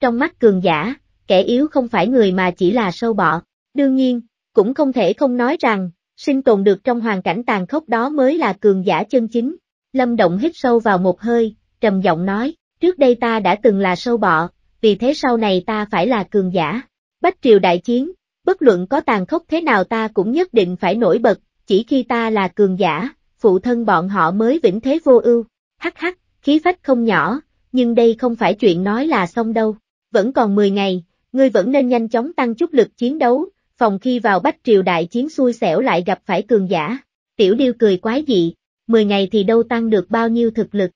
Trong mắt cường giả, kẻ yếu không phải người mà chỉ là sâu bọ. Đương nhiên, cũng không thể không nói rằng, sinh tồn được trong hoàn cảnh tàn khốc đó mới là cường giả chân chính. Lâm Động hít sâu vào một hơi, trầm giọng nói, trước đây ta đã từng là sâu bọ, vì thế sau này ta phải là cường giả. Bách triều đại chiến, bất luận có tàn khốc thế nào ta cũng nhất định phải nổi bật, chỉ khi ta là cường giả, phụ thân bọn họ mới vĩnh thế vô ưu. Hắc hắc, khí phách không nhỏ, nhưng đây không phải chuyện nói là xong đâu. Vẫn còn 10 ngày, ngươi vẫn nên nhanh chóng tăng chút lực chiến đấu, phòng khi vào Bách Triều đại chiến xui xẻo lại gặp phải cường giả. Tiểu Điêu cười quái dị, 10 ngày thì đâu tăng được bao nhiêu thực lực.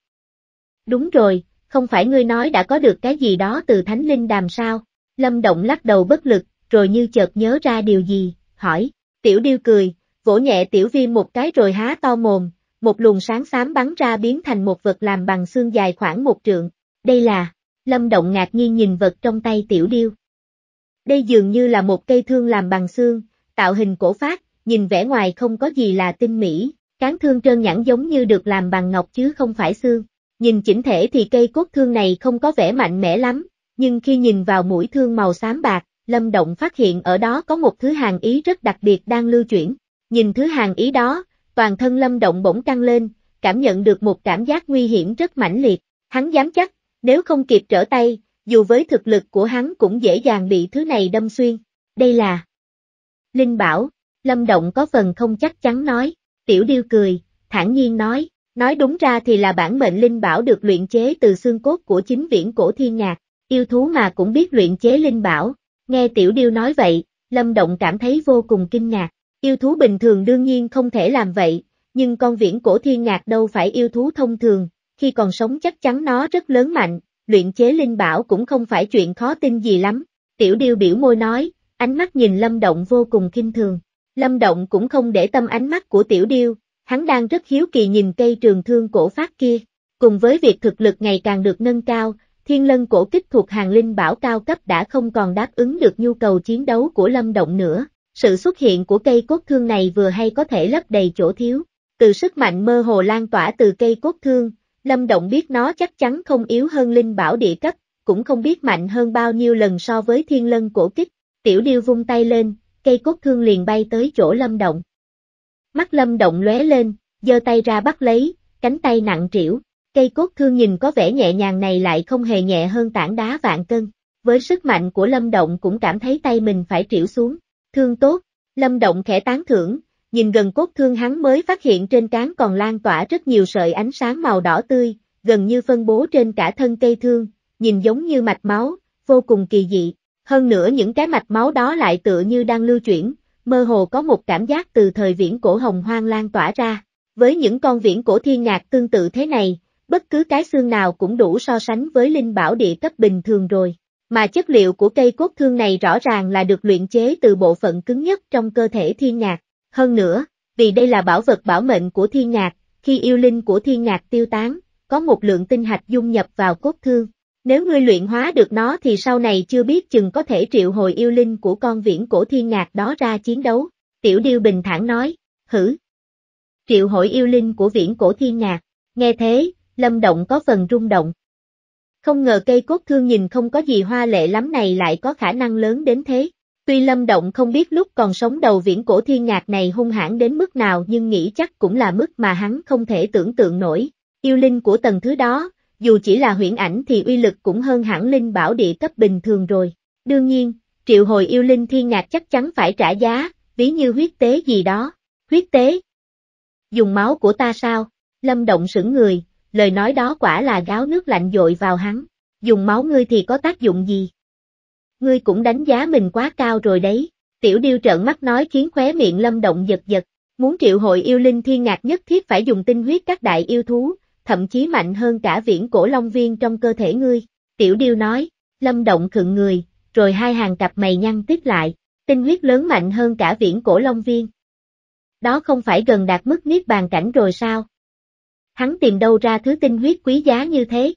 Đúng rồi, không phải ngươi nói đã có được cái gì đó từ Thánh Linh đàm sao? Lâm Động lắc đầu bất lực, rồi như chợt nhớ ra điều gì, hỏi. Tiểu Điêu cười, vỗ nhẹ Tiểu Viêm một cái rồi há to mồm, một luồng sáng xám bắn ra biến thành một vật làm bằng xương dài khoảng một trượng. Đây là... Lâm Động ngạc nhiên nhìn vật trong tay Tiểu Điêu. Đây dường như là một cây thương làm bằng xương, tạo hình cổ phát, nhìn vẻ ngoài không có gì là tinh mỹ, cán thương trơn nhẵn giống như được làm bằng ngọc chứ không phải xương. Nhìn chỉnh thể thì cây cốt thương này không có vẻ mạnh mẽ lắm, nhưng khi nhìn vào mũi thương màu xám bạc, Lâm Động phát hiện ở đó có một thứ hàng ý rất đặc biệt đang lưu chuyển. Nhìn thứ hàng ý đó, toàn thân Lâm Động bỗng căng lên, cảm nhận được một cảm giác nguy hiểm rất mãnh liệt. Hắn dám chắc, nếu không kịp trở tay, dù với thực lực của hắn cũng dễ dàng bị thứ này đâm xuyên. Đây là Linh Bảo, Lâm Động có phần không chắc chắn nói, Tiểu Điêu cười, thản nhiên nói, nói đúng ra thì là bản mệnh Linh Bảo được luyện chế từ xương cốt của chính viễn cổ thiên nhạc, yêu thú mà cũng biết luyện chế Linh Bảo, nghe Tiểu Điêu nói vậy, Lâm Động cảm thấy vô cùng kinh ngạc, yêu thú bình thường đương nhiên không thể làm vậy, nhưng con viễn cổ thiên nhạc đâu phải yêu thú thông thường, khi còn sống chắc chắn nó rất lớn mạnh, luyện chế linh bảo cũng không phải chuyện khó tin gì lắm. Tiểu điêu biểu môi nói, ánh mắt nhìn Lâm Động vô cùng kinh thường. Lâm Động cũng không để tâm ánh mắt của tiểu điêu, hắn đang rất hiếu kỳ nhìn cây trường thương cổ phát kia. Cùng với việc thực lực ngày càng được nâng cao, thiên lân cổ kích thuộc hàng linh bảo cao cấp đã không còn đáp ứng được nhu cầu chiến đấu của Lâm Động nữa. Sự xuất hiện của cây cốt thương này vừa hay có thể lấp đầy chỗ thiếu. Từ sức mạnh mơ hồ lan tỏa từ cây cốt thương, Lâm Động biết nó chắc chắn không yếu hơn linh bảo địa cấp, cũng không biết mạnh hơn bao nhiêu lần so với thiên lân cổ kích. Tiểu điêu vung tay lên, cây cốt thương liền bay tới chỗ Lâm Động. Mắt Lâm Động lóe lên, giơ tay ra bắt lấy, cánh tay nặng trĩu, cây cốt thương nhìn có vẻ nhẹ nhàng này lại không hề nhẹ hơn tảng đá vạn cân. Với sức mạnh của Lâm Động cũng cảm thấy tay mình phải trĩu xuống. Thương tốt, Lâm Động khẽ tán thưởng, nhìn gần cốt thương hắn mới phát hiện trên trán còn lan tỏa rất nhiều sợi ánh sáng màu đỏ tươi, gần như phân bố trên cả thân cây thương, nhìn giống như mạch máu, vô cùng kỳ dị. Hơn nữa những cái mạch máu đó lại tựa như đang lưu chuyển, mơ hồ có một cảm giác từ thời viễn cổ hồng hoang lan tỏa ra. Với những con viễn cổ thiên ngạc tương tự thế này, bất cứ cái xương nào cũng đủ so sánh với linh bảo địa cấp bình thường rồi. Mà chất liệu của cây cốt thương này rõ ràng là được luyện chế từ bộ phận cứng nhất trong cơ thể thiên ngạc. Hơn nữa, vì đây là bảo vật bảo mệnh của thiên ngạc khi yêu linh của thiên ngạc tiêu tán, có một lượng tinh hạch dung nhập vào cốt thương. Nếu ngươi luyện hóa được nó thì sau này chưa biết chừng có thể triệu hồi yêu linh của con viễn cổ thiên ngạc đó ra chiến đấu. Tiểu Điêu bình thản nói, hử. Triệu hồi yêu linh của viễn cổ thiên ngạc nghe thế, lâm động có phần rung động. Không ngờ cây cốt thương nhìn không có gì hoa lệ lắm này lại có khả năng lớn đến thế. Tuy Lâm Động không biết lúc còn sống đầu viễn cổ thiên ngạc này hung hãn đến mức nào nhưng nghĩ chắc cũng là mức mà hắn không thể tưởng tượng nổi. Yêu linh của tầng thứ đó, dù chỉ là huyễn ảnh thì uy lực cũng hơn hẳn linh bảo địa cấp bình thường rồi. Đương nhiên, triệu hồi yêu linh thiên ngạc chắc chắn phải trả giá, ví như huyết tế gì đó. Huyết tế? Dùng máu của ta sao? Lâm Động sững người, lời nói đó quả là gáo nước lạnh dội vào hắn. Dùng máu ngươi thì có tác dụng gì? ngươi cũng đánh giá mình quá cao rồi đấy. Tiểu điêu trợn mắt nói khiến khóe miệng lâm động giật giật, muốn triệu hội yêu linh thiên ngạc nhất thiết phải dùng tinh huyết các đại yêu thú, thậm chí mạnh hơn cả viễn cổ long viên trong cơ thể ngươi. Tiểu điêu nói, lâm động khựng người, rồi hai hàng cặp mày nhăn tiếp lại, tinh huyết lớn mạnh hơn cả viễn cổ long viên. Đó không phải gần đạt mức niết bàn cảnh rồi sao? Hắn tìm đâu ra thứ tinh huyết quý giá như thế?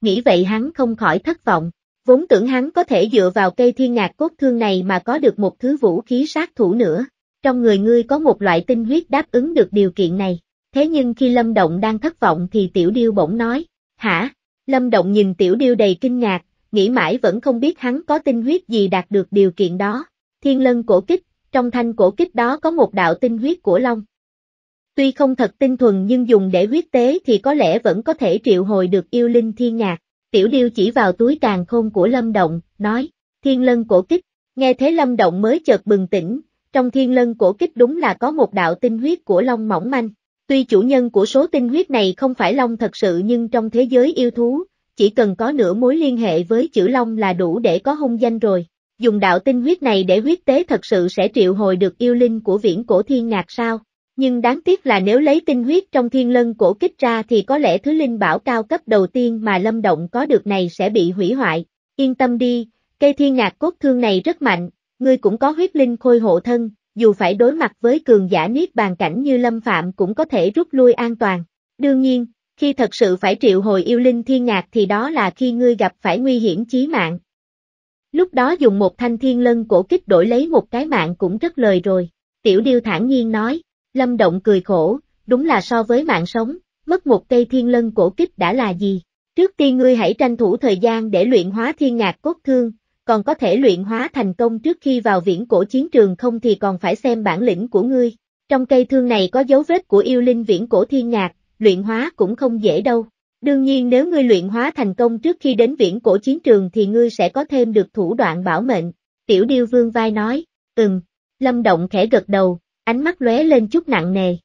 Nghĩ vậy hắn không khỏi thất vọng. Vốn tưởng hắn có thể dựa vào cây thiên ngạc cốt thương này mà có được một thứ vũ khí sát thủ nữa. Trong người ngươi có một loại tinh huyết đáp ứng được điều kiện này. Thế nhưng khi Lâm Động đang thất vọng thì Tiểu Điêu bỗng nói, hả? Lâm Động nhìn Tiểu Điêu đầy kinh ngạc, nghĩ mãi vẫn không biết hắn có tinh huyết gì đạt được điều kiện đó. Thiên lân cổ kích, trong thanh cổ kích đó có một đạo tinh huyết của Long. Tuy không thật tinh thuần nhưng dùng để huyết tế thì có lẽ vẫn có thể triệu hồi được yêu linh thiên ngạc. Tiểu Điêu chỉ vào túi càng khôn của Lâm Động, nói, thiên lân cổ kích, nghe thế Lâm Động mới chợt bừng tỉnh, trong thiên lân cổ kích đúng là có một đạo tinh huyết của Long mỏng manh. Tuy chủ nhân của số tinh huyết này không phải Long thật sự nhưng trong thế giới yêu thú, chỉ cần có nửa mối liên hệ với chữ Long là đủ để có hung danh rồi. Dùng đạo tinh huyết này để huyết tế thật sự sẽ triệu hồi được yêu linh của viễn cổ thiên ngạc sao? nhưng đáng tiếc là nếu lấy tinh huyết trong thiên lân cổ kích ra thì có lẽ thứ linh bảo cao cấp đầu tiên mà Lâm Động có được này sẽ bị hủy hoại. Yên tâm đi, cây thiên ngạc cốt thương này rất mạnh, ngươi cũng có huyết linh khôi hộ thân, dù phải đối mặt với cường giả niết bàn cảnh như Lâm Phạm cũng có thể rút lui an toàn. Đương nhiên, khi thật sự phải triệu hồi yêu linh thiên ngạc thì đó là khi ngươi gặp phải nguy hiểm chí mạng. Lúc đó dùng một thanh thiên lân cổ kích đổi lấy một cái mạng cũng rất lời rồi, tiểu điêu thản nhiên nói. Lâm Động cười khổ, đúng là so với mạng sống, mất một cây thiên lân cổ kích đã là gì. Trước tiên ngươi hãy tranh thủ thời gian để luyện hóa thiên ngạc cốt thương, còn có thể luyện hóa thành công trước khi vào viễn cổ chiến trường không thì còn phải xem bản lĩnh của ngươi. Trong cây thương này có dấu vết của yêu linh viễn cổ thiên ngạc, luyện hóa cũng không dễ đâu. Đương nhiên nếu ngươi luyện hóa thành công trước khi đến viễn cổ chiến trường thì ngươi sẽ có thêm được thủ đoạn bảo mệnh. Tiểu Điêu Vương vai nói, ừm, Lâm Động khẽ gật đầu, ánh mắt lóe lên chút nặng nề.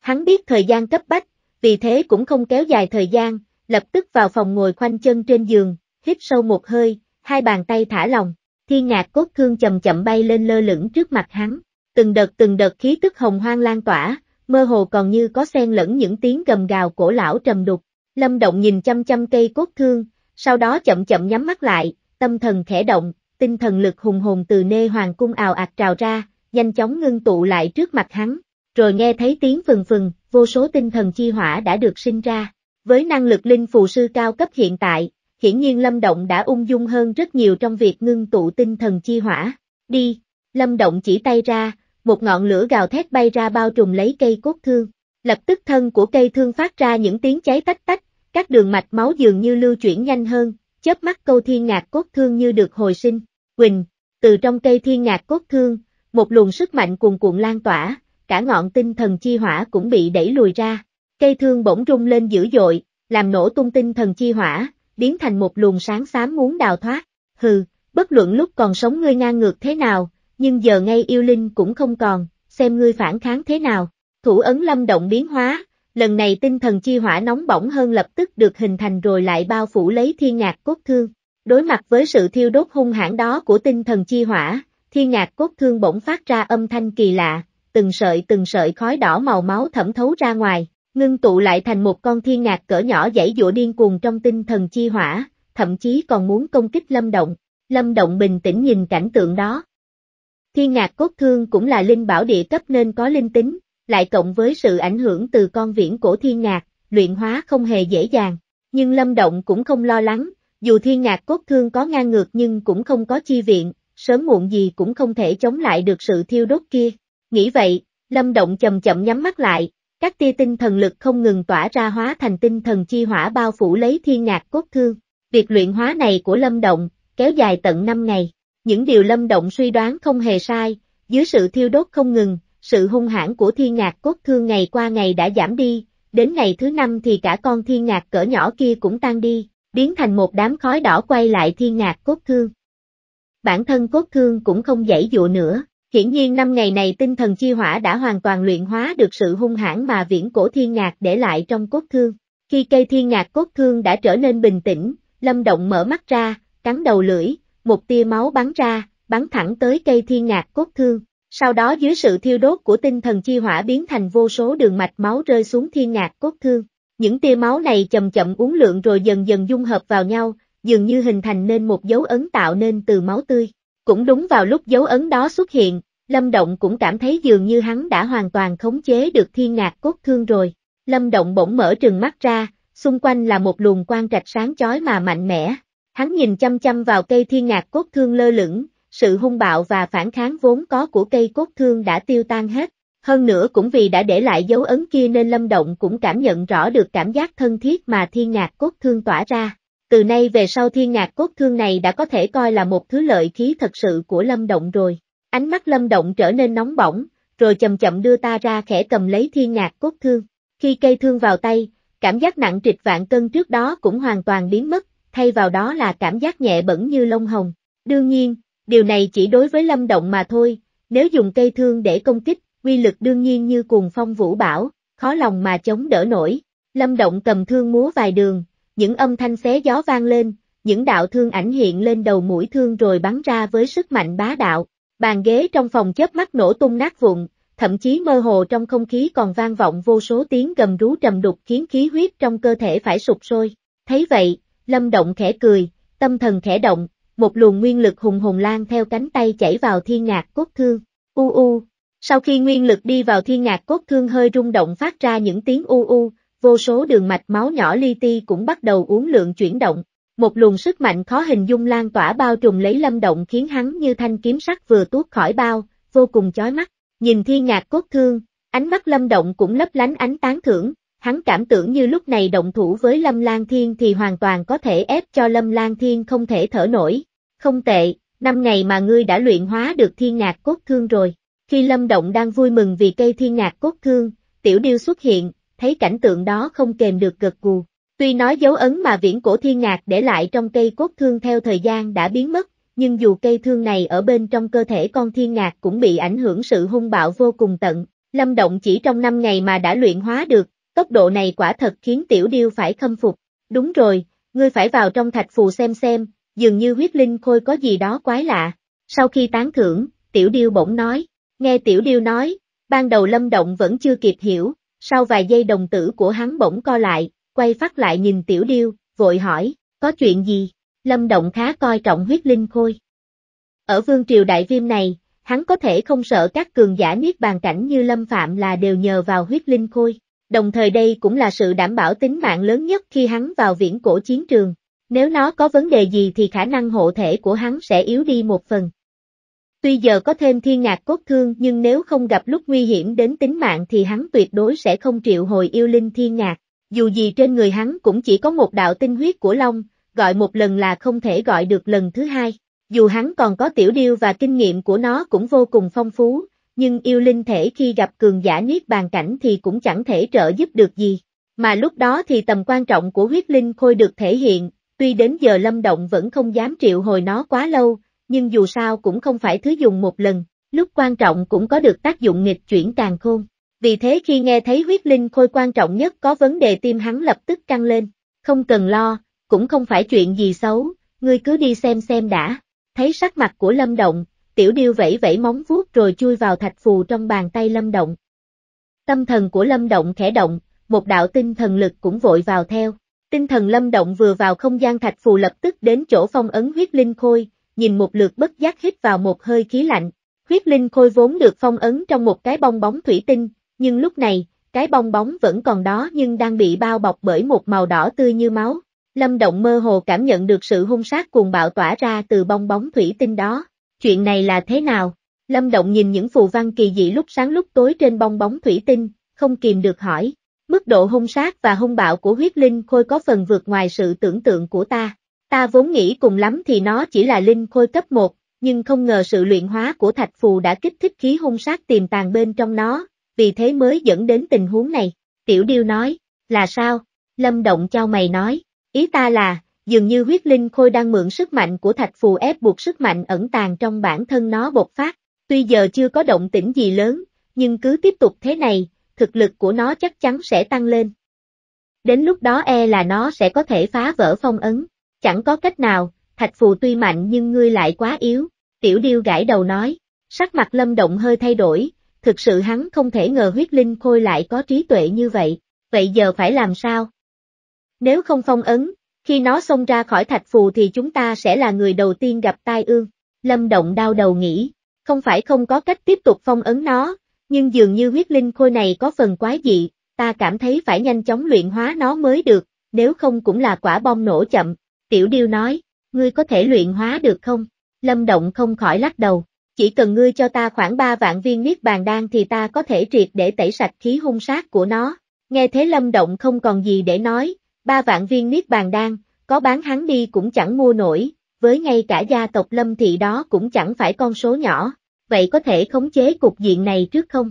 Hắn biết thời gian cấp bách, vì thế cũng không kéo dài thời gian, lập tức vào phòng ngồi khoanh chân trên giường, hít sâu một hơi, hai bàn tay thả lòng. thiên ngạc cốt thương chậm chậm bay lên lơ lửng trước mặt hắn, từng đợt từng đợt khí tức hồng hoang lan tỏa, mơ hồ còn như có xen lẫn những tiếng gầm gào cổ lão trầm đục. Lâm Động nhìn chăm chăm cây cốt thương, sau đó chậm chậm nhắm mắt lại, tâm thần khẽ động, tinh thần lực hùng hồn từ nê hoàng cung ào ạt trào ra, nhanh chóng ngưng tụ lại trước mặt hắn, rồi nghe thấy tiếng phừng phừng, vô số tinh thần chi hỏa đã được sinh ra. Với năng lực linh phù sư cao cấp hiện tại, hiển nhiên Lâm Động đã ung dung hơn rất nhiều trong việc ngưng tụ tinh thần chi hỏa. Đi, Lâm Động chỉ tay ra, một ngọn lửa gào thét bay ra bao trùm lấy cây cốt thương. Lập tức thân của cây thương phát ra những tiếng cháy tách tách, các đường mạch máu dường như lưu chuyển nhanh hơn, chớp mắt câu thiên ngạc cốt thương như được hồi sinh. Quỳnh, từ trong cây thiên ngạc cốt thương, một luồng sức mạnh cuồn cuộn lan tỏa, cả ngọn tinh thần chi hỏa cũng bị đẩy lùi ra. Cây thương bỗng rung lên dữ dội, làm nổ tung tinh thần chi hỏa, biến thành một luồng sáng xám muốn đào thoát. Hừ, bất luận lúc còn sống ngươi ngang ngược thế nào, nhưng giờ ngay yêu linh cũng không còn, xem ngươi phản kháng thế nào. Thủ ấn lâm động biến hóa, lần này tinh thần chi hỏa nóng bỏng hơn lập tức được hình thành rồi lại bao phủ lấy thiên ngạc cốt thương. Đối mặt với sự thiêu đốt hung hãn đó của tinh thần chi hỏa, thiên ngạc cốt thương bỗng phát ra âm thanh kỳ lạ, từng sợi từng sợi khói đỏ màu máu thẩm thấu ra ngoài, ngưng tụ lại thành một con thiên ngạc cỡ nhỏ dãy dụa điên cuồng trong tinh thần chi hỏa, thậm chí còn muốn công kích Lâm Động. Lâm Động bình tĩnh nhìn cảnh tượng đó. Thiên ngạc cốt thương cũng là linh bảo địa cấp nên có linh tính, lại cộng với sự ảnh hưởng từ con viễn cổ thiên ngạc, luyện hóa không hề dễ dàng. Nhưng Lâm Động cũng không lo lắng, dù thiên ngạc cốt thương có ngang ngược nhưng cũng không có chi viện, sớm muộn gì cũng không thể chống lại được sự thiêu đốt kia. Nghĩ vậy, Lâm Động chậm chậm nhắm mắt lại, các tia tinh thần lực không ngừng tỏa ra hóa thành tinh thần chi hỏa bao phủ lấy thiên ngạc cốt thương. Việc luyện hóa này của Lâm Động, kéo dài tận 5 ngày. Những điều Lâm Động suy đoán không hề sai, dưới sự thiêu đốt không ngừng, sự hung hãn của thiên ngạc cốt thương ngày qua ngày đã giảm đi, đến ngày thứ năm thì cả con thiên ngạc cỡ nhỏ kia cũng tan đi, biến thành một đám khói đỏ quay lại thiên ngạc cốt thương bản thân cốt thương cũng không dãy dụa nữa. Hiển nhiên năm ngày này tinh thần chi hỏa đã hoàn toàn luyện hóa được sự hung hãn mà viễn cổ thiên nhạc để lại trong cốt thương. Khi cây thiên nhạc cốt thương đã trở nên bình tĩnh, Lâm Động mở mắt ra, cắn đầu lưỡi, một tia máu bắn ra, bắn thẳng tới cây thiên nhạc cốt thương. Sau đó dưới sự thiêu đốt của tinh thần chi hỏa biến thành vô số đường mạch máu rơi xuống thiên nhạc cốt thương. Những tia máu này chậm chậm uống lượng rồi dần dần dung hợp vào nhau, dường như hình thành nên một dấu ấn tạo nên từ máu tươi. Cũng đúng vào lúc dấu ấn đó xuất hiện, Lâm Động cũng cảm thấy dường như hắn đã hoàn toàn khống chế được thiên ngạc cốt thương rồi. Lâm Động bỗng mở trừng mắt ra, xung quanh là một luồng quang rạch sáng chói mà mạnh mẽ. Hắn nhìn chăm chăm vào cây thiên ngạc cốt thương lơ lửng, sự hung bạo và phản kháng vốn có của cây cốt thương đã tiêu tan hết. Hơn nữa cũng vì đã để lại dấu ấn kia nên Lâm Động cũng cảm nhận rõ được cảm giác thân thiết mà thiên ngạc cốt thương tỏa ra từ nay về sau thiên ngạc cốt thương này đã có thể coi là một thứ lợi khí thật sự của Lâm Động rồi. Ánh mắt Lâm Động trở nên nóng bỏng, rồi chậm chậm đưa ta ra khẽ cầm lấy thiên ngạc cốt thương. Khi cây thương vào tay, cảm giác nặng trịch vạn cân trước đó cũng hoàn toàn biến mất, thay vào đó là cảm giác nhẹ bẩn như lông hồng. Đương nhiên, điều này chỉ đối với Lâm Động mà thôi, nếu dùng cây thương để công kích, quy lực đương nhiên như cuồng phong vũ bảo, khó lòng mà chống đỡ nổi. Lâm Động cầm thương múa vài đường, những âm thanh xé gió vang lên, những đạo thương ảnh hiện lên đầu mũi thương rồi bắn ra với sức mạnh bá đạo, bàn ghế trong phòng chớp mắt nổ tung nát vụn, thậm chí mơ hồ trong không khí còn vang vọng vô số tiếng gầm rú trầm đục khiến khí huyết trong cơ thể phải sụp sôi. Thấy vậy, Lâm Động khẽ cười, tâm thần khẽ động, một luồng nguyên lực hùng hùng lan theo cánh tay chảy vào thiên ngạc cốt thương. U u. Sau khi nguyên lực đi vào thiên ngạc cốt thương hơi rung động phát ra những tiếng u u, vô số đường mạch máu nhỏ li ti cũng bắt đầu uống lượng chuyển động. Một luồng sức mạnh khó hình dung lan tỏa bao trùm lấy lâm động khiến hắn như thanh kiếm sắt vừa tuốt khỏi bao, vô cùng chói mắt. Nhìn thiên nhạc cốt thương, ánh mắt lâm động cũng lấp lánh ánh tán thưởng, hắn cảm tưởng như lúc này động thủ với lâm lan thiên thì hoàn toàn có thể ép cho lâm lan thiên không thể thở nổi. Không tệ, năm ngày mà ngươi đã luyện hóa được thiên nhạc cốt thương rồi. Khi lâm động đang vui mừng vì cây thiên nhạc cốt thương, tiểu điêu xuất hiện, thấy cảnh tượng đó không kềm được gật gù. Tuy nói dấu ấn mà viễn cổ thiên ngạc để lại trong cây cốt thương theo thời gian đã biến mất, nhưng dù cây thương này ở bên trong cơ thể con thiên ngạc cũng bị ảnh hưởng sự hung bạo vô cùng tận. Lâm Động chỉ trong 5 ngày mà đã luyện hóa được, tốc độ này quả thật khiến Tiểu Điêu phải khâm phục. Đúng rồi, ngươi phải vào trong thạch phù xem xem, dường như huyết linh khôi có gì đó quái lạ. Sau khi tán thưởng, Tiểu Điêu bỗng nói, nghe Tiểu Điêu nói, ban đầu Lâm Động vẫn chưa kịp hiểu, sau vài giây đồng tử của hắn bỗng co lại, quay phát lại nhìn tiểu điêu, vội hỏi, có chuyện gì? Lâm Động khá coi trọng huyết linh khôi. Ở vương triều đại viêm này, hắn có thể không sợ các cường giả niết bàn cảnh như Lâm Phạm là đều nhờ vào huyết linh khôi. Đồng thời đây cũng là sự đảm bảo tính mạng lớn nhất khi hắn vào viễn cổ chiến trường. Nếu nó có vấn đề gì thì khả năng hộ thể của hắn sẽ yếu đi một phần. Tuy giờ có thêm thiên ngạc cốt thương nhưng nếu không gặp lúc nguy hiểm đến tính mạng thì hắn tuyệt đối sẽ không triệu hồi yêu linh thiên ngạc. Dù gì trên người hắn cũng chỉ có một đạo tinh huyết của Long, gọi một lần là không thể gọi được lần thứ hai. Dù hắn còn có tiểu điêu và kinh nghiệm của nó cũng vô cùng phong phú, nhưng yêu linh thể khi gặp cường giả niết bàn cảnh thì cũng chẳng thể trợ giúp được gì. Mà lúc đó thì tầm quan trọng của huyết linh khôi được thể hiện, tuy đến giờ lâm động vẫn không dám triệu hồi nó quá lâu, nhưng dù sao cũng không phải thứ dùng một lần, lúc quan trọng cũng có được tác dụng nghịch chuyển càng khôn. Vì thế khi nghe thấy huyết linh khôi quan trọng nhất có vấn đề tim hắn lập tức căng lên, không cần lo, cũng không phải chuyện gì xấu, ngươi cứ đi xem xem đã. Thấy sắc mặt của Lâm Động, tiểu điêu vẫy vẫy móng vuốt rồi chui vào thạch phù trong bàn tay Lâm Động. Tâm thần của Lâm Động khẽ động, một đạo tinh thần lực cũng vội vào theo. Tinh thần Lâm Động vừa vào không gian thạch phù lập tức đến chỗ phong ấn huyết linh khôi, nhìn một lượt bất giác hít vào một hơi khí lạnh. Huyết linh khôi vốn được phong ấn trong một cái bong bóng thủy tinh, nhưng lúc này, cái bong bóng vẫn còn đó nhưng đang bị bao bọc bởi một màu đỏ tươi như máu. Lâm Động mơ hồ cảm nhận được sự hung sát cuồng bạo tỏa ra từ bong bóng thủy tinh đó. Chuyện này là thế nào? Lâm Động nhìn những phù văn kỳ dị lúc sáng lúc tối trên bong bóng thủy tinh, không kìm được hỏi. Mức độ hung sát và hung bạo của huyết linh khôi có phần vượt ngoài sự tưởng tượng của ta. Ta vốn nghĩ cùng lắm thì nó chỉ là linh khôi cấp 1, nhưng không ngờ sự luyện hóa của thạch phù đã kích thích khí hung sát tiềm tàng bên trong nó, vì thế mới dẫn đến tình huống này. Tiểu điêu nói, là sao? Lâm Động cho mày nói, ý ta là, dường như huyết linh khôi đang mượn sức mạnh của thạch phù ép buộc sức mạnh ẩn tàng trong bản thân nó bộc phát, tuy giờ chưa có động tĩnh gì lớn, nhưng cứ tiếp tục thế này, thực lực của nó chắc chắn sẽ tăng lên. Đến lúc đó e là nó sẽ có thể phá vỡ phong ấn. Chẳng có cách nào, thạch phù tuy mạnh nhưng ngươi lại quá yếu, tiểu điêu gãi đầu nói, sắc mặt lâm động hơi thay đổi, thực sự hắn không thể ngờ huyết linh khôi lại có trí tuệ như vậy, vậy giờ phải làm sao? Nếu không phong ấn, khi nó xông ra khỏi thạch phù thì chúng ta sẽ là người đầu tiên gặp tai ương, lâm động đau đầu nghĩ, không phải không có cách tiếp tục phong ấn nó, nhưng dường như huyết linh khôi này có phần quái dị, ta cảm thấy phải nhanh chóng luyện hóa nó mới được, nếu không cũng là quả bom nổ chậm. Tiểu điêu nói, ngươi có thể luyện hóa được không? Lâm Động không khỏi lắc đầu, chỉ cần ngươi cho ta khoảng 3 vạn viên niết bàn đan thì ta có thể triệt để tẩy sạch khí hung sát của nó. Nghe thế Lâm Động không còn gì để nói, 3 vạn viên niết bàn đan, có bán hắn đi cũng chẳng mua nổi, với ngay cả gia tộc Lâm thị đó cũng chẳng phải con số nhỏ, vậy có thể khống chế cục diện này trước không?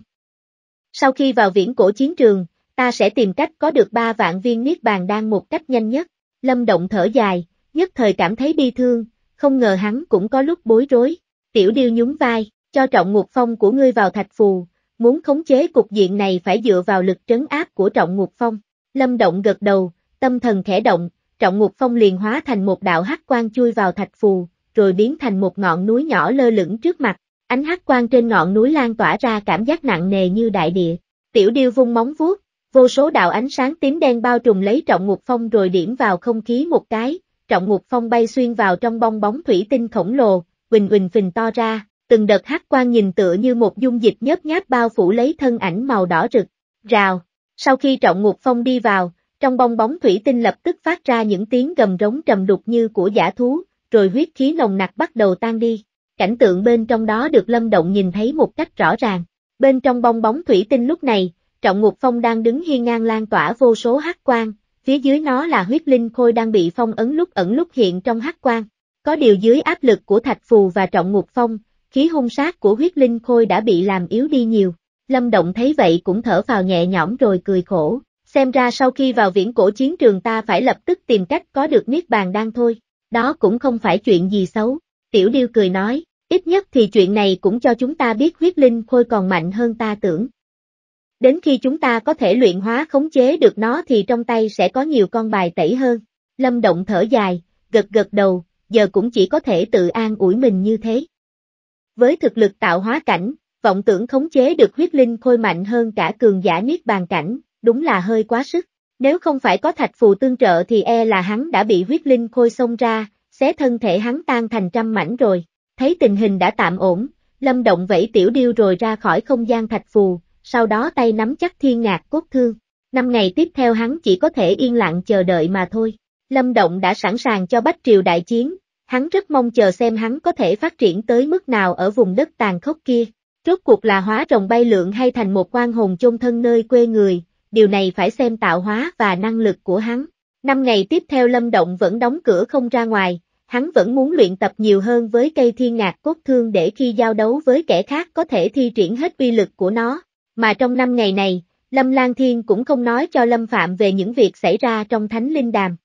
Sau khi vào viễn cổ chiến trường, ta sẽ tìm cách có được 3 vạn viên niết bàn đan một cách nhanh nhất. Lâm Động thở dài, nhất thời cảm thấy bi thương, không ngờ hắn cũng có lúc bối rối. Tiểu điêu nhún vai, cho trọng ngục phong của ngươi vào thạch phù, muốn khống chế cục diện này phải dựa vào lực trấn áp của trọng ngục phong. Lâm động gật đầu, tâm thần khẽ động, trọng ngục phong liền hóa thành một đạo hắc quang chui vào thạch phù, rồi biến thành một ngọn núi nhỏ lơ lửng trước mặt. Ánh hắc quang trên ngọn núi lan tỏa ra cảm giác nặng nề như đại địa. Tiểu điêu vung móng vuốt, vô số đạo ánh sáng tím đen bao trùm lấy trọng ngục phong rồi điểm vào không khí một cái, trọng ngục phong bay xuyên vào trong bong bóng thủy tinh khổng lồ, huỳnh huỳnh phình to ra, từng đợt hát quan nhìn tựa như một dung dịch nhớp nháp bao phủ lấy thân ảnh màu đỏ rực. Rào, sau khi trọng ngục phong đi vào, trong bong bóng thủy tinh lập tức phát ra những tiếng gầm rống trầm đục như của giả thú, rồi huyết khí nồng nặc bắt đầu tan đi. Cảnh tượng bên trong đó được Lâm Động nhìn thấy một cách rõ ràng. Bên trong bong bóng thủy tinh lúc này, Trọng Ngục Phong đang đứng hiên ngang lan tỏa vô số hắc quang, phía dưới nó là huyết linh khôi đang bị phong ấn lúc ẩn lúc hiện trong hắc quan. Có điều dưới áp lực của thạch phù và trọng ngục phong, khí hung sát của huyết linh khôi đã bị làm yếu đi nhiều. Lâm Động thấy vậy cũng thở vào nhẹ nhõm rồi cười khổ, xem ra sau khi vào viễn cổ chiến trường ta phải lập tức tìm cách có được Niết Bàn Đan thôi, đó cũng không phải chuyện gì xấu. Tiểu Điêu cười nói, ít nhất thì chuyện này cũng cho chúng ta biết huyết linh khôi còn mạnh hơn ta tưởng. Đến khi chúng ta có thể luyện hóa khống chế được nó thì trong tay sẽ có nhiều con bài tẩy hơn. Lâm Động thở dài, gật gật đầu, giờ cũng chỉ có thể tự an ủi mình như thế. Với thực lực tạo hóa cảnh, vọng tưởng khống chế được huyết linh khôi mạnh hơn cả cường giả niết bàn cảnh, đúng là hơi quá sức. Nếu không phải có thạch phù tương trợ thì e là hắn đã bị huyết linh khôi xông ra, xé thân thể hắn tan thành trăm mảnh rồi. Thấy tình hình đã tạm ổn, Lâm Động vẫy tiểu điêu rồi ra khỏi không gian thạch phù, sau đó tay nắm chắc thiên ngạc cốt thương. Năm ngày tiếp theo hắn chỉ có thể yên lặng chờ đợi mà thôi. Lâm Động đã sẵn sàng cho Bách Triều đại chiến, hắn rất mong chờ xem hắn có thể phát triển tới mức nào ở vùng đất tàn khốc kia. Rốt cuộc là hóa rồng bay lượn hay thành một quan hồn chôn thân nơi quê người, điều này phải xem tạo hóa và năng lực của hắn. Năm ngày tiếp theo Lâm Động vẫn đóng cửa không ra ngoài, hắn vẫn muốn luyện tập nhiều hơn với cây thiên ngạc cốt thương để khi giao đấu với kẻ khác có thể thi triển hết uy lực của nó mà trong năm ngày này, Lâm Lan Thiên cũng không nói cho Lâm Phạm về những việc xảy ra trong Thánh Linh Đàm.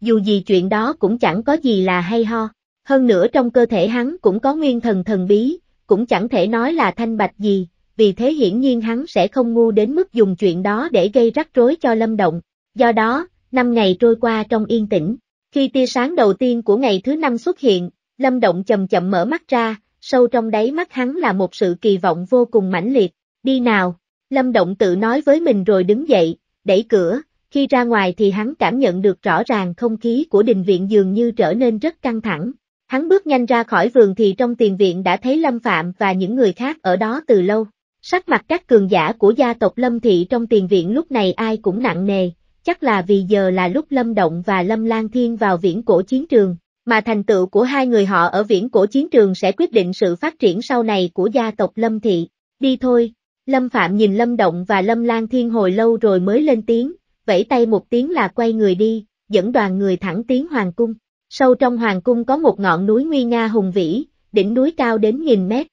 Dù gì chuyện đó cũng chẳng có gì là hay ho, hơn nữa trong cơ thể hắn cũng có nguyên thần thần bí, cũng chẳng thể nói là thanh bạch gì, vì thế hiển nhiên hắn sẽ không ngu đến mức dùng chuyện đó để gây rắc rối cho Lâm Động. Do đó, năm ngày trôi qua trong yên tĩnh, khi tia sáng đầu tiên của ngày thứ năm xuất hiện, Lâm Động chậm chậm mở mắt ra, sâu trong đáy mắt hắn là một sự kỳ vọng vô cùng mãnh liệt, đi nào, Lâm Động tự nói với mình rồi đứng dậy, đẩy cửa, khi ra ngoài thì hắn cảm nhận được rõ ràng không khí của đình viện dường như trở nên rất căng thẳng. Hắn bước nhanh ra khỏi vườn thì trong tiền viện đã thấy Lâm Phạm và những người khác ở đó từ lâu. Sắc mặt các cường giả của gia tộc Lâm Thị trong tiền viện lúc này ai cũng nặng nề, chắc là vì giờ là lúc Lâm Động và Lâm Lan Thiên vào viễn cổ chiến trường, mà thành tựu của hai người họ ở viễn cổ chiến trường sẽ quyết định sự phát triển sau này của gia tộc Lâm Thị. Đi thôi, Lâm Phạm nhìn Lâm Động và Lâm Lan Thiên hồi lâu rồi mới lên tiếng, vẫy tay một tiếng là quay người đi, dẫn đoàn người thẳng tiến Hoàng Cung. Sâu trong Hoàng Cung có một ngọn núi nguy nga hùng vĩ, đỉnh núi cao đến nghìn mét.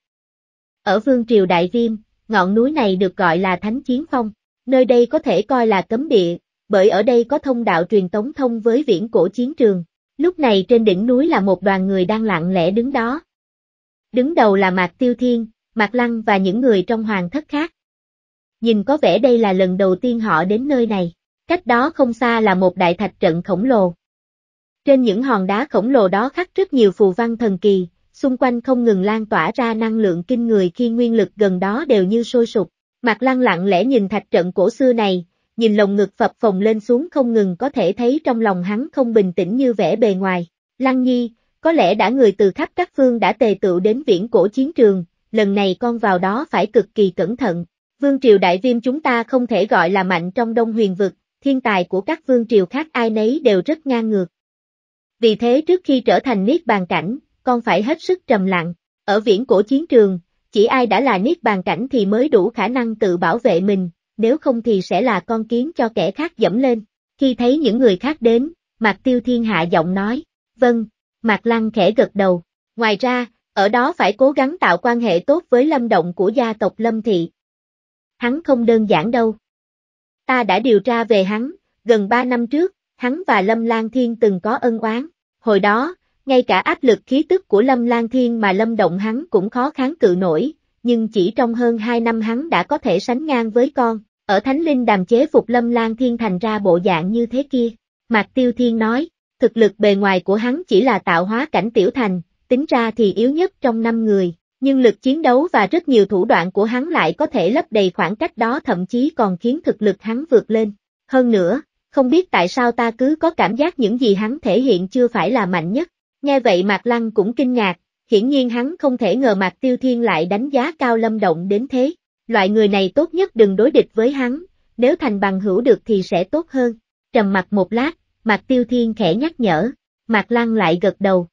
Ở vương triều Đại Viêm, ngọn núi này được gọi là Thánh Chiến Phong, nơi đây có thể coi là cấm địa, bởi ở đây có thông đạo truyền tống thông với viễn cổ chiến trường. Lúc này trên đỉnh núi là một đoàn người đang lặng lẽ đứng đó. Đứng đầu là Mạc Tiêu Thiên, Mạc Lăng và những người trong hoàng thất khác. Nhìn có vẻ đây là lần đầu tiên họ đến nơi này, cách đó không xa là một đại thạch trận khổng lồ. Trên những hòn đá khổng lồ đó khắc rất nhiều phù văn thần kỳ, xung quanh không ngừng lan tỏa ra năng lượng kinh người khi nguyên lực gần đó đều như sôi sục. Mạc Lăng lặng lẽ nhìn thạch trận cổ xưa này, nhìn lồng ngực phập phồng lên xuống không ngừng có thể thấy trong lòng hắn không bình tĩnh như vẻ bề ngoài. Lăng Nhi, có lẽ đã người từ khắp các phương đã tề tựu đến viễn cổ chiến trường, lần này con vào đó phải cực kỳ cẩn thận. Vương triều đại viêm chúng ta không thể gọi là mạnh trong đông huyền vực, thiên tài của các vương triều khác ai nấy đều rất ngang ngược. Vì thế trước khi trở thành niết bàn cảnh, con phải hết sức trầm lặng. Ở viễn cổ chiến trường, chỉ ai đã là niết bàn cảnh thì mới đủ khả năng tự bảo vệ mình, nếu không thì sẽ là con kiến cho kẻ khác dẫm lên. Khi thấy những người khác đến, Mạc Tiêu Thiên hạ giọng nói, vâng, Mạc Lăng khẽ gật đầu. Ngoài ra, ở đó phải cố gắng tạo quan hệ tốt với Lâm Động của gia tộc Lâm Thị. Hắn không đơn giản đâu. Ta đã điều tra về hắn, gần 3 năm trước, hắn và Lâm Lan Thiên từng có ân oán. Hồi đó, ngay cả áp lực khí tức của Lâm Lan Thiên mà Lâm Động hắn cũng khó kháng cự nổi, nhưng chỉ trong hơn 2 năm hắn đã có thể sánh ngang với con. Ở Thánh Linh đàm chế phục Lâm Lan Thiên thành ra bộ dạng như thế kia. Mạc Tiêu Thiên nói, thực lực bề ngoài của hắn chỉ là tạo hóa cảnh tiểu thành, tính ra thì yếu nhất trong năm người, nhưng lực chiến đấu và rất nhiều thủ đoạn của hắn lại có thể lấp đầy khoảng cách đó thậm chí còn khiến thực lực hắn vượt lên. Hơn nữa, không biết tại sao ta cứ có cảm giác những gì hắn thể hiện chưa phải là mạnh nhất. Nghe vậy Mạc Lăng cũng kinh ngạc, hiển nhiên hắn không thể ngờ Mạc Tiêu Thiên lại đánh giá cao lâm động đến thế. Loại người này tốt nhất đừng đối địch với hắn, nếu thành bằng hữu được thì sẽ tốt hơn. Trầm mặt một lát, Mạc Tiêu Thiên khẽ nhắc nhở, Mạc Lăng lại gật đầu.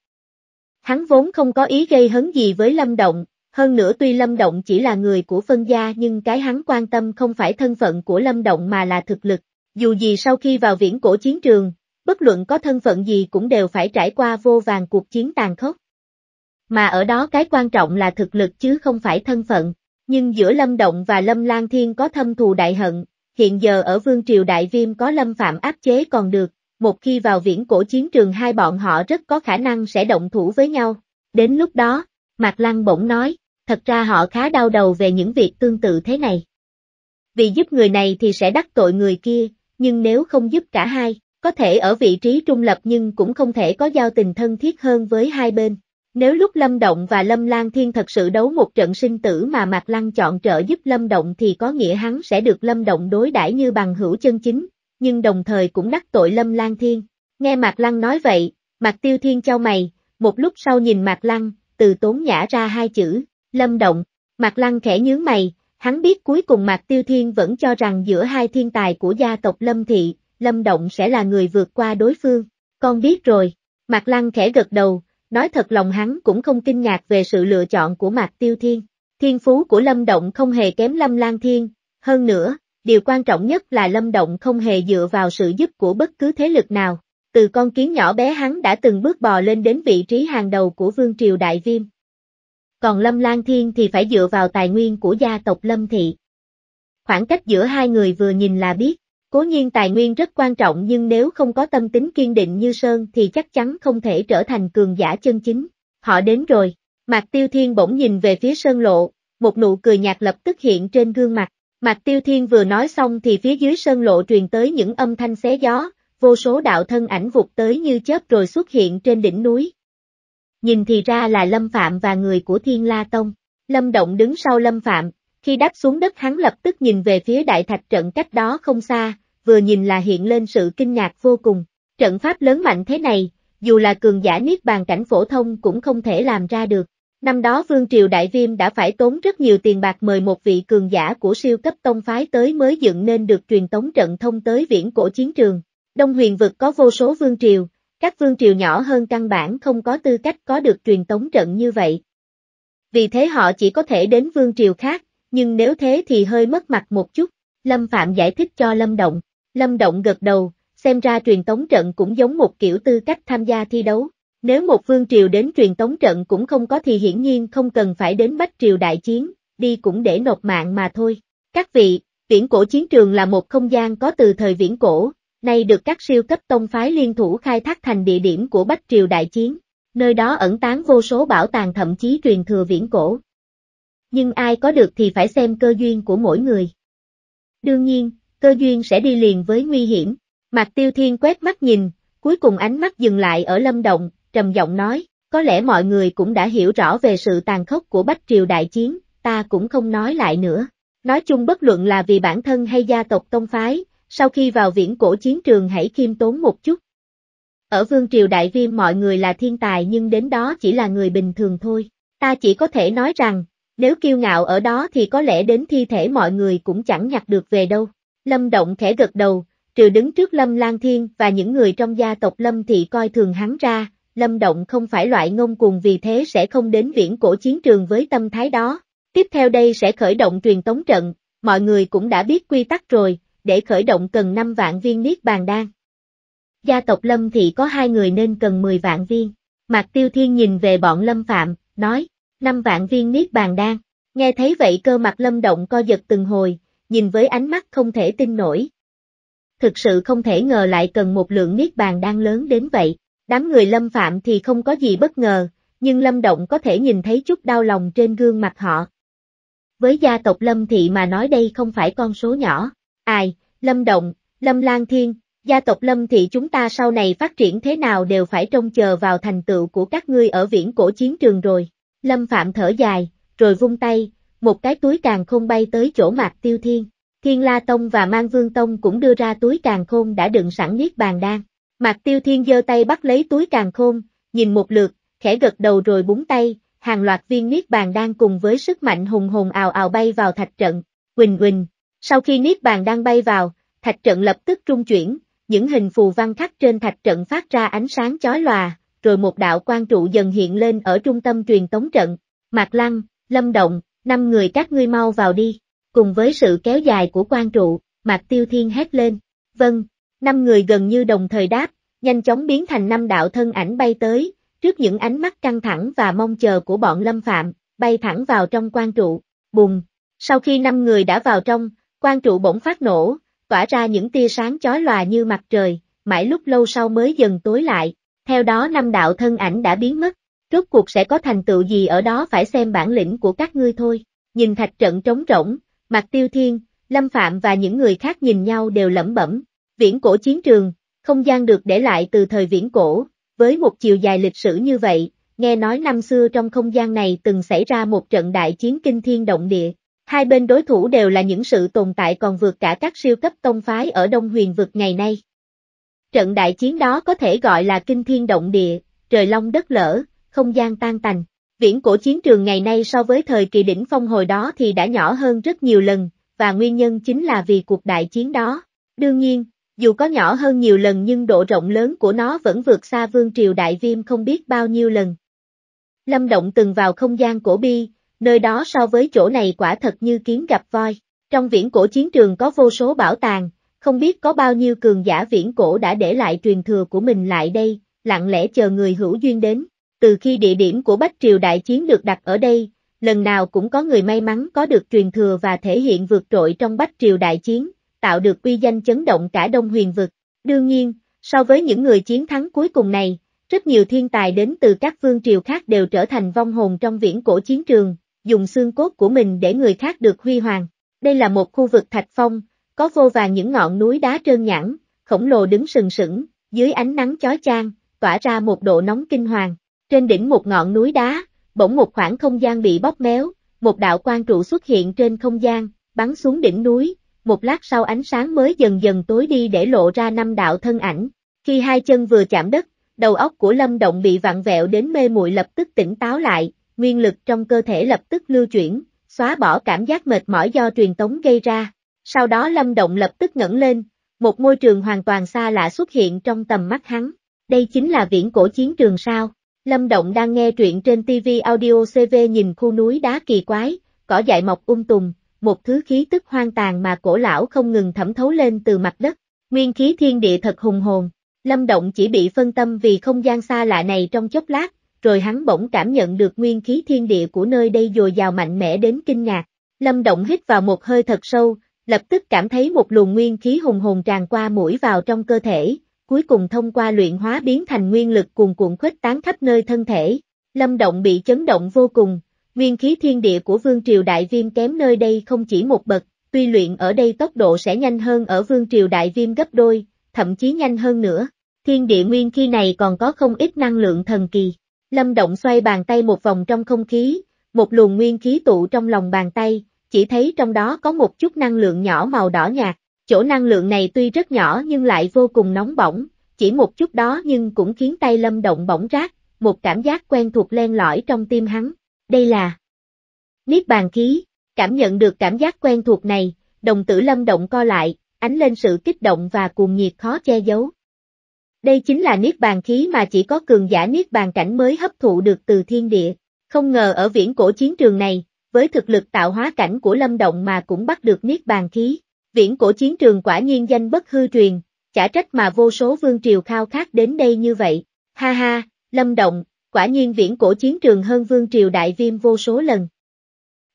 Hắn vốn không có ý gây hấn gì với Lâm Động, hơn nữa tuy Lâm Động chỉ là người của phân gia nhưng cái hắn quan tâm không phải thân phận của Lâm Động mà là thực lực. Dù gì sau khi vào viễn cổ chiến trường, bất luận có thân phận gì cũng đều phải trải qua vô vàng cuộc chiến tàn khốc. Mà ở đó cái quan trọng là thực lực chứ không phải thân phận. Nhưng giữa Lâm Động và Lâm Lan Thiên có thâm thù đại hận, hiện giờ ở Vương Triều Đại Viêm có Lâm Phạm áp chế còn được, một khi vào viễn cổ chiến trường hai bọn họ rất có khả năng sẽ động thủ với nhau. Đến lúc đó, Mạc Lăng bỗng nói, thật ra họ khá đau đầu về những việc tương tự thế này. Vì giúp người này thì sẽ đắc tội người kia, nhưng nếu không giúp cả hai, có thể ở vị trí trung lập nhưng cũng không thể có giao tình thân thiết hơn với hai bên. Nếu lúc Lâm Động và Lâm Lan Thiên thật sự đấu một trận sinh tử mà Mạc Lăng chọn trợ giúp Lâm Động thì có nghĩa hắn sẽ được Lâm Động đối đãi như bằng hữu chân chính, nhưng đồng thời cũng đắc tội Lâm Lan Thiên. Nghe Mạc Lăng nói vậy, Mạc Tiêu Thiên trao mày, một lúc sau nhìn Mạc Lăng, từ tốn nhả ra hai chữ, Lâm Động. Mạc Lăng khẽ nhướng mày, hắn biết cuối cùng Mạc Tiêu Thiên vẫn cho rằng giữa hai thiên tài của gia tộc Lâm Thị, Lâm Động sẽ là người vượt qua đối phương. Con biết rồi, Mạc Lăng khẽ gật đầu, nói thật lòng hắn cũng không kinh ngạc về sự lựa chọn của Mạc Tiêu Thiên. Thiên phú của Lâm Động không hề kém Lâm Lan Thiên, hơn nữa, Điều quan trọng nhất là Lâm Động không hề dựa vào sự giúp của bất cứ thế lực nào. Từ con kiến nhỏ bé hắn đã từng bước bò lên đến vị trí hàng đầu của Vương Triều Đại Viêm. Còn Lâm Lan Thiên thì phải dựa vào tài nguyên của gia tộc Lâm Thị. Khoảng cách giữa hai người vừa nhìn là biết, cố nhiên tài nguyên rất quan trọng nhưng nếu không có tâm tính kiên định như Sơn thì chắc chắn không thể trở thành cường giả chân chính. Họ đến rồi, Mạc Tiêu Thiên bỗng nhìn về phía Sơn Lộ, một nụ cười nhạt lập tức hiện trên gương mặt. Mạc Tiêu Thiên vừa nói xong thì phía dưới sơn lộ truyền tới những âm thanh xé gió, vô số đạo thân ảnh vụt tới như chớp rồi xuất hiện trên đỉnh núi. Nhìn thì ra là Lâm Phạm và người của Thiên La Tông. Lâm Động đứng sau Lâm Phạm, khi đáp xuống đất hắn lập tức nhìn về phía đại thạch trận cách đó không xa, vừa nhìn là hiện lên sự kinh ngạc vô cùng. Trận pháp lớn mạnh thế này, dù là cường giả niết bàn cảnh phổ thông cũng không thể làm ra được. Năm đó Vương Triều Đại Viêm đã phải tốn rất nhiều tiền bạc mời một vị cường giả của siêu cấp tông phái tới mới dựng nên được truyền tống trận thông tới viễn cổ chiến trường. Đông huyền vực có vô số vương triều, các vương triều nhỏ hơn căn bản không có tư cách có được truyền tống trận như vậy. Vì thế họ chỉ có thể đến vương triều khác, nhưng nếu thế thì hơi mất mặt một chút. Lâm Phạm giải thích cho Lâm Động. Lâm Động gật đầu, xem ra truyền tống trận cũng giống một kiểu tư cách tham gia thi đấu. Nếu một vương triều đến truyền tống trận cũng không có thì hiển nhiên không cần phải đến bách triều đại chiến, đi cũng để nộp mạng mà thôi. Các vị, viễn cổ chiến trường là một không gian có từ thời viễn cổ, nay được các siêu cấp tông phái liên thủ khai thác thành địa điểm của bách triều đại chiến, nơi đó ẩn tán vô số bảo tàng thậm chí truyền thừa viễn cổ. Nhưng ai có được thì phải xem cơ duyên của mỗi người. Đương nhiên, cơ duyên sẽ đi liền với nguy hiểm. mặt Tiêu Thiên quét mắt nhìn, cuối cùng ánh mắt dừng lại ở Lâm Động, trầm giọng nói, có lẽ mọi người cũng đã hiểu rõ về sự tàn khốc của Bách Triều Đại Chiến, ta cũng không nói lại nữa. Nói chung bất luận là vì bản thân hay gia tộc tông phái, sau khi vào viễn cổ chiến trường hãy khiêm tốn một chút. Ở Vương Triều Đại Viêm mọi người là thiên tài nhưng đến đó chỉ là người bình thường thôi. Ta chỉ có thể nói rằng, nếu kiêu ngạo ở đó thì có lẽ đến thi thể mọi người cũng chẳng nhặt được về đâu. Lâm Động khẽ gật đầu, trừ đứng trước Lâm Lan Thiên và những người trong gia tộc Lâm thì coi thường hắn ra, Lâm Động không phải loại ngông cuồng vì thế sẽ không đến viễn cổ chiến trường với tâm thái đó. Tiếp theo đây sẽ khởi động truyền tống trận, mọi người cũng đã biết quy tắc rồi, để khởi động cần 5 vạn viên niết bàn đan. Gia tộc Lâm thì có hai người nên cần 10 vạn viên. Mạc Tiêu Thiên nhìn về bọn Lâm Phạm, nói, 5 vạn viên niết bàn đan. Nghe thấy vậy cơ mặt Lâm Động co giật từng hồi, nhìn với ánh mắt không thể tin nổi. Thực sự không thể ngờ lại cần một lượng niết bàn đan lớn đến vậy. Đám người lâm phạm thì không có gì bất ngờ, nhưng lâm động có thể nhìn thấy chút đau lòng trên gương mặt họ. Với gia tộc lâm thị mà nói đây không phải con số nhỏ, ai, lâm động, lâm lan thiên, gia tộc lâm thị chúng ta sau này phát triển thế nào đều phải trông chờ vào thành tựu của các ngươi ở viễn cổ chiến trường rồi. Lâm phạm thở dài, rồi vung tay, một cái túi càng không bay tới chỗ mạc tiêu thiên. Thiên La Tông và Mang Vương Tông cũng đưa ra túi càng khôn đã đựng sẵn niết bàn đan. Mạc Tiêu Thiên giơ tay bắt lấy túi càng khôn, nhìn một lượt, khẽ gật đầu rồi búng tay, hàng loạt viên niết bàn đang cùng với sức mạnh hùng hồn ào ào bay vào thạch trận. Quỳnh quỳnh, sau khi niết bàn đang bay vào, thạch trận lập tức trung chuyển, những hình phù văn khắc trên thạch trận phát ra ánh sáng chói lòa, rồi một đạo quan trụ dần hiện lên ở trung tâm truyền tống trận. Mạc Lăng, Lâm Động, năm người các ngươi mau vào đi, cùng với sự kéo dài của quan trụ, Mạc Tiêu Thiên hét lên. Vâng, Năm người gần như đồng thời đáp, nhanh chóng biến thành năm đạo thân ảnh bay tới, trước những ánh mắt căng thẳng và mong chờ của bọn lâm phạm, bay thẳng vào trong quan trụ, bùng. Sau khi năm người đã vào trong, quan trụ bỗng phát nổ, tỏa ra những tia sáng chói lòa như mặt trời, mãi lúc lâu sau mới dần tối lại, theo đó năm đạo thân ảnh đã biến mất, rốt cuộc sẽ có thành tựu gì ở đó phải xem bản lĩnh của các ngươi thôi, nhìn thạch trận trống rỗng, mặt tiêu thiên, lâm phạm và những người khác nhìn nhau đều lẩm bẩm, Viễn cổ chiến trường, không gian được để lại từ thời viễn cổ, với một chiều dài lịch sử như vậy, nghe nói năm xưa trong không gian này từng xảy ra một trận đại chiến kinh thiên động địa. Hai bên đối thủ đều là những sự tồn tại còn vượt cả các siêu cấp tông phái ở Đông Huyền vực ngày nay. Trận đại chiến đó có thể gọi là kinh thiên động địa, trời long đất lở, không gian tan tành. Viễn cổ chiến trường ngày nay so với thời kỳ đỉnh phong hồi đó thì đã nhỏ hơn rất nhiều lần, và nguyên nhân chính là vì cuộc đại chiến đó. Đương nhiên, dù có nhỏ hơn nhiều lần nhưng độ rộng lớn của nó vẫn vượt xa vương triều đại viêm không biết bao nhiêu lần. Lâm Động từng vào không gian cổ bi, nơi đó so với chỗ này quả thật như kiến gặp voi. Trong viễn cổ chiến trường có vô số bảo tàng, không biết có bao nhiêu cường giả viễn cổ đã để lại truyền thừa của mình lại đây, lặng lẽ chờ người hữu duyên đến. Từ khi địa điểm của Bách Triều Đại Chiến được đặt ở đây, lần nào cũng có người may mắn có được truyền thừa và thể hiện vượt trội trong Bách Triều Đại Chiến, tạo được uy danh chấn động cả Đông Huyền Vực. Đương nhiên, so với những người chiến thắng cuối cùng này, rất nhiều thiên tài đến từ các vương triều khác đều trở thành vong hồn trong viễn cổ chiến trường, dùng xương cốt của mình để người khác được huy hoàng. Đây là một khu vực thạch phong, có vô vàng những ngọn núi đá trơn nhẵn, khổng lồ đứng sừng sững, dưới ánh nắng chói chang, tỏa ra một độ nóng kinh hoàng. Trên đỉnh một ngọn núi đá, bỗng một khoảng không gian bị bóp méo, một đạo quan trụ xuất hiện trên không gian, bắn xuống đỉnh núi, một lát sau ánh sáng mới dần dần tối đi để lộ ra năm đạo thân ảnh. Khi hai chân vừa chạm đất, đầu óc của Lâm Động bị vặn vẹo đến mê muội lập tức tỉnh táo lại, nguyên lực trong cơ thể lập tức lưu chuyển, xóa bỏ cảm giác mệt mỏi do truyền tống gây ra. Sau đó Lâm Động lập tức ngẩng lên, một môi trường hoàn toàn xa lạ xuất hiện trong tầm mắt hắn. Đây chính là viễn cổ chiến trường sao? Lâm Động đang nghe truyện trên TV audio CV nhìn khu núi đá kỳ quái, cỏ dại mọc um tùm, một thứ khí tức hoang tàn mà cổ lão không ngừng thẩm thấu lên từ mặt đất, nguyên khí thiên địa thật hùng hồn. Lâm Động chỉ bị phân tâm vì không gian xa lạ này trong chốc lát, rồi hắn bỗng cảm nhận được nguyên khí thiên địa của nơi đây dồi dào mạnh mẽ đến kinh ngạc. Lâm Động hít vào một hơi thật sâu, lập tức cảm thấy một luồng nguyên khí hùng hồn tràn qua mũi vào trong cơ thể, cuối cùng thông qua luyện hóa biến thành nguyên lực cuồn cuộn khuếch tán khắp nơi thân thể. Lâm Động bị chấn động vô cùng, Nguyên khí thiên địa của Vương Triều Đại Viêm kém nơi đây không chỉ một bậc, tuy luyện ở đây tốc độ sẽ nhanh hơn ở Vương Triều Đại Viêm gấp đôi, thậm chí nhanh hơn nữa. Thiên địa nguyên khi này còn có không ít năng lượng thần kỳ. Lâm Động xoay bàn tay một vòng trong không khí, một luồng nguyên khí tụ trong lòng bàn tay, chỉ thấy trong đó có một chút năng lượng nhỏ màu đỏ nhạt. Chỗ năng lượng này tuy rất nhỏ nhưng lại vô cùng nóng bỏng, chỉ một chút đó nhưng cũng khiến tay Lâm Động bỏng rát, một cảm giác quen thuộc len lỏi trong tim hắn đây là Niết bàn khí. cảm nhận được cảm giác quen thuộc này, đồng tử lâm động co lại, ánh lên sự kích động và cuồng nhiệt khó che giấu. Đây chính là niết bàn khí mà chỉ có cường giả niết bàn cảnh mới hấp thụ được từ thiên địa. Không ngờ ở viễn cổ chiến trường này, với thực lực tạo hóa cảnh của lâm động mà cũng bắt được niết bàn khí. Viễn cổ chiến trường quả nhiên danh bất hư truyền, chả trách mà vô số vương triều khao khát đến đây như vậy. Ha ha, lâm động, quả nhiên viễn cổ chiến trường hơn vương triều đại viêm vô số lần.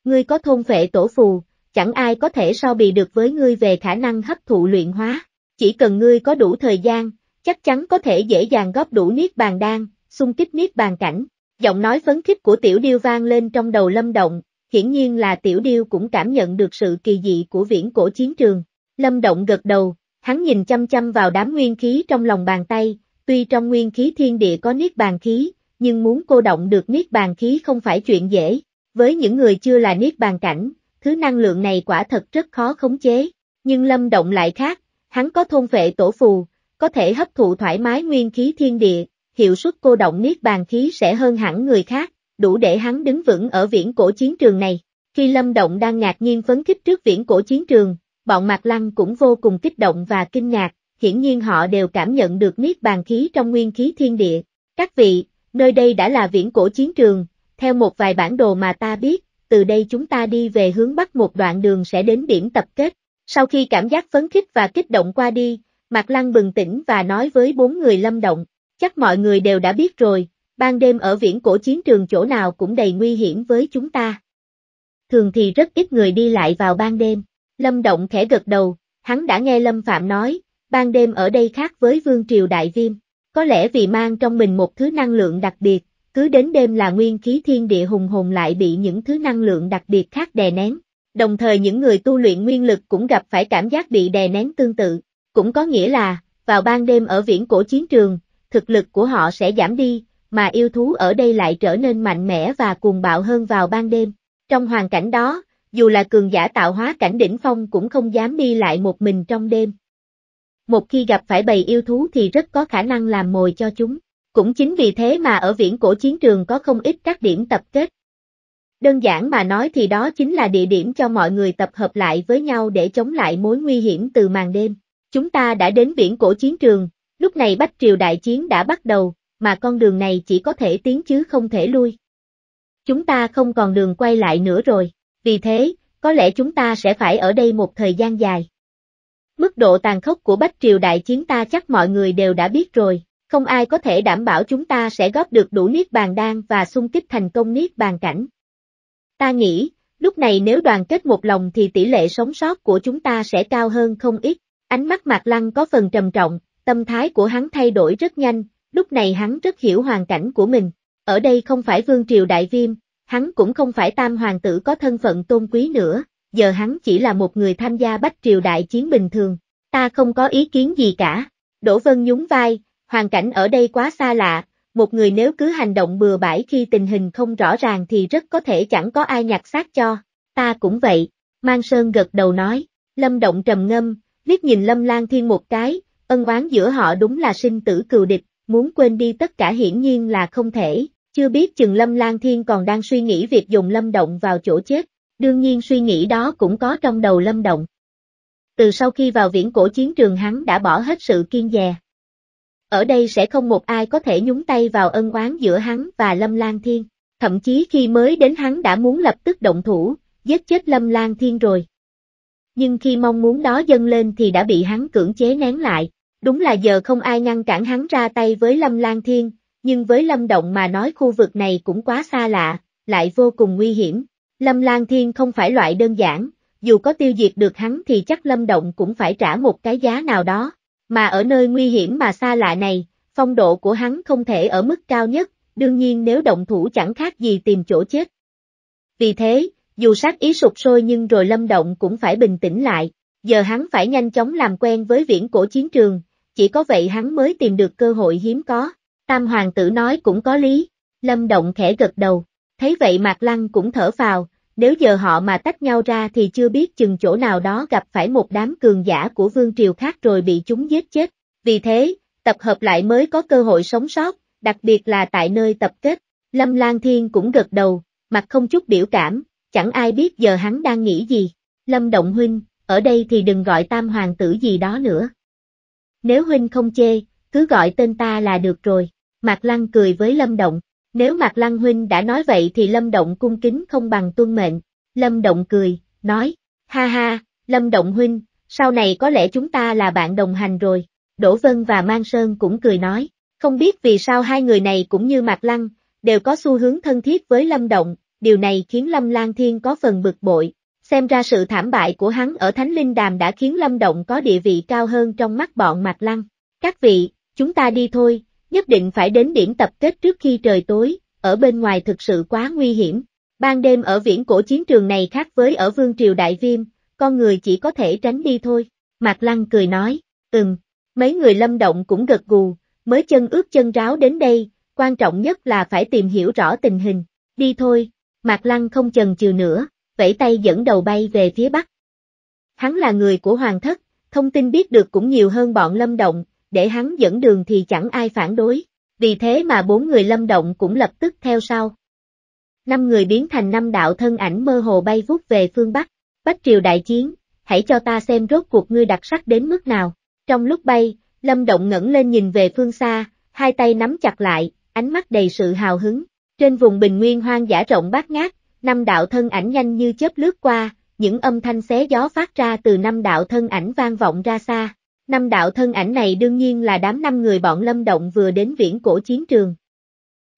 Ngươi có thôn vệ tổ phù, chẳng ai có thể so bì được với ngươi về khả năng hấp thụ luyện hóa, chỉ cần ngươi có đủ thời gian, chắc chắn có thể dễ dàng góp đủ niết bàn đan, xung kích niết bàn cảnh. Giọng nói phấn khích của tiểu điêu vang lên trong đầu lâm động, hiển nhiên là tiểu điêu cũng cảm nhận được sự kỳ dị của viễn cổ chiến trường. Lâm động gật đầu, hắn nhìn chăm chăm vào đám nguyên khí trong lòng bàn tay, tuy trong nguyên khí thiên địa có niết bàn khí, nhưng muốn cô động được niết bàn khí không phải chuyện dễ, với những người chưa là niết bàn cảnh, thứ năng lượng này quả thật rất khó khống chế, nhưng Lâm Động lại khác, hắn có thôn vệ tổ phù, có thể hấp thụ thoải mái nguyên khí thiên địa, hiệu suất cô động niết bàn khí sẽ hơn hẳn người khác, đủ để hắn đứng vững ở viễn cổ chiến trường này. Khi Lâm Động đang ngạc nhiên phấn khích trước viễn cổ chiến trường, bọn Mạc Lăng cũng vô cùng kích động và kinh ngạc, hiển nhiên họ đều cảm nhận được niết bàn khí trong nguyên khí thiên địa. Các vị, nơi đây đã là viễn cổ chiến trường, theo một vài bản đồ mà ta biết, từ đây chúng ta đi về hướng bắc một đoạn đường sẽ đến điểm tập kết. Sau khi cảm giác phấn khích và kích động qua đi, Mạc Lăng bừng tỉnh và nói với bốn người lâm động, chắc mọi người đều đã biết rồi, ban đêm ở viễn cổ chiến trường chỗ nào cũng đầy nguy hiểm với chúng ta. Thường thì rất ít người đi lại vào ban đêm, lâm động khẽ gật đầu, hắn đã nghe lâm phạm nói, ban đêm ở đây khác với vương triều đại viêm. Có lẽ vì mang trong mình một thứ năng lượng đặc biệt, cứ đến đêm là nguyên khí thiên địa hùng hồn lại bị những thứ năng lượng đặc biệt khác đè nén. Đồng thời những người tu luyện nguyên lực cũng gặp phải cảm giác bị đè nén tương tự. Cũng có nghĩa là, vào ban đêm ở viễn cổ chiến trường, thực lực của họ sẽ giảm đi, mà yêu thú ở đây lại trở nên mạnh mẽ và cuồng bạo hơn vào ban đêm. Trong hoàn cảnh đó, dù là cường giả tạo hóa cảnh đỉnh phong cũng không dám đi lại một mình trong đêm một khi gặp phải bầy yêu thú thì rất có khả năng làm mồi cho chúng. Cũng chính vì thế mà ở viễn cổ chiến trường có không ít các điểm tập kết. Đơn giản mà nói thì đó chính là địa điểm cho mọi người tập hợp lại với nhau để chống lại mối nguy hiểm từ màn đêm. Chúng ta đã đến viễn cổ chiến trường, lúc này Bách Triều Đại Chiến đã bắt đầu, mà con đường này chỉ có thể tiến chứ không thể lui. Chúng ta không còn đường quay lại nữa rồi, vì thế, có lẽ chúng ta sẽ phải ở đây một thời gian dài. Mức độ tàn khốc của Bách Triều Đại Chiến ta chắc mọi người đều đã biết rồi, không ai có thể đảm bảo chúng ta sẽ góp được đủ Niết Bàn Đan và xung kích thành công Niết Bàn Cảnh. Ta nghĩ, lúc này nếu đoàn kết một lòng thì tỷ lệ sống sót của chúng ta sẽ cao hơn không ít, ánh mắt Mạc Lăng có phần trầm trọng, tâm thái của hắn thay đổi rất nhanh, lúc này hắn rất hiểu hoàn cảnh của mình, ở đây không phải Vương Triều Đại Viêm, hắn cũng không phải Tam Hoàng tử có thân phận tôn quý nữa, giờ hắn chỉ là một người tham gia bách triều đại chiến bình thường, ta không có ý kiến gì cả. Đỗ Vân nhún vai, hoàn cảnh ở đây quá xa lạ, một người nếu cứ hành động bừa bãi khi tình hình không rõ ràng thì rất có thể chẳng có ai nhặt xác cho, ta cũng vậy, Mang Sơn gật đầu nói, Lâm Động trầm ngâm, liếc nhìn Lâm Lan Thiên một cái, ân oán giữa họ đúng là sinh tử cừu địch, muốn quên đi tất cả hiển nhiên là không thể, chưa biết chừng Lâm Lan Thiên còn đang suy nghĩ việc dùng Lâm Động vào chỗ chết, Đương nhiên suy nghĩ đó cũng có trong đầu Lâm Động. Từ sau khi vào viễn cổ chiến trường hắn đã bỏ hết sự kiên dè. Ở đây sẽ không một ai có thể nhúng tay vào ân oán giữa hắn và Lâm Lan Thiên, thậm chí khi mới đến hắn đã muốn lập tức động thủ, giết chết Lâm Lan Thiên rồi. Nhưng khi mong muốn đó dâng lên thì đã bị hắn cưỡng chế nén lại, đúng là giờ không ai ngăn cản hắn ra tay với Lâm Lan Thiên, nhưng với Lâm Động mà nói khu vực này cũng quá xa lạ, lại vô cùng nguy hiểm, Lâm Lan Thiên không phải loại đơn giản, dù có tiêu diệt được hắn thì chắc Lâm Động cũng phải trả một cái giá nào đó. Mà ở nơi nguy hiểm mà xa lạ này, phong độ của hắn không thể ở mức cao nhất, đương nhiên nếu động thủ chẳng khác gì tìm chỗ chết. Vì thế, dù sát ý sụp sôi nhưng rồi Lâm Động cũng phải bình tĩnh lại, giờ hắn phải nhanh chóng làm quen với viễn cổ chiến trường, chỉ có vậy hắn mới tìm được cơ hội hiếm có. Tam hoàng tử nói cũng có lý, Lâm Động khẽ gật đầu. Thấy vậy Mạc Lăng cũng thở vào, nếu giờ họ mà tách nhau ra thì chưa biết chừng chỗ nào đó gặp phải một đám cường giả của vương triều khác rồi bị chúng giết chết. Vì thế, tập hợp lại mới có cơ hội sống sót, đặc biệt là tại nơi tập kết. Lâm Lan Thiên cũng gật đầu, mặt không chút biểu cảm, chẳng ai biết giờ hắn đang nghĩ gì. Lâm Động Huynh, ở đây thì đừng gọi tam hoàng tử gì đó nữa. Nếu Huynh không chê, cứ gọi tên ta là được rồi. Mạc Lăng cười với Lâm Động. Nếu Mạc Lăng Huynh đã nói vậy thì Lâm Động cung kính không bằng tuân mệnh. Lâm Động cười, nói, ha ha, Lâm Động Huynh, sau này có lẽ chúng ta là bạn đồng hành rồi. Đỗ Vân và Mang Sơn cũng cười nói, không biết vì sao hai người này cũng như Mạc Lăng, đều có xu hướng thân thiết với Lâm Động, điều này khiến Lâm Lan Thiên có phần bực bội. Xem ra sự thảm bại của hắn ở Thánh Linh Đàm đã khiến Lâm Động có địa vị cao hơn trong mắt bọn Mạc Lăng. Các vị, chúng ta đi thôi, nhất định phải đến điểm tập kết trước khi trời tối, ở bên ngoài thực sự quá nguy hiểm. Ban đêm ở viễn cổ chiến trường này khác với ở vương triều đại viêm, con người chỉ có thể tránh đi thôi. Mạc Lăng cười nói, ừm, mấy người lâm động cũng gật gù, mới chân ướt chân ráo đến đây, quan trọng nhất là phải tìm hiểu rõ tình hình. Đi thôi, Mạc Lăng không chần chừ nữa, vẫy tay dẫn đầu bay về phía bắc. Hắn là người của Hoàng Thất, thông tin biết được cũng nhiều hơn bọn lâm động, để hắn dẫn đường thì chẳng ai phản đối, vì thế mà bốn người lâm động cũng lập tức theo sau. Năm người biến thành năm đạo thân ảnh mơ hồ bay vút về phương Bắc, Bách Triều đại chiến, hãy cho ta xem rốt cuộc ngươi đặc sắc đến mức nào. Trong lúc bay, Lâm Động ngẩng lên nhìn về phương xa, hai tay nắm chặt lại, ánh mắt đầy sự hào hứng. Trên vùng bình nguyên hoang dã rộng bát ngát, năm đạo thân ảnh nhanh như chớp lướt qua, những âm thanh xé gió phát ra từ năm đạo thân ảnh vang vọng ra xa. Năm đạo thân ảnh này đương nhiên là đám năm người bọn lâm động vừa đến viễn cổ chiến trường.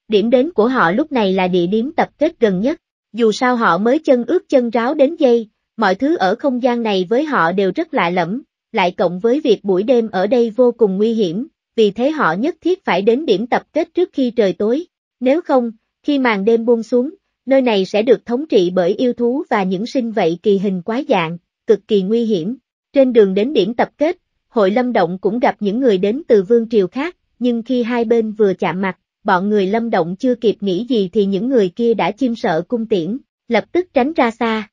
Điểm đến của họ lúc này là địa điểm tập kết gần nhất, dù sao họ mới chân ướt chân ráo đến dây, mọi thứ ở không gian này với họ đều rất lạ lẫm, lại cộng với việc buổi đêm ở đây vô cùng nguy hiểm, vì thế họ nhất thiết phải đến điểm tập kết trước khi trời tối, nếu không, khi màn đêm buông xuống, nơi này sẽ được thống trị bởi yêu thú và những sinh vậy kỳ hình quái dạng, cực kỳ nguy hiểm. Trên đường đến điểm tập kết, hội Lâm Động cũng gặp những người đến từ vương triều khác, nhưng khi hai bên vừa chạm mặt, bọn người Lâm Động chưa kịp nghĩ gì thì những người kia đã chim sợ cung tiễn, lập tức tránh ra xa.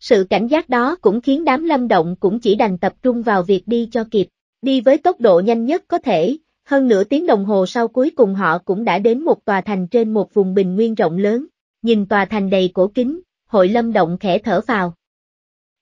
Sự cảnh giác đó cũng khiến đám Lâm Động cũng chỉ đành tập trung vào việc đi cho kịp, đi với tốc độ nhanh nhất có thể, hơn nửa tiếng đồng hồ sau cuối cùng họ cũng đã đến một tòa thành trên một vùng bình nguyên rộng lớn, nhìn tòa thành đầy cổ kính, hội Lâm Động khẽ thở vào.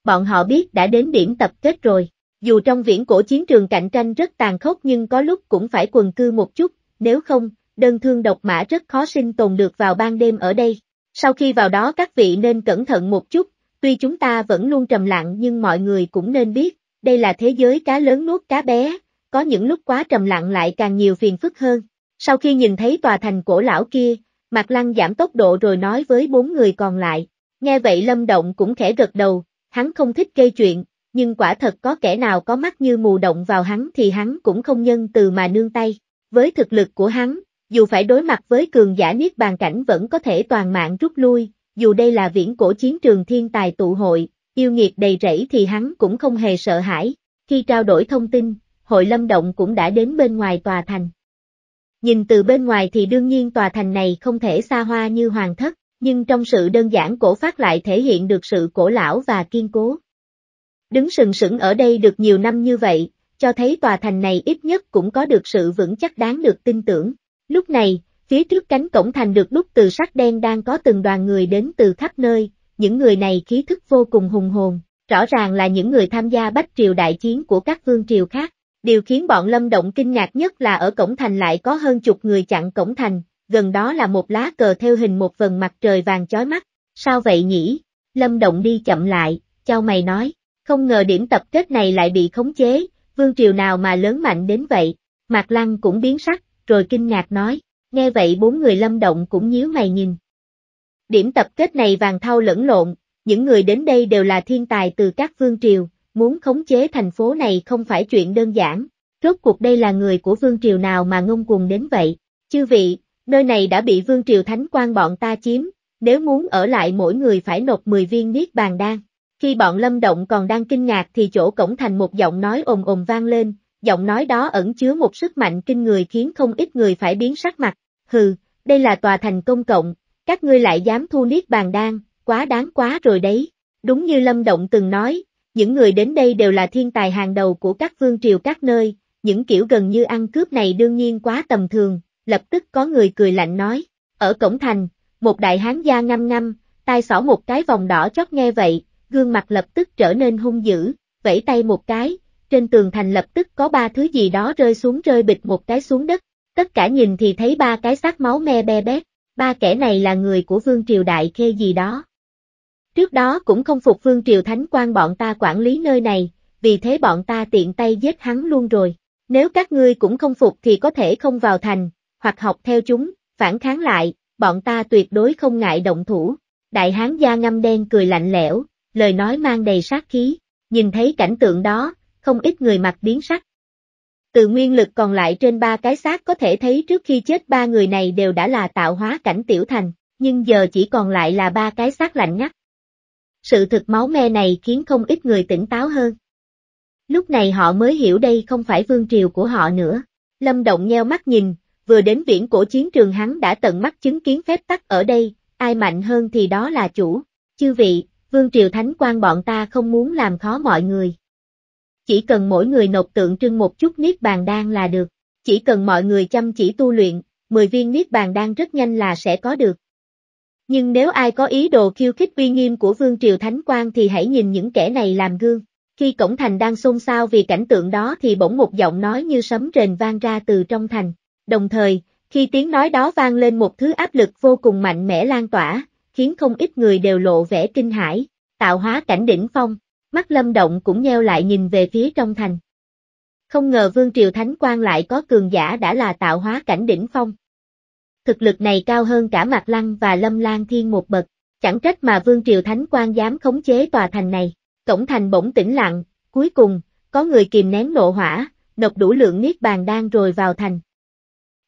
Bọn họ biết đã đến điểm tập kết rồi. Dù trong viễn cổ chiến trường cạnh tranh rất tàn khốc nhưng có lúc cũng phải quần cư một chút, nếu không, đơn thương độc mã rất khó sinh tồn được vào ban đêm ở đây. Sau khi vào đó các vị nên cẩn thận một chút, tuy chúng ta vẫn luôn trầm lặng nhưng mọi người cũng nên biết, đây là thế giới cá lớn nuốt cá bé, có những lúc quá trầm lặng lại càng nhiều phiền phức hơn. Sau khi nhìn thấy tòa thành cổ lão kia, Mạc Lăng giảm tốc độ rồi nói với bốn người còn lại. Nghe vậy Lâm Động cũng khẽ gật đầu, hắn không thích gây chuyện, nhưng quả thật có kẻ nào có mắt như mù động vào hắn thì hắn cũng không nhân từ mà nương tay. Với thực lực của hắn, dù phải đối mặt với cường giả niết bàn cảnh vẫn có thể toàn mạng rút lui, dù đây là viễn cổ chiến trường thiên tài tụ hội, yêu nghiệt đầy rẫy thì hắn cũng không hề sợ hãi. Khi trao đổi thông tin, hội lâm động cũng đã đến bên ngoài tòa thành. Nhìn từ bên ngoài thì đương nhiên tòa thành này không thể xa hoa như hoàng thất, nhưng trong sự đơn giản cổ phát lại thể hiện được sự cổ lão và kiên cố. Đứng sừng sững ở đây được nhiều năm như vậy, cho thấy tòa thành này ít nhất cũng có được sự vững chắc đáng được tin tưởng. Lúc này, phía trước cánh cổng thành được đúc từ sắt đen đang có từng đoàn người đến từ khắp nơi, những người này khí thức vô cùng hùng hồn, rõ ràng là những người tham gia bách triều đại chiến của các vương triều khác. Điều khiến bọn Lâm Động kinh ngạc nhất là ở cổng thành lại có hơn chục người chặn cổng thành, gần đó là một lá cờ theo hình một vần mặt trời vàng chói mắt. Sao vậy nhỉ? Lâm Động đi chậm lại, chao mày nói. Không ngờ điểm tập kết này lại bị khống chế, vương triều nào mà lớn mạnh đến vậy, Mạc Lăng cũng biến sắc, rồi kinh ngạc nói, nghe vậy bốn người lâm động cũng nhíu mày nhìn. Điểm tập kết này vàng thau lẫn lộn, những người đến đây đều là thiên tài từ các vương triều, muốn khống chế thành phố này không phải chuyện đơn giản, rốt cuộc đây là người của vương triều nào mà ngông cuồng đến vậy, chư vị, nơi này đã bị vương triều thánh quan bọn ta chiếm, nếu muốn ở lại mỗi người phải nộp 10 viên niết bàn đan. Khi bọn Lâm Động còn đang kinh ngạc thì chỗ cổng thành một giọng nói ồn ồn vang lên, giọng nói đó ẩn chứa một sức mạnh kinh người khiến không ít người phải biến sắc mặt. Hừ, đây là tòa thành công cộng, các ngươi lại dám thu niết bàn đan, quá đáng quá rồi đấy. Đúng như Lâm Động từng nói, những người đến đây đều là thiên tài hàng đầu của các vương triều các nơi, những kiểu gần như ăn cướp này đương nhiên quá tầm thường, lập tức có người cười lạnh nói. Ở cổng thành, một đại hán gia ngăm ngăm, tai xỏ một cái vòng đỏ chót nghe vậy, gương mặt lập tức trở nên hung dữ, vẫy tay một cái, trên tường thành lập tức có ba thứ gì đó rơi xuống rơi bịch một cái xuống đất, tất cả nhìn thì thấy ba cái xác máu me be bét, ba kẻ này là người của Vương Triều Đại Khê gì đó. Trước đó cũng không phục Vương Triều Thánh quan bọn ta quản lý nơi này, vì thế bọn ta tiện tay giết hắn luôn rồi. Nếu các ngươi cũng không phục thì có thể không vào thành, hoặc học theo chúng, phản kháng lại, bọn ta tuyệt đối không ngại động thủ. Đại hán gia ngâm đen cười lạnh lẽo, lời nói mang đầy sát khí, nhìn thấy cảnh tượng đó, không ít người mặt biến sắc. Từ nguyên lực còn lại trên ba cái xác có thể thấy trước khi chết ba người này đều đã là tạo hóa cảnh tiểu thành, nhưng giờ chỉ còn lại là ba cái xác lạnh ngắt. Sự thực máu me này khiến không ít người tỉnh táo hơn. Lúc này họ mới hiểu đây không phải vương triều của họ nữa. Lâm Động nheo mắt nhìn, vừa đến viễn cổ chiến trường hắn đã tận mắt chứng kiến phép tắc ở đây, ai mạnh hơn thì đó là chủ. Chư vị, vương triều thánh quan bọn ta không muốn làm khó mọi người. Chỉ cần mỗi người nộp tượng trưng một chút niết bàn đan là được, chỉ cần mọi người chăm chỉ tu luyện, 10 viên niết bàn đan rất nhanh là sẽ có được. Nhưng nếu ai có ý đồ khiêu khích uy nghiêm của vương triều thánh quan thì hãy nhìn những kẻ này làm gương. Khi cổng thành đang xôn xao vì cảnh tượng đó thì bỗng một giọng nói như sấm rền vang ra từ trong thành. Đồng thời, khi tiếng nói đó vang lên một thứ áp lực vô cùng mạnh mẽ lan tỏa, khiến không ít người đều lộ vẻ kinh hãi. Tạo hóa cảnh đỉnh phong, mắt lâm động cũng nheo lại nhìn về phía trong thành. Không ngờ Vương Triều Thánh quan lại có cường giả đã là tạo hóa cảnh đỉnh phong. Thực lực này cao hơn cả Mạc Lăng và Lâm Lan Thiên một bậc, chẳng trách mà Vương Triều Thánh quan dám khống chế tòa thành này. Cổng thành bỗng tĩnh lặng, cuối cùng, có người kìm nén nộ hỏa, nộp đủ lượng niết bàn đang rồi vào thành.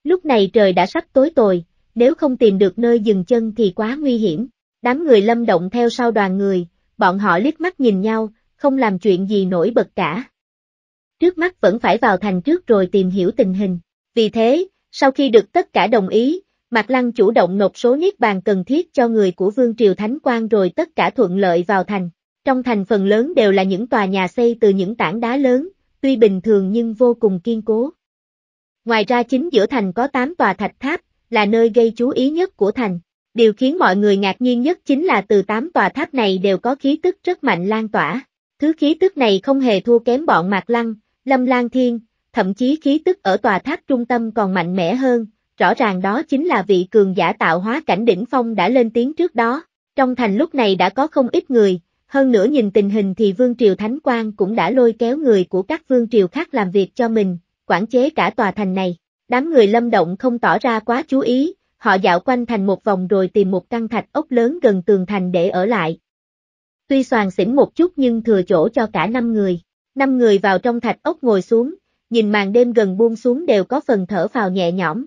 Lúc này trời đã sắp tối tồi, nếu không tìm được nơi dừng chân thì quá nguy hiểm. Đám người lâm động theo sau đoàn người, bọn họ liếc mắt nhìn nhau, không làm chuyện gì nổi bật cả. Trước mắt vẫn phải vào thành trước rồi tìm hiểu tình hình. Vì thế, sau khi được tất cả đồng ý, Mạc Lăng chủ động nộp số niết bàn cần thiết cho người của Vương Triều Thánh Quang rồi tất cả thuận lợi vào thành. Trong thành phần lớn đều là những tòa nhà xây từ những tảng đá lớn, tuy bình thường nhưng vô cùng kiên cố. Ngoài ra chính giữa thành có 8 tòa thạch tháp, là nơi gây chú ý nhất của thành. Điều khiến mọi người ngạc nhiên nhất chính là từ tám tòa tháp này đều có khí tức rất mạnh lan tỏa. Thứ khí tức này không hề thua kém bọn Mạc Lăng, Lâm Lan Thiên, thậm chí khí tức ở tòa tháp trung tâm còn mạnh mẽ hơn, rõ ràng đó chính là vị cường giả tạo hóa cảnh đỉnh phong đã lên tiếng trước đó. Trong thành lúc này đã có không ít người, hơn nữa nhìn tình hình thì Vương Triều Thánh Quang cũng đã lôi kéo người của các Vương Triều khác làm việc cho mình, quản chế cả tòa thành này. Đám người lâm động không tỏ ra quá chú ý, họ dạo quanh thành một vòng rồi tìm một căn thạch ốc lớn gần tường thành để ở lại. Tuy soàn xỉn một chút nhưng thừa chỗ cho cả năm người. Năm người vào trong thạch ốc ngồi xuống, nhìn màn đêm gần buông xuống đều có phần thở phào nhẹ nhõm.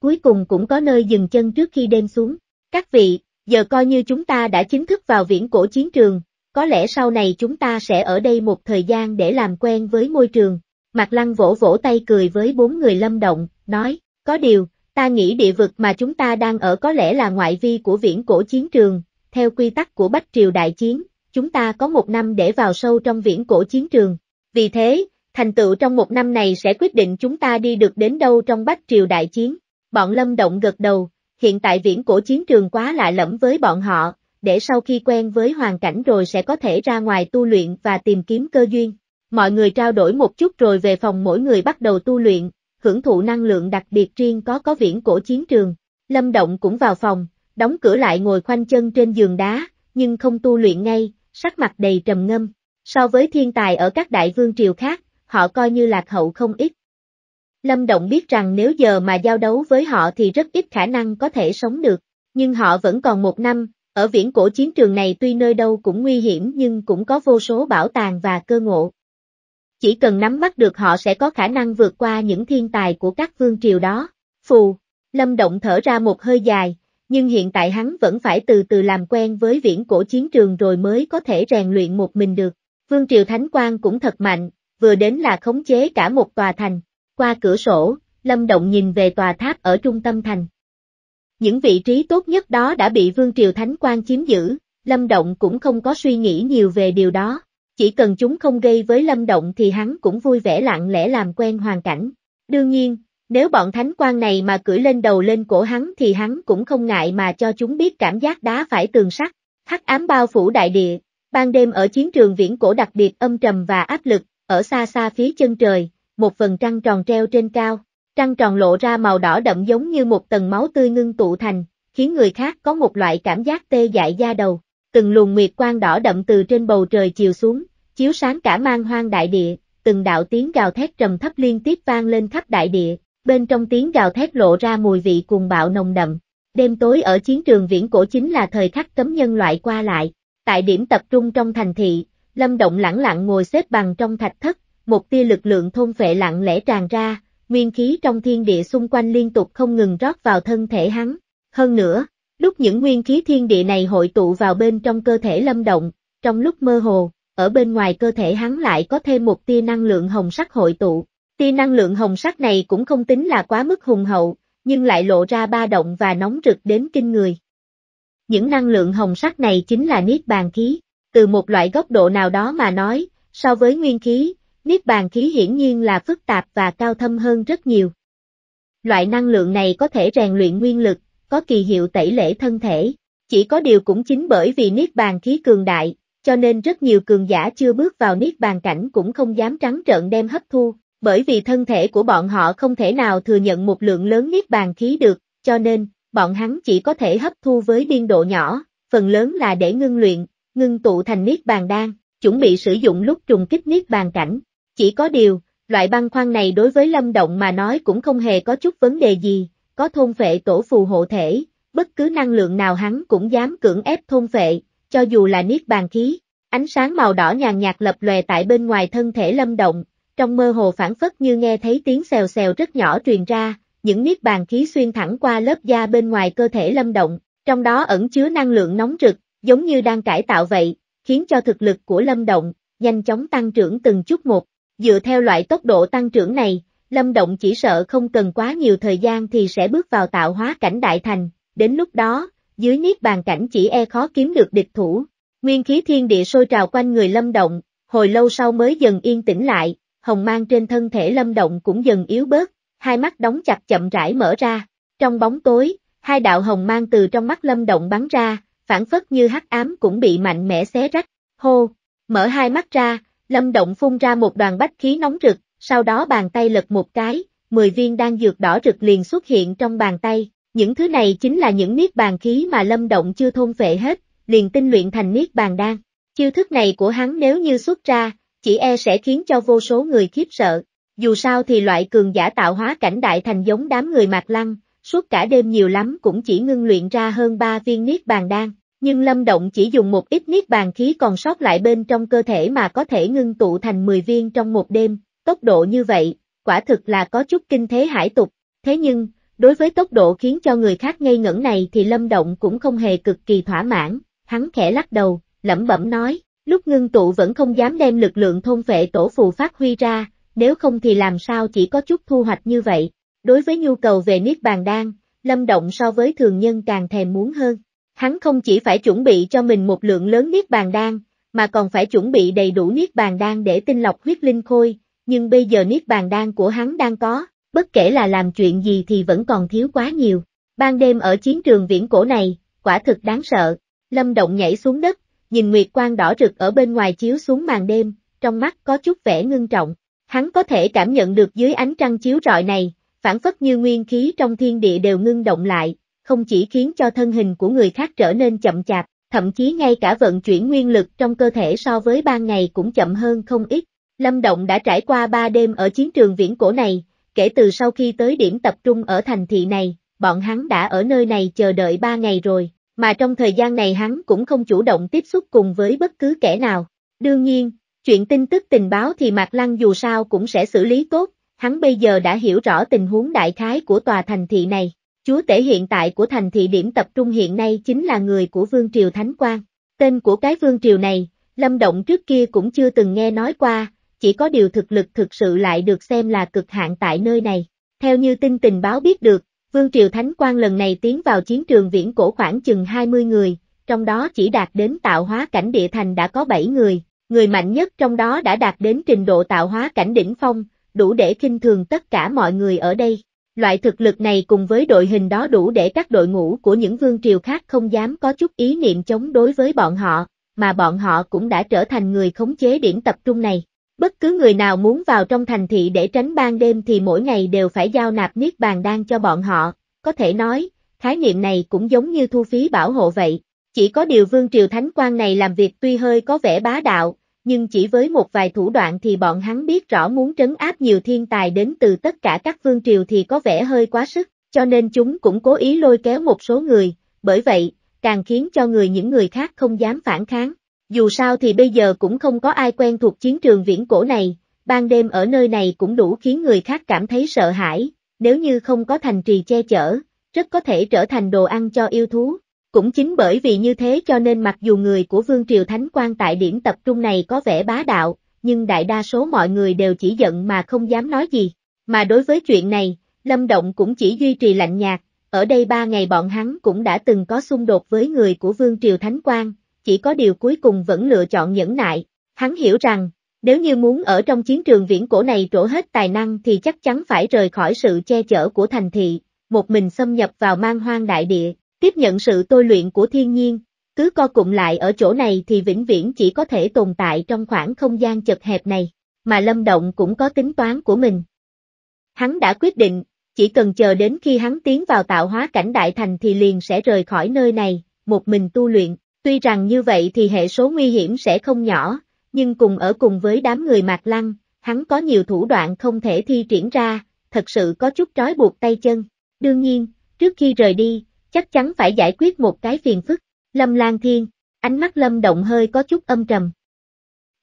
Cuối cùng cũng có nơi dừng chân trước khi đêm xuống. Các vị, giờ coi như chúng ta đã chính thức vào viễn cổ chiến trường, có lẽ sau này chúng ta sẽ ở đây một thời gian để làm quen với môi trường, Mạc Lăng vỗ vỗ tay cười với bốn người lâm động, nói, có điều, ta nghĩ địa vực mà chúng ta đang ở có lẽ là ngoại vi của viễn cổ chiến trường, theo quy tắc của Bách Triều Đại Chiến, chúng ta có một năm để vào sâu trong viễn cổ chiến trường. Vì thế, thành tựu trong một năm này sẽ quyết định chúng ta đi được đến đâu trong Bách Triều Đại Chiến. Bọn Lâm Động gật đầu, hiện tại viễn cổ chiến trường quá lạ lẫm với bọn họ, để sau khi quen với hoàn cảnh rồi sẽ có thể ra ngoài tu luyện và tìm kiếm cơ duyên mọi người trao đổi một chút rồi về phòng mỗi người bắt đầu tu luyện, hưởng thụ năng lượng đặc biệt riêng có có viễn cổ chiến trường. Lâm Động cũng vào phòng, đóng cửa lại ngồi khoanh chân trên giường đá, nhưng không tu luyện ngay, sắc mặt đầy trầm ngâm. So với thiên tài ở các đại vương triều khác, họ coi như lạc hậu không ít. Lâm Động biết rằng nếu giờ mà giao đấu với họ thì rất ít khả năng có thể sống được, nhưng họ vẫn còn một năm, ở viễn cổ chiến trường này tuy nơi đâu cũng nguy hiểm nhưng cũng có vô số bảo tàng và cơ ngộ chỉ cần nắm bắt được họ sẽ có khả năng vượt qua những thiên tài của các vương triều đó. Phù, Lâm Động thở ra một hơi dài, nhưng hiện tại hắn vẫn phải từ từ làm quen với viễn cổ chiến trường rồi mới có thể rèn luyện một mình được. Vương triều Thánh Quang cũng thật mạnh, vừa đến là khống chế cả một tòa thành. Qua cửa sổ, Lâm Động nhìn về tòa tháp ở trung tâm thành. Những vị trí tốt nhất đó đã bị Vương Triều Thánh Quang chiếm giữ, Lâm Động cũng không có suy nghĩ nhiều về điều đó, chỉ cần chúng không gây với Lâm Động thì hắn cũng vui vẻ lặng lẽ làm quen hoàn cảnh. Đương nhiên, nếu bọn thánh quan này mà cưỡi lên đầu lên cổ hắn thì hắn cũng không ngại mà cho chúng biết cảm giác đá phải tường sắt. Hắc ám bao phủ đại địa, ban đêm ở chiến trường viễn cổ đặc biệt âm trầm và áp lực, ở xa xa phía chân trời, một vầng trăng tròn treo trên cao, trăng tròn lộ ra màu đỏ đậm giống như một tầng máu tươi ngưng tụ thành, khiến người khác có một loại cảm giác tê dại da đầu. Từng luồng nguyệt quang đỏ đậm từ trên bầu trời chiều xuống, chiếu sáng cả mang hoang đại địa, từng đạo tiếng gào thét trầm thấp liên tiếp vang lên khắp đại địa, bên trong tiếng gào thét lộ ra mùi vị cuồng bạo nồng đậm. Đêm tối ở chiến trường viễn cổ chính là thời khắc cấm nhân loại qua lại, tại điểm tập trung trong thành thị, Lâm Động lẳng lặng ngồi xếp bằng trong thạch thất, một tia lực lượng thôn phệ lặng lẽ tràn ra, nguyên khí trong thiên địa xung quanh liên tục không ngừng rót vào thân thể hắn. Hơn nữa, lúc những nguyên khí thiên địa này hội tụ vào bên trong cơ thể Lâm Động, trong lúc mơ hồ, ở bên ngoài cơ thể hắn lại có thêm một tia năng lượng hồng sắc hội tụ. Tia năng lượng hồng sắc này cũng không tính là quá mức hùng hậu, nhưng lại lộ ra ba động và nóng rực đến kinh người. Những năng lượng hồng sắc này chính là niết bàn khí, từ một loại góc độ nào đó mà nói, so với nguyên khí, niết bàn khí hiển nhiên là phức tạp và cao thâm hơn rất nhiều. Loại năng lượng này có thể rèn luyện nguyên lực, có kỳ hiệu tẩy lễ thân thể, chỉ có điều cũng chính bởi vì niết bàn khí cường đại, cho nên rất nhiều cường giả chưa bước vào niết bàn cảnh cũng không dám trắng trợn đem hấp thu, bởi vì thân thể của bọn họ không thể nào thừa nhận một lượng lớn niết bàn khí được, cho nên, bọn hắn chỉ có thể hấp thu với biên độ nhỏ, phần lớn là để ngưng luyện, ngưng tụ thành niết bàn đan, chuẩn bị sử dụng lúc trùng kích niết bàn cảnh. Chỉ có điều, loại băng khoan này đối với Lâm Động mà nói cũng không hề có chút vấn đề gì, có thôn phệ tổ phù hộ thể, bất cứ năng lượng nào hắn cũng dám cưỡng ép thôn phệ, cho dù là niết bàn khí, ánh sáng màu đỏ nhàn nhạt lập lòe tại bên ngoài thân thể lâm động, trong mơ hồ phản phất như nghe thấy tiếng xèo xèo rất nhỏ truyền ra, những niết bàn khí xuyên thẳng qua lớp da bên ngoài cơ thể lâm động, trong đó ẩn chứa năng lượng nóng rực, giống như đang cải tạo vậy, khiến cho thực lực của lâm động, nhanh chóng tăng trưởng từng chút một, dựa theo loại tốc độ tăng trưởng này, lâm động chỉ sợ không cần quá nhiều thời gian thì sẽ bước vào tạo hóa cảnh đại thành, đến lúc đó, dưới niết bàn cảnh chỉ e khó kiếm được địch thủ. Nguyên khí thiên địa sôi trào quanh người Lâm Động, hồi lâu sau mới dần yên tĩnh lại, hồng mang trên thân thể Lâm Động cũng dần yếu bớt, hai mắt đóng chặt chậm rãi mở ra. Trong bóng tối, hai đạo hồng mang từ trong mắt Lâm Động bắn ra, phản phất như hắc ám cũng bị mạnh mẽ xé rách. Hô, mở hai mắt ra, Lâm Động phun ra một đoàn bách khí nóng rực, sau đó bàn tay lật một cái, 10 viên đan dược đỏ rực liền xuất hiện trong bàn tay, những thứ này chính là những niết bàn khí mà Lâm Động chưa thôn phệ hết, liền tinh luyện thành niết bàn đan. Chiêu thức này của hắn nếu như xuất ra, chỉ e sẽ khiến cho vô số người khiếp sợ. Dù sao thì loại cường giả tạo hóa cảnh đại thành giống đám người mạc lăng, suốt cả đêm nhiều lắm cũng chỉ ngưng luyện ra hơn 3 viên niết bàn đan, nhưng Lâm Động chỉ dùng một ít niết bàn khí còn sót lại bên trong cơ thể mà có thể ngưng tụ thành 10 viên trong một đêm, tốc độ như vậy, quả thực là có chút kinh thế hải tục. Thế nhưng, Đối với tốc độ khiến cho người khác ngây ngẩn này thì Lâm Động cũng không hề cực kỳ thỏa mãn, hắn khẽ lắc đầu, lẩm bẩm nói, lúc ngưng tụ vẫn không dám đem lực lượng thôn vệ tổ phù phát huy ra, nếu không thì làm sao chỉ có chút thu hoạch như vậy. Đối với nhu cầu về Niết Bàn Đan, Lâm Động so với thường nhân càng thèm muốn hơn. Hắn không chỉ phải chuẩn bị cho mình một lượng lớn Niết Bàn Đan, mà còn phải chuẩn bị đầy đủ Niết Bàn Đan để tinh lọc huyết linh khôi, nhưng bây giờ Niết Bàn Đan của hắn đang có, bất kể là làm chuyện gì thì vẫn còn thiếu quá nhiều. Ban đêm ở chiến trường viễn cổ này, quả thực đáng sợ. Lâm Động nhảy xuống đất, nhìn nguyệt quang đỏ rực ở bên ngoài chiếu xuống màn đêm, trong mắt có chút vẻ ngưng trọng. Hắn có thể cảm nhận được dưới ánh trăng chiếu rọi này, phản phất như nguyên khí trong thiên địa đều ngưng động lại, không chỉ khiến cho thân hình của người khác trở nên chậm chạp, thậm chí ngay cả vận chuyển nguyên lực trong cơ thể so với ban ngày cũng chậm hơn không ít. Lâm Động đã trải qua ba đêm ở chiến trường viễn cổ này, kể từ sau khi tới điểm tập trung ở thành thị này, bọn hắn đã ở nơi này chờ đợi 3 ngày rồi, mà trong thời gian này hắn cũng không chủ động tiếp xúc cùng với bất cứ kẻ nào. Đương nhiên, chuyện tin tức tình báo thì Mạc Lăng dù sao cũng sẽ xử lý tốt, hắn bây giờ đã hiểu rõ tình huống đại khái của tòa thành thị này. Chúa tể hiện tại của thành thị điểm tập trung hiện nay chính là người của Vương Triều Thánh Quang. Tên của cái Vương Triều này, Lâm Động trước kia cũng chưa từng nghe nói qua, chỉ có điều thực lực thực sự lại được xem là cực hạn tại nơi này. Theo như tin tình báo biết được, Vương Triều Thánh Quang lần này tiến vào chiến trường viễn cổ khoảng chừng 20 người, trong đó chỉ đạt đến tạo hóa cảnh địa thành đã có 7 người, người mạnh nhất trong đó đã đạt đến trình độ tạo hóa cảnh đỉnh phong, đủ để kinh thường tất cả mọi người ở đây. Loại thực lực này cùng với đội hình đó đủ để các đội ngũ của những vương triều khác không dám có chút ý niệm chống đối với bọn họ, mà bọn họ cũng đã trở thành người khống chế điểm tập trung này. Bất cứ người nào muốn vào trong thành thị để tránh ban đêm thì mỗi ngày đều phải giao nạp niết bàn đan cho bọn họ, có thể nói, khái niệm này cũng giống như thu phí bảo hộ vậy. Chỉ có điều vương triều thánh quan này làm việc tuy hơi có vẻ bá đạo, nhưng chỉ với một vài thủ đoạn thì bọn hắn biết rõ muốn trấn áp nhiều thiên tài đến từ tất cả các vương triều thì có vẻ hơi quá sức, cho nên chúng cũng cố ý lôi kéo một số người, bởi vậy, càng khiến cho người những người khác không dám phản kháng dù sao thì bây giờ cũng không có ai quen thuộc chiến trường viễn cổ này, ban đêm ở nơi này cũng đủ khiến người khác cảm thấy sợ hãi, nếu như không có thành trì che chở, rất có thể trở thành đồ ăn cho yêu thú. Cũng chính bởi vì như thế cho nên mặc dù người của Vương Triều Thánh Quang tại điểm tập trung này có vẻ bá đạo, nhưng đại đa số mọi người đều chỉ giận mà không dám nói gì. Mà đối với chuyện này, Lâm Động cũng chỉ duy trì lạnh nhạt, ở đây ba ngày bọn hắn cũng đã từng có xung đột với người của Vương Triều Thánh Quang, chỉ có điều cuối cùng vẫn lựa chọn nhẫn nại. Hắn hiểu rằng, nếu như muốn ở trong chiến trường viễn cổ này trổ hết tài năng thì chắc chắn phải rời khỏi sự che chở của thành thị, một mình xâm nhập vào mang hoang đại địa, tiếp nhận sự tôi luyện của thiên nhiên, cứ co cụm lại ở chỗ này thì vĩnh viễn chỉ có thể tồn tại trong khoảng không gian chật hẹp này, mà Lâm Động cũng có tính toán của mình. Hắn đã quyết định, chỉ cần chờ đến khi hắn tiến vào tạo hóa cảnh đại thành thì liền sẽ rời khỏi nơi này, một mình tu luyện. Tuy rằng như vậy thì hệ số nguy hiểm sẽ không nhỏ, nhưng cùng ở cùng với đám người Mạc Lăng, hắn có nhiều thủ đoạn không thể thi triển ra, thật sự có chút trói buộc tay chân. Đương nhiên, trước khi rời đi, chắc chắn phải giải quyết một cái phiền phức. Lâm Lan Thiên, ánh mắt Lâm Động hơi có chút âm trầm.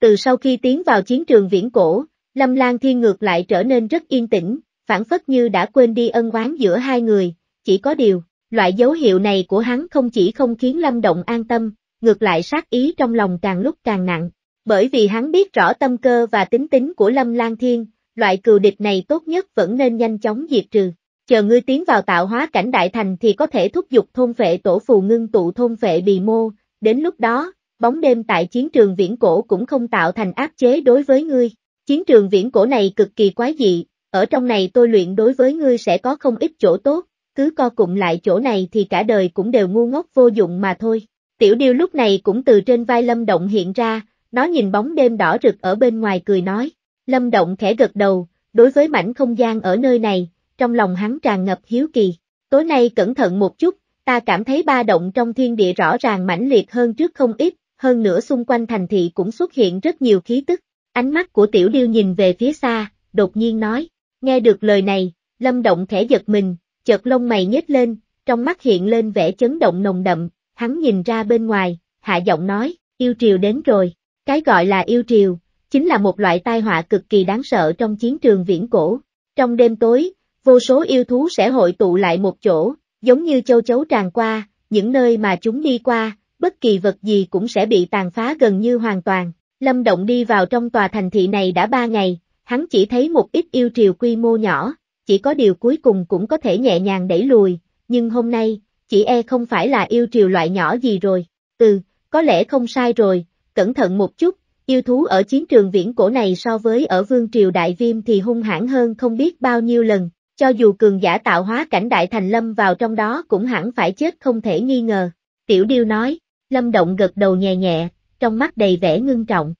Từ sau khi tiến vào chiến trường viễn cổ, Lâm Lan Thiên ngược lại trở nên rất yên tĩnh, phản phất như đã quên đi ân oán giữa hai người, chỉ có điều, Loại dấu hiệu này của hắn không chỉ không khiến Lâm Động an tâm, ngược lại sát ý trong lòng càng lúc càng nặng, bởi vì hắn biết rõ tâm cơ và tính tính của Lâm Lan Thiên, loại cừu địch này tốt nhất vẫn nên nhanh chóng diệt trừ. Chờ ngươi tiến vào tạo hóa cảnh đại thành thì có thể thúc giục thôn vệ tổ phù ngưng tụ thôn vệ bì mô, đến lúc đó, bóng đêm tại chiến trường viễn cổ cũng không tạo thành áp chế đối với ngươi. Chiến trường viễn cổ này cực kỳ quái dị, ở trong này tôi luyện đối với ngươi sẽ có không ít chỗ tốt, cứ co cụm lại chỗ này thì cả đời cũng đều ngu ngốc vô dụng mà thôi. Tiểu điêu lúc này cũng từ trên vai Lâm Động hiện ra, nó nhìn bóng đêm đỏ rực ở bên ngoài cười nói. Lâm Động khẽ gật đầu, đối với mảnh không gian ở nơi này, trong lòng hắn tràn ngập hiếu kỳ. Tối nay cẩn thận một chút, ta cảm thấy ba động trong thiên địa rõ ràng mãnh liệt hơn trước không ít, hơn nữa xung quanh thành thị cũng xuất hiện rất nhiều khí tức. Ánh mắt của tiểu điêu nhìn về phía xa, đột nhiên nói, nghe được lời này, lâm động khẽ giật mình, chợt lông mày nhếch lên, trong mắt hiện lên vẻ chấn động nồng đậm, hắn nhìn ra bên ngoài, hạ giọng nói, yêu triều đến rồi, cái gọi là yêu triều, chính là một loại tai họa cực kỳ đáng sợ trong chiến trường viễn cổ. Trong đêm tối, vô số yêu thú sẽ hội tụ lại một chỗ, giống như châu chấu tràn qua, những nơi mà chúng đi qua, bất kỳ vật gì cũng sẽ bị tàn phá gần như hoàn toàn. Lâm Động đi vào trong tòa thành thị này đã ba ngày, hắn chỉ thấy một ít yêu triều quy mô nhỏ, chỉ có điều cuối cùng cũng có thể nhẹ nhàng đẩy lùi, nhưng hôm nay, chỉ e không phải là yêu triều loại nhỏ gì rồi. Ừ, có lẽ không sai rồi, cẩn thận một chút, yêu thú ở chiến trường viễn cổ này so với ở vương triều đại viêm thì hung hãn hơn không biết bao nhiêu lần, cho dù cường giả tạo hóa cảnh đại thành lâm vào trong đó cũng hẳn phải chết không thể nghi ngờ. Tiểu điêu nói, lâm động gật đầu nhẹ nhẹ, trong mắt đầy vẻ ngưng trọng.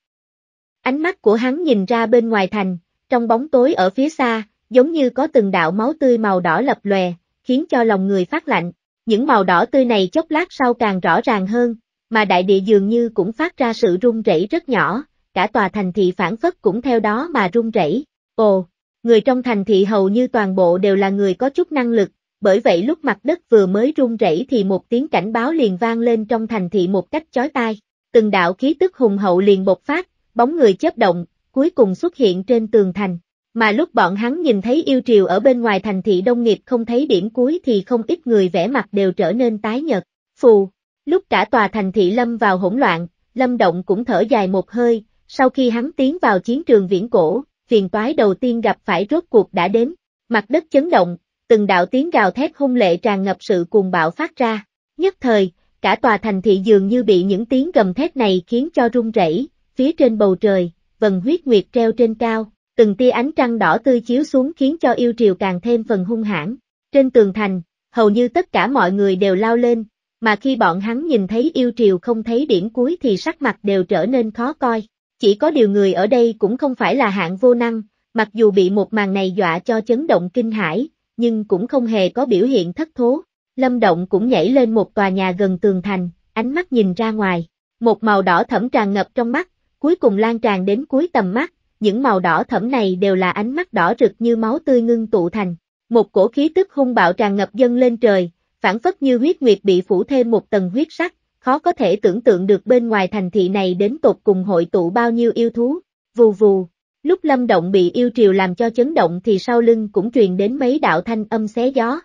Ánh mắt của hắn nhìn ra bên ngoài thành, trong bóng tối ở phía xa, giống như có từng đạo máu tươi màu đỏ lập lòe, khiến cho lòng người phát lạnh. Những màu đỏ tươi này chốc lát sau càng rõ ràng hơn, mà đại địa dường như cũng phát ra sự rung rẩy rất nhỏ, cả tòa thành thị phản phất cũng theo đó mà rung rẩy. Ồ, người trong thành thị hầu như toàn bộ đều là người có chút năng lực, bởi vậy lúc mặt đất vừa mới rung rẩy thì một tiếng cảnh báo liền vang lên trong thành thị một cách chói tai. Từng đạo khí tức hùng hậu liền bộc phát, bóng người chớp động, cuối cùng xuất hiện trên tường thành. Mà lúc bọn hắn nhìn thấy yêu triều ở bên ngoài thành thị đông nghiệp không thấy điểm cuối thì không ít người vẻ mặt đều trở nên tái nhật, phù. Lúc cả tòa thành thị lâm vào hỗn loạn, lâm động cũng thở dài một hơi, sau khi hắn tiến vào chiến trường viễn cổ, phiền toái đầu tiên gặp phải rốt cuộc đã đến, mặt đất chấn động, từng đạo tiếng gào thét hung lệ tràn ngập sự cuồng bạo phát ra, nhất thời, cả tòa thành thị dường như bị những tiếng gầm thét này khiến cho rung rẩy, phía trên bầu trời, vần huyết nguyệt treo trên cao, từng tia ánh trăng đỏ tươi chiếu xuống khiến cho yêu triều càng thêm phần hung hãn. Trên tường thành, hầu như tất cả mọi người đều lao lên, mà khi bọn hắn nhìn thấy yêu triều không thấy điểm cuối thì sắc mặt đều trở nên khó coi. Chỉ có điều người ở đây cũng không phải là hạng vô năng, mặc dù bị một màn này dọa cho chấn động kinh hãi, nhưng cũng không hề có biểu hiện thất thố. Lâm Động cũng nhảy lên một tòa nhà gần tường thành, ánh mắt nhìn ra ngoài, một màu đỏ thẫm tràn ngập trong mắt, cuối cùng lan tràn đến cuối tầm mắt, những màu đỏ thẫm này đều là ánh mắt đỏ rực như máu tươi ngưng tụ thành. Một cổ khí tức hung bạo tràn ngập dâng lên trời, phản phất như huyết nguyệt bị phủ thêm một tầng huyết sắc, khó có thể tưởng tượng được bên ngoài thành thị này đến tột cùng hội tụ bao nhiêu yêu thú. Vù vù, lúc lâm động bị yêu triều làm cho chấn động thì sau lưng cũng truyền đến mấy đạo thanh âm xé gió.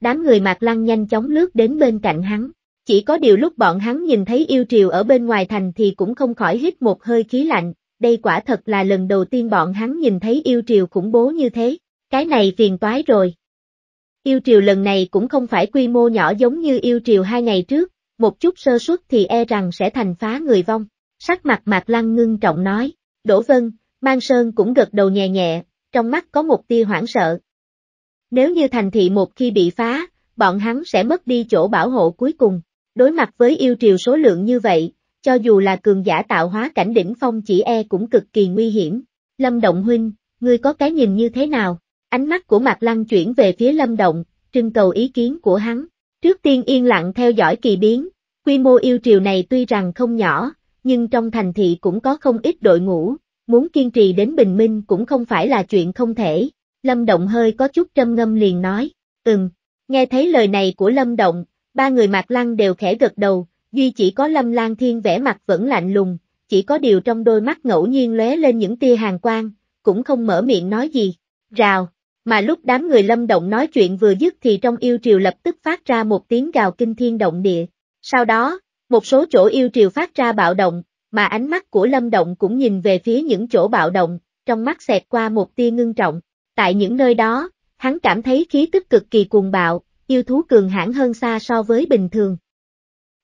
Đám người mạc lăng nhanh chóng lướt đến bên cạnh hắn, chỉ có điều lúc bọn hắn nhìn thấy yêu triều ở bên ngoài thành thì cũng không khỏi hít một hơi khí lạnh, đây quả thật là lần đầu tiên bọn hắn nhìn thấy yêu triều khủng bố như thế, cái này phiền toái rồi. Yêu triều lần này cũng không phải quy mô nhỏ giống như yêu triều hai ngày trước, một chút sơ suất thì e rằng sẽ thành phá người vong, sắc mặt Mạc Lăng ngưng trọng nói, đổ Vân, Mang Sơn cũng gật đầu nhẹ nhẹ, trong mắt có một tia hoảng sợ. Nếu như thành thị một khi bị phá, bọn hắn sẽ mất đi chỗ bảo hộ cuối cùng, đối mặt với yêu triều số lượng như vậy, cho dù là cường giả tạo hóa cảnh đỉnh phong chỉ e cũng cực kỳ nguy hiểm. Lâm Động huynh, ngươi có cái nhìn như thế nào? Ánh mắt của Mạc Lăng chuyển về phía Lâm Động, trưng cầu ý kiến của hắn. Trước tiên yên lặng theo dõi kỳ biến, quy mô yêu triều này tuy rằng không nhỏ, nhưng trong thành thị cũng có không ít đội ngũ, muốn kiên trì đến bình minh cũng không phải là chuyện không thể. Lâm Động hơi có chút trâm ngâm liền nói, ừm, nghe thấy lời này của Lâm Động, ba người Mạc Lăng đều khẽ gật đầu, Duy chỉ có Lâm Lan Thiên vẻ mặt vẫn lạnh lùng, chỉ có điều trong đôi mắt ngẫu nhiên lóe lên những tia hàng quang, cũng không mở miệng nói gì. Rào, mà lúc đám người Lâm Động nói chuyện vừa dứt thì trong yêu triều lập tức phát ra một tiếng gào kinh thiên động địa. Sau đó, một số chỗ yêu triều phát ra bạo động, mà ánh mắt của Lâm Động cũng nhìn về phía những chỗ bạo động, trong mắt xẹt qua một tia ngưng trọng. Tại những nơi đó, hắn cảm thấy khí tức cực kỳ cuồng bạo, yêu thú cường hãn hơn xa so với bình thường.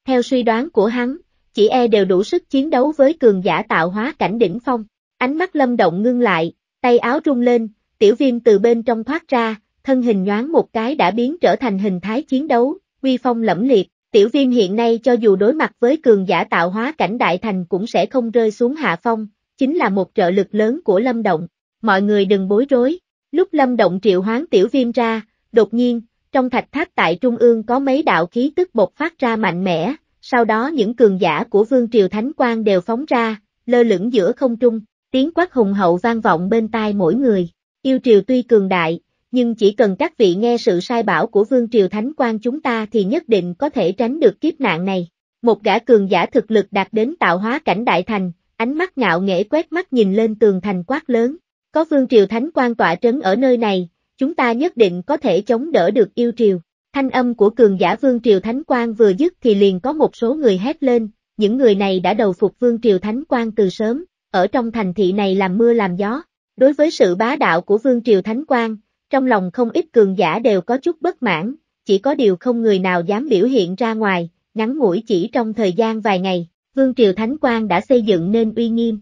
Theo suy đoán của hắn, chỉ e đều đủ sức chiến đấu với cường giả tạo hóa cảnh đỉnh phong. Ánh mắt lâm động ngưng lại, tay áo rung lên, tiểu viêm từ bên trong thoát ra, thân hình nhoáng một cái đã biến trở thành hình thái chiến đấu, uy phong lẫm liệt. Tiểu viêm hiện nay cho dù đối mặt với cường giả tạo hóa cảnh đại thành cũng sẽ không rơi xuống hạ phong, chính là một trợ lực lớn của lâm động. Mọi người đừng bối rối. Lúc lâm động triệu hoán tiểu viêm ra, đột nhiên, trong thạch tháp tại trung ương có mấy đạo khí tức bột phát ra mạnh mẽ, sau đó những cường giả của vương triều thánh quan đều phóng ra, lơ lửng giữa không trung, tiếng quát hùng hậu vang vọng bên tai mỗi người. Yêu triều tuy cường đại, nhưng chỉ cần các vị nghe sự sai bảo của vương triều thánh quan chúng ta thì nhất định có thể tránh được kiếp nạn này. Một gã cường giả thực lực đạt đến tạo hóa cảnh đại thành, ánh mắt ngạo nghễ quét mắt nhìn lên tường thành quát lớn. Có vương triều thánh quan tọa trấn ở nơi này, chúng ta nhất định có thể chống đỡ được yêu triều. Thanh âm của cường giả Vương Triều Thánh Quang vừa dứt thì liền có một số người hét lên, những người này đã đầu phục Vương Triều Thánh Quang từ sớm, ở trong thành thị này làm mưa làm gió. Đối với sự bá đạo của Vương Triều Thánh Quang, trong lòng không ít cường giả đều có chút bất mãn, chỉ có điều không người nào dám biểu hiện ra ngoài, ngắn ngủi chỉ trong thời gian vài ngày, Vương Triều Thánh Quang đã xây dựng nên uy nghiêm.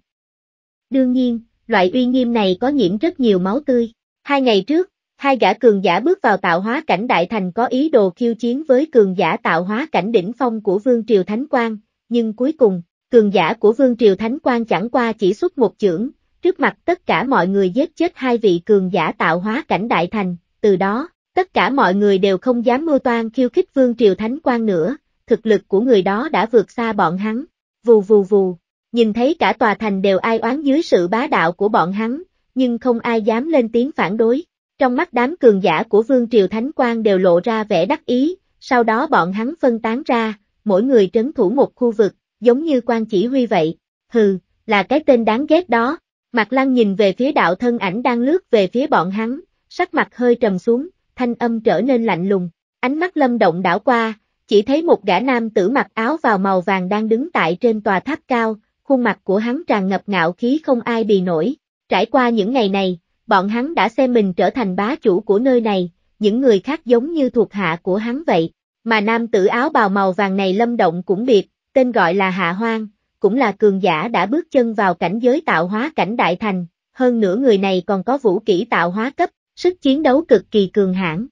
Đương nhiên, loại uy nghiêm này có nhiễm rất nhiều máu tươi. Hai ngày trước, Hai gã cường giả bước vào tạo hóa cảnh đại thành có ý đồ khiêu chiến với cường giả tạo hóa cảnh đỉnh phong của Vương Triều Thánh Quang, nhưng cuối cùng, cường giả của Vương Triều Thánh Quang chẳng qua chỉ xuất một chưởng, trước mặt tất cả mọi người giết chết hai vị cường giả tạo hóa cảnh đại thành, từ đó, tất cả mọi người đều không dám mưu toan khiêu khích Vương Triều Thánh Quang nữa, thực lực của người đó đã vượt xa bọn hắn, vù vù vù, nhìn thấy cả tòa thành đều ai oán dưới sự bá đạo của bọn hắn, nhưng không ai dám lên tiếng phản đối. Trong mắt đám cường giả của Vương Triều Thánh Quang đều lộ ra vẻ đắc ý, sau đó bọn hắn phân tán ra, mỗi người trấn thủ một khu vực, giống như quan chỉ huy vậy. Hừ, là cái tên đáng ghét đó. Mạc Lăng nhìn về phía đạo thân ảnh đang lướt về phía bọn hắn, sắc mặt hơi trầm xuống, thanh âm trở nên lạnh lùng. Ánh mắt lâm động đảo qua, chỉ thấy một gã nam tử mặc áo vào màu vàng đang đứng tại trên tòa tháp cao, khuôn mặt của hắn tràn ngập ngạo khí không ai bì nổi. Trải qua những ngày này, bọn hắn đã xem mình trở thành bá chủ của nơi này, những người khác giống như thuộc hạ của hắn vậy. Mà nam tử áo bào màu vàng này lâm động cũng biệt, tên gọi là Hạ Hoang, cũng là cường giả đã bước chân vào cảnh giới tạo hóa cảnh đại thành, hơn nữa người này còn có vũ kỹ tạo hóa cấp, sức chiến đấu cực kỳ cường hãn.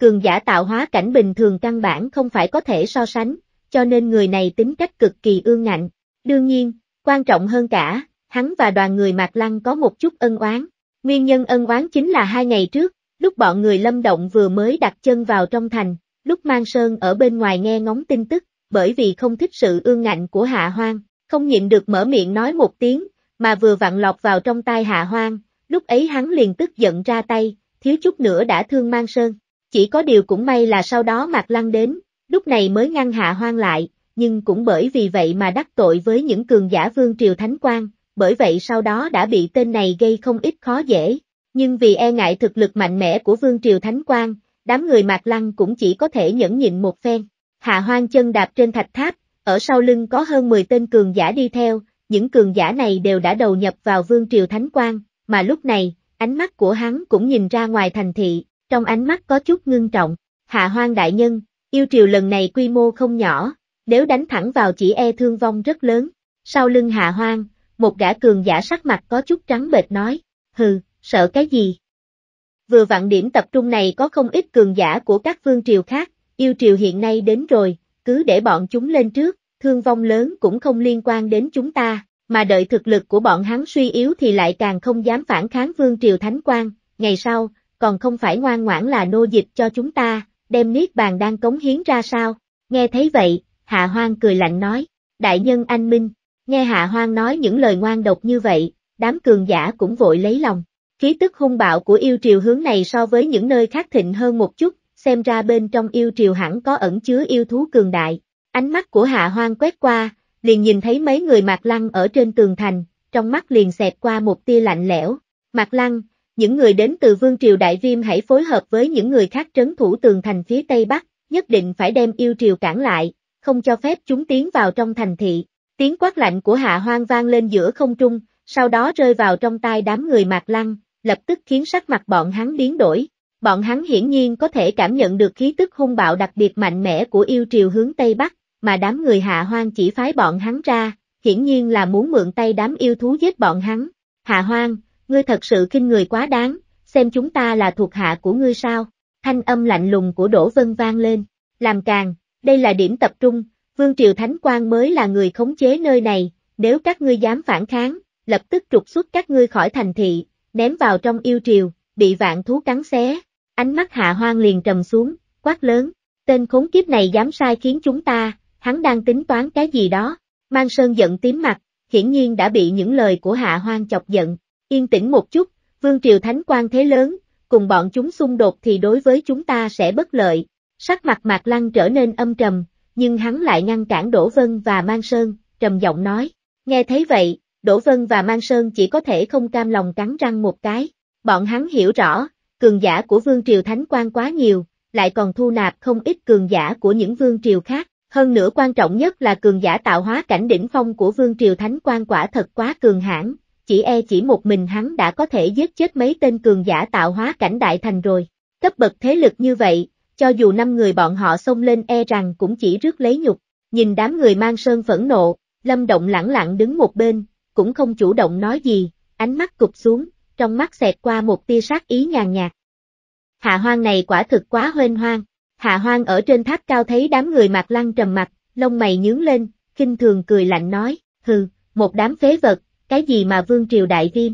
Cường giả tạo hóa cảnh bình thường căn bản không phải có thể so sánh, cho nên người này tính cách cực kỳ ương ngạnh. Đương nhiên, quan trọng hơn cả, hắn và đoàn người Mạc Lăng có một chút ân oán, Nguyên nhân ân oán chính là hai ngày trước, lúc bọn người lâm động vừa mới đặt chân vào trong thành, lúc mang sơn ở bên ngoài nghe ngóng tin tức, bởi vì không thích sự ương ngạnh của hạ hoang, không nhịn được mở miệng nói một tiếng, mà vừa vặn lọc vào trong tai hạ hoang, lúc ấy hắn liền tức giận ra tay, thiếu chút nữa đã thương mang sơn. Chỉ có điều cũng may là sau đó Mạc Lăng đến, lúc này mới ngăn hạ hoang lại, nhưng cũng bởi vì vậy mà đắc tội với những cường giả vương triều thánh Quang bởi vậy sau đó đã bị tên này gây không ít khó dễ. Nhưng vì e ngại thực lực mạnh mẽ của Vương Triều Thánh Quang, đám người Mạc Lăng cũng chỉ có thể nhẫn nhịn một phen. Hạ Hoang chân đạp trên thạch tháp, ở sau lưng có hơn 10 tên cường giả đi theo, những cường giả này đều đã đầu nhập vào Vương Triều Thánh Quang, mà lúc này, ánh mắt của hắn cũng nhìn ra ngoài thành thị, trong ánh mắt có chút ngưng trọng. Hạ Hoang đại nhân, yêu triều lần này quy mô không nhỏ, nếu đánh thẳng vào chỉ e thương vong rất lớn. Sau lưng Hạ Hoang, một gã cường giả sắc mặt có chút trắng bệch nói, hừ, sợ cái gì? Vừa vạn điểm tập trung này có không ít cường giả của các vương triều khác, yêu triều hiện nay đến rồi, cứ để bọn chúng lên trước, thương vong lớn cũng không liên quan đến chúng ta, mà đợi thực lực của bọn hắn suy yếu thì lại càng không dám phản kháng vương triều thánh quan, ngày sau, còn không phải ngoan ngoãn là nô dịch cho chúng ta, đem niết bàn đang cống hiến ra sao? Nghe thấy vậy, Hạ Hoang cười lạnh nói, đại nhân anh minh, Nghe Hạ Hoang nói những lời ngoan độc như vậy, đám cường giả cũng vội lấy lòng. Khí tức hung bạo của yêu triều hướng này so với những nơi khác thịnh hơn một chút, xem ra bên trong yêu triều hẳn có ẩn chứa yêu thú cường đại. Ánh mắt của Hạ Hoang quét qua, liền nhìn thấy mấy người Mạc Lăng ở trên tường thành, trong mắt liền xẹt qua một tia lạnh lẽo. Mạc Lăng, những người đến từ Vương Triều Đại Viêm hãy phối hợp với những người khác trấn thủ tường thành phía Tây Bắc, nhất định phải đem yêu triều cản lại, không cho phép chúng tiến vào trong thành thị. Tiếng quát lạnh của hạ hoang vang lên giữa không trung, sau đó rơi vào trong tai đám người mạc lăng, lập tức khiến sắc mặt bọn hắn biến đổi. Bọn hắn hiển nhiên có thể cảm nhận được khí tức hung bạo đặc biệt mạnh mẽ của yêu triều hướng Tây Bắc, mà đám người hạ hoang chỉ phái bọn hắn ra, hiển nhiên là muốn mượn tay đám yêu thú giết bọn hắn. Hạ hoang, ngươi thật sự kinh người quá đáng, xem chúng ta là thuộc hạ của ngươi sao? Thanh âm lạnh lùng của Đỗ Vân vang lên, làm càng, đây là điểm tập trung, Vương Triều Thánh Quang mới là người khống chế nơi này, nếu các ngươi dám phản kháng, lập tức trục xuất các ngươi khỏi thành thị, ném vào trong yêu triều, bị vạn thú cắn xé. Ánh mắt hạ hoang liền trầm xuống, quát lớn, tên khốn kiếp này dám sai khiến chúng ta, hắn đang tính toán cái gì đó. Mang Sơn giận tím mặt, hiển nhiên đã bị những lời của hạ hoang chọc giận. Yên tĩnh một chút, Vương Triều Thánh Quang thế lớn, cùng bọn chúng xung đột thì đối với chúng ta sẽ bất lợi. Sắc mặt Mạc Lăng trở nên âm trầm, nhưng hắn lại ngăn cản Đỗ Vân và Mang Sơn, trầm giọng nói. Nghe thấy vậy, Đỗ Vân và Mang Sơn chỉ có thể không cam lòng cắn răng một cái. Bọn hắn hiểu rõ, cường giả của vương triều thánh quan quá nhiều, lại còn thu nạp không ít cường giả của những vương triều khác. Hơn nữa quan trọng nhất là cường giả tạo hóa cảnh đỉnh phong của vương triều thánh quan quả thật quá cường hãn, chỉ e chỉ một mình hắn đã có thể giết chết mấy tên cường giả tạo hóa cảnh đại thành rồi. Cấp bậc thế lực như vậy, cho dù năm người bọn họ xông lên e rằng cũng chỉ rước lấy nhục, nhìn đám người mang sơn phẫn nộ, Lâm Động lẳng lặng đứng một bên, cũng không chủ động nói gì, ánh mắt cụp xuống, trong mắt xẹt qua một tia sát ý nhàn nhạt. Hạ hoang này quả thực quá hoên hoang, hạ hoang ở trên tháp cao thấy đám người mặt lăng trầm mặt, lông mày nhướng lên, kinh thường cười lạnh nói, hừ, một đám phế vật, cái gì mà vương triều đại viêm.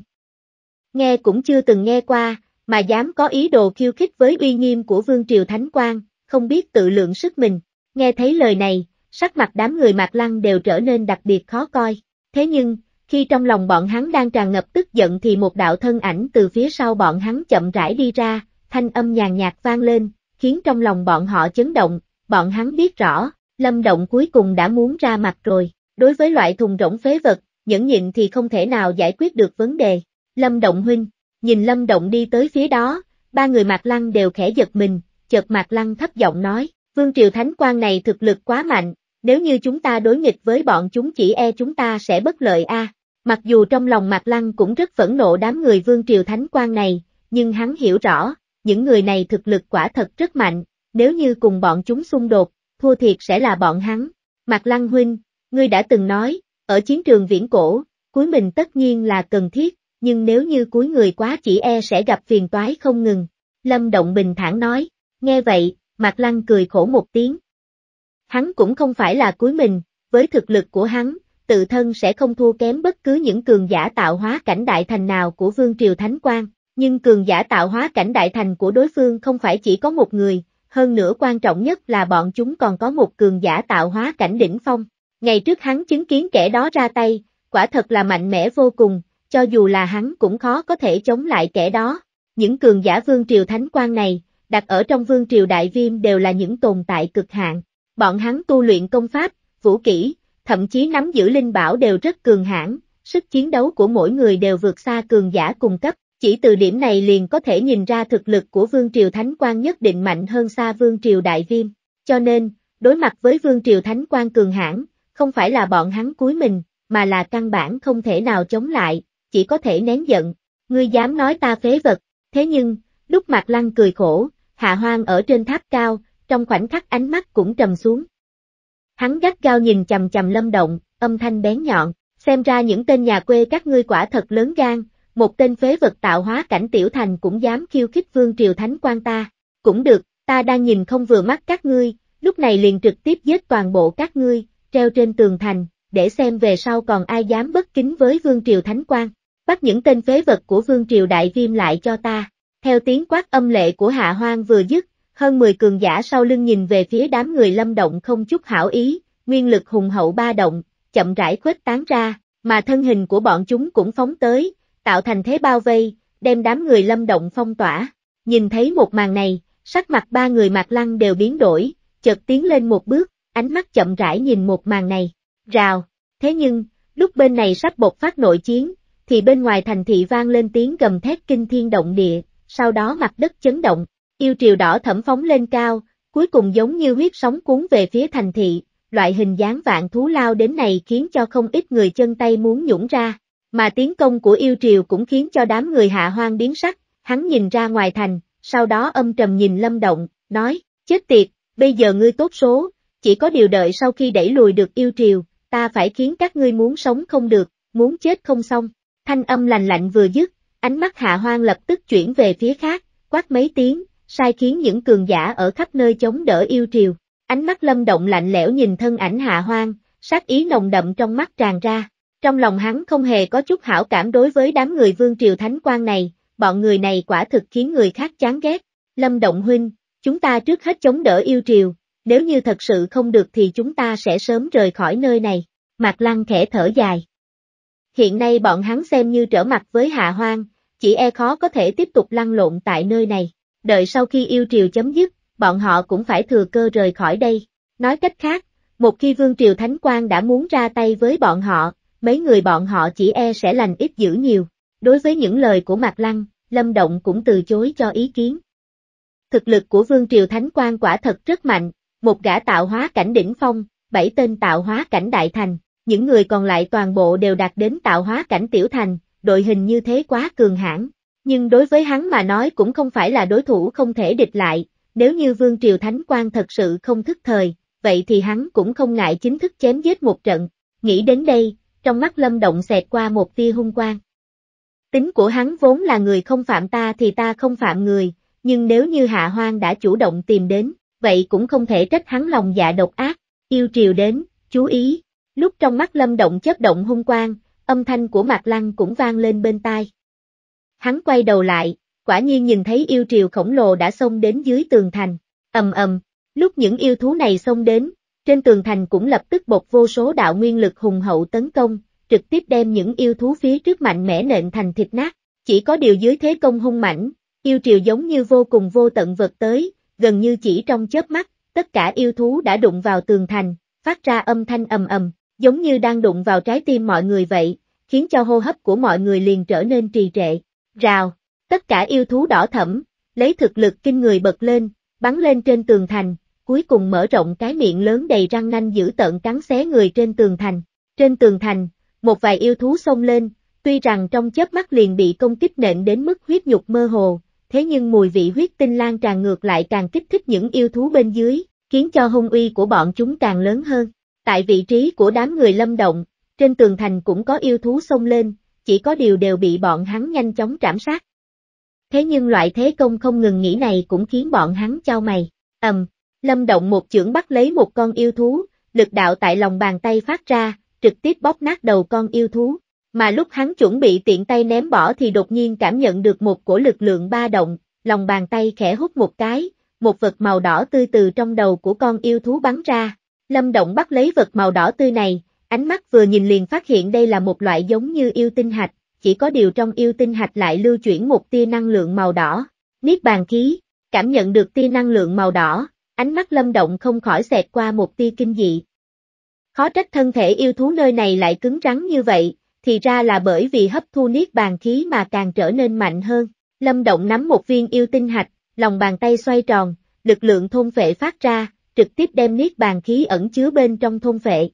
Nghe cũng chưa từng nghe qua, mà dám có ý đồ khiêu khích với uy nghiêm của vương triều thánh quang, không biết tự lượng sức mình. Nghe thấy lời này, sắc mặt đám người Mạc Lăng đều trở nên đặc biệt khó coi. Thế nhưng, khi trong lòng bọn hắn đang tràn ngập tức giận thì một đạo thân ảnh từ phía sau bọn hắn chậm rãi đi ra, thanh âm nhàn nhạt vang lên, khiến trong lòng bọn họ chấn động, bọn hắn biết rõ, Lâm Động cuối cùng đã muốn ra mặt rồi, đối với loại thùng rỗng phế vật, nhẫn nhịn thì không thể nào giải quyết được vấn đề. Lâm Động huynh, Nhìn Lâm Động đi tới phía đó, ba người Mạc Lăng đều khẽ giật mình, chợt Mạc Lăng thấp giọng nói, Vương Triều Thánh Quan này thực lực quá mạnh, nếu như chúng ta đối nghịch với bọn chúng chỉ e chúng ta sẽ bất lợi a. Mặc dù trong lòng Mạc Lăng cũng rất phẫn nộ đám người Vương Triều Thánh Quan này, nhưng hắn hiểu rõ, những người này thực lực quả thật rất mạnh, nếu như cùng bọn chúng xung đột, thua thiệt sẽ là bọn hắn. Mạc Lăng Huynh, ngươi đã từng nói, ở chiến trường viễn cổ, cuối mình tất nhiên là cần thiết, nhưng nếu như cuối người quá chỉ e sẽ gặp phiền toái không ngừng. Lâm Động bình thản nói, nghe vậy, Mạc Lăng cười khổ một tiếng. Hắn cũng không phải là cuối mình, với thực lực của hắn, tự thân sẽ không thua kém bất cứ những cường giả tạo hóa cảnh đại thành nào của Vương Triều Thánh Quang, nhưng cường giả tạo hóa cảnh đại thành của đối phương không phải chỉ có một người, hơn nữa quan trọng nhất là bọn chúng còn có một cường giả tạo hóa cảnh đỉnh phong. Ngày trước hắn chứng kiến kẻ đó ra tay, quả thật là mạnh mẽ vô cùng, cho dù là hắn cũng khó có thể chống lại kẻ đó. Những cường giả vương triều thánh quan này, đặt ở trong vương triều đại viêm đều là những tồn tại cực hạn. Bọn hắn tu luyện công pháp, vũ kỹ, thậm chí nắm giữ linh bảo đều rất cường hãn, sức chiến đấu của mỗi người đều vượt xa cường giả cung cấp. Chỉ từ điểm này liền có thể nhìn ra thực lực của Vương Triều Thánh quan nhất định mạnh hơn xa Vương Triều Đại Viêm. Cho nên, đối mặt với Vương Triều Thánh quan cường hãn, không phải là bọn hắn cuối mình, mà là căn bản không thể nào chống lại, chỉ có thể nén giận, ngươi dám nói ta phế vật, thế nhưng, lúc Mạc Lăng cười khổ, Hạ Hoang ở trên tháp cao, trong khoảnh khắc ánh mắt cũng trầm xuống. Hắn gắt gao nhìn chầm chầm lâm động, âm thanh bén nhọn, xem ra những tên nhà quê các ngươi quả thật lớn gan, một tên phế vật tạo hóa cảnh tiểu thành cũng dám khiêu khích vương triều thánh quan ta, cũng được, ta đang nhìn không vừa mắt các ngươi, lúc này liền trực tiếp giết toàn bộ các ngươi, treo trên tường thành, để xem về sau còn ai dám bất kính với vương triều thánh quan bắt những tên phế vật của vương triều đại viêm lại cho ta. Theo tiếng quát âm lệ của Hạ Hoang vừa dứt, hơn 10 cường giả sau lưng nhìn về phía đám người lâm động không chút hảo ý, nguyên lực hùng hậu ba động, chậm rãi khuếch tán ra, mà thân hình của bọn chúng cũng phóng tới, tạo thành thế bao vây, đem đám người lâm động phong tỏa. Nhìn thấy một màn này, sắc mặt ba người mạc lăng đều biến đổi, chợt tiến lên một bước, ánh mắt chậm rãi nhìn một màn này. Rào, thế nhưng, lúc bên này sắp bột phát nội chiến, thì bên ngoài thành thị vang lên tiếng gầm thét kinh thiên động địa, sau đó mặt đất chấn động, yêu triều đỏ thẩm phóng lên cao, cuối cùng giống như huyết sóng cuốn về phía thành thị, loại hình dáng vạn thú lao đến này khiến cho không ít người chân tay muốn nhũng ra, mà tiếng công của yêu triều cũng khiến cho đám người hạ hoang biến sắc, hắn nhìn ra ngoài thành, sau đó âm trầm nhìn lâm động, nói, chết tiệt, bây giờ ngươi tốt số, chỉ có điều đợi sau khi đẩy lùi được yêu triều, ta phải khiến các ngươi muốn sống không được, muốn chết không xong. Thanh âm lành lạnh vừa dứt, ánh mắt hạ hoang lập tức chuyển về phía khác, quát mấy tiếng, sai khiến những cường giả ở khắp nơi chống đỡ yêu triều. Ánh mắt lâm động lạnh lẽo nhìn thân ảnh hạ hoang, sát ý nồng đậm trong mắt tràn ra. Trong lòng hắn không hề có chút hảo cảm đối với đám người vương triều thánh quan này, bọn người này quả thực khiến người khác chán ghét. Lâm Động Huynh, chúng ta trước hết chống đỡ yêu triều, nếu như thật sự không được thì chúng ta sẽ sớm rời khỏi nơi này. Mạc Lăng khẽ thở dài, hiện nay bọn hắn xem như trở mặt với Hạ Hoang, chỉ e khó có thể tiếp tục lăn lộn tại nơi này, đợi sau khi yêu triều chấm dứt, bọn họ cũng phải thừa cơ rời khỏi đây. Nói cách khác, một khi Vương Triều Thánh Quang đã muốn ra tay với bọn họ, mấy người bọn họ chỉ e sẽ lành ít dữ nhiều. Đối với những lời của Mạc Lăng, Lâm Động cũng từ chối cho ý kiến. Thực lực của Vương Triều Thánh Quang quả thật rất mạnh, một gã tạo hóa cảnh đỉnh phong, bảy tên tạo hóa cảnh đại thành, những người còn lại toàn bộ đều đạt đến tạo hóa cảnh tiểu thành, đội hình như thế quá cường hãn. Nhưng đối với hắn mà nói cũng không phải là đối thủ không thể địch lại, nếu như Vương Triều Thánh Quang thật sự không thức thời, vậy thì hắn cũng không ngại chính thức chém giết một trận. Nghĩ đến đây, trong mắt Lâm Động xẹt qua một tia hung quang. Tính của hắn vốn là người không phạm ta thì ta không phạm người, nhưng nếu như Hạ Hoang đã chủ động tìm đến, vậy cũng không thể trách hắn lòng dạ độc ác, yêu triều đến, chú ý, Lúc trong mắt Lâm Động chớp động hung quang, âm thanh của Mạc Lăng cũng vang lên bên tai. Hắn quay đầu lại, quả nhiên nhìn thấy yêu triều khổng lồ đã xông đến dưới tường thành. Ầm ầm, lúc những yêu thú này xông đến, trên tường thành cũng lập tức bộc vô số đạo nguyên lực hùng hậu tấn công, trực tiếp đem những yêu thú phía trước mạnh mẽ nện thành thịt nát. Chỉ có điều dưới thế công hung mãnh, yêu triều giống như vô cùng vô tận vượt tới, gần như chỉ trong chớp mắt, tất cả yêu thú đã đụng vào tường thành, phát ra âm thanh ầm ầm, giống như đang đụng vào trái tim mọi người vậy, khiến cho hô hấp của mọi người liền trở nên trì trệ. Rào, tất cả yêu thú đỏ thẫm, lấy thực lực kinh người bật lên, bắn lên trên tường thành, cuối cùng mở rộng cái miệng lớn đầy răng nanh giữ tận cắn xé người trên tường thành. Trên tường thành, một vài yêu thú xông lên, tuy rằng trong chớp mắt liền bị công kích nện đến mức huyết nhục mơ hồ, thế nhưng mùi vị huyết tinh lan tràn ngược lại càng kích thích những yêu thú bên dưới, khiến cho hung uy của bọn chúng càng lớn hơn. Tại vị trí của đám người lâm động, trên tường thành cũng có yêu thú xông lên, chỉ có điều đều bị bọn hắn nhanh chóng trảm sát. Thế nhưng loại thế công không ngừng nghỉ này cũng khiến bọn hắn trao mày, ầm, lâm động một chưởng bắt lấy một con yêu thú, lực đạo tại lòng bàn tay phát ra, trực tiếp bóp nát đầu con yêu thú, mà lúc hắn chuẩn bị tiện tay ném bỏ thì đột nhiên cảm nhận được một cổ lực lượng ba động, lòng bàn tay khẽ hút một cái, một vật màu đỏ tươi từ trong đầu của con yêu thú bắn ra, Lâm Động bắt lấy vật màu đỏ tươi này, ánh mắt vừa nhìn liền phát hiện đây là một loại giống như yêu tinh hạch, chỉ có điều trong yêu tinh hạch lại lưu chuyển một tia năng lượng màu đỏ. Niết bàn khí, cảm nhận được tia năng lượng màu đỏ, ánh mắt Lâm Động không khỏi xẹt qua một tia kinh dị. Khó trách thân thể yêu thú nơi này lại cứng rắn như vậy, thì ra là bởi vì hấp thu niết bàn khí mà càng trở nên mạnh hơn. Lâm Động nắm một viên yêu tinh hạch, lòng bàn tay xoay tròn, lực lượng thôn phệ phát ra, trực tiếp đem niết bàn khí ẩn chứa bên trong thôn phệ.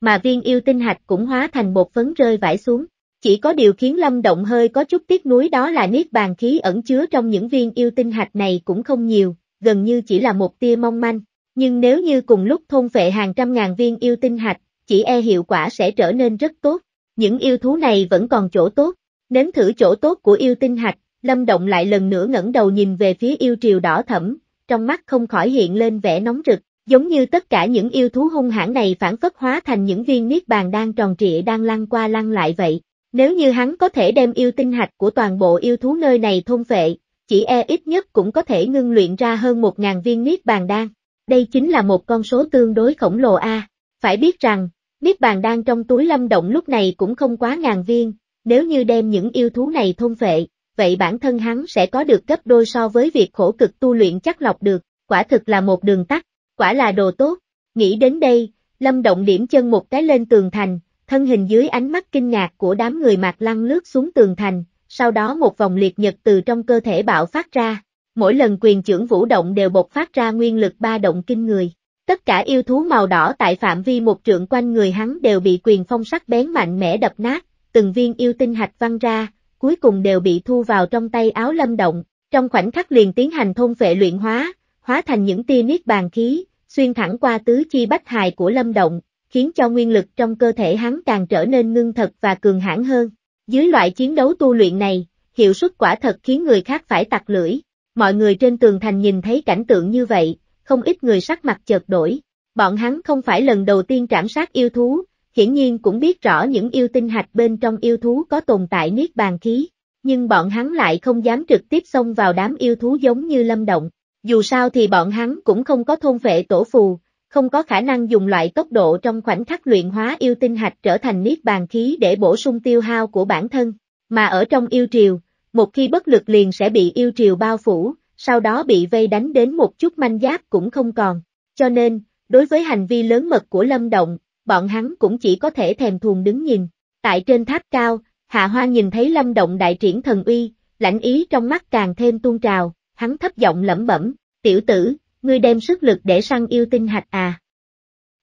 Mà viên yêu tinh hạch cũng hóa thành một phấn rơi vãi xuống. Chỉ có điều khiến Lâm Động hơi có chút tiếc nuối đó là niết bàn khí ẩn chứa trong những viên yêu tinh hạch này cũng không nhiều, gần như chỉ là một tia mong manh. Nhưng nếu như cùng lúc thôn phệ hàng trăm ngàn viên yêu tinh hạch, chỉ e hiệu quả sẽ trở nên rất tốt. Những yêu thú này vẫn còn chỗ tốt. Nếm thử chỗ tốt của yêu tinh hạch, Lâm Động lại lần nữa ngẩng đầu nhìn về phía yêu triều đỏ thẫm, trong mắt không khỏi hiện lên vẻ nóng rực, giống như tất cả những yêu thú hung hãn này phản phất hóa thành những viên niết bàn đang tròn trịa đang lăn qua lăn lại vậy. Nếu như hắn có thể đem yêu tinh hạch của toàn bộ yêu thú nơi này thôn phệ, chỉ e ít nhất cũng có thể ngưng luyện ra hơn 1.000 viên niết bàn đan. Đây chính là một con số tương đối khổng lồ A. Phải biết rằng, niết bàn đan trong túi lâm động lúc này cũng không quá ngàn viên, nếu như đem những yêu thú này thôn phệ, vậy bản thân hắn sẽ có được gấp đôi so với việc khổ cực tu luyện chắc lọc được, quả thực là một đường tắt, quả là đồ tốt. Nghĩ đến đây, Lâm Động điểm chân một cái lên tường thành, thân hình dưới ánh mắt kinh ngạc của đám người mạc lăng lướt xuống tường thành, sau đó một vòng liệt nhật từ trong cơ thể bạo phát ra. Mỗi lần quyền trưởng vũ động đều bộc phát ra nguyên lực ba động kinh người. Tất cả yêu thú màu đỏ tại phạm vi một trượng quanh người hắn đều bị quyền phong sắc bén mạnh mẽ đập nát, từng viên yêu tinh hạch văng ra, cuối cùng đều bị thu vào trong tay áo lâm động, trong khoảnh khắc liền tiến hành thôn phệ luyện hóa, hóa thành những tia niết bàn khí, xuyên thẳng qua tứ chi bách hài của lâm động, khiến cho nguyên lực trong cơ thể hắn càng trở nên ngưng thật và cường hãn hơn. Dưới loại chiến đấu tu luyện này, hiệu suất quả thật khiến người khác phải tặc lưỡi. Mọi người trên tường thành nhìn thấy cảnh tượng như vậy, không ít người sắc mặt chợt đổi. Bọn hắn không phải lần đầu tiên trảm sát yêu thú, hiển nhiên cũng biết rõ những yêu tinh hạch bên trong yêu thú có tồn tại niết bàn khí, nhưng bọn hắn lại không dám trực tiếp xông vào đám yêu thú giống như lâm động. Dù sao thì bọn hắn cũng không có thôn vệ tổ phù, không có khả năng dùng loại tốc độ trong khoảnh khắc luyện hóa yêu tinh hạch trở thành niết bàn khí để bổ sung tiêu hao của bản thân, mà ở trong yêu triều, một khi bất lực liền sẽ bị yêu triều bao phủ, sau đó bị vây đánh đến một chút manh giáp cũng không còn. Cho nên, đối với hành vi lớn mật của Lâm Động, bọn hắn cũng chỉ có thể thèm thuồng đứng nhìn. Tại trên tháp cao, Hạ Hoa nhìn thấy Lâm Động đại triển thần uy, lãnh ý trong mắt càng thêm tuôn trào, hắn thấp giọng lẩm bẩm, tiểu tử, ngươi đem sức lực để săn yêu tinh hạch à.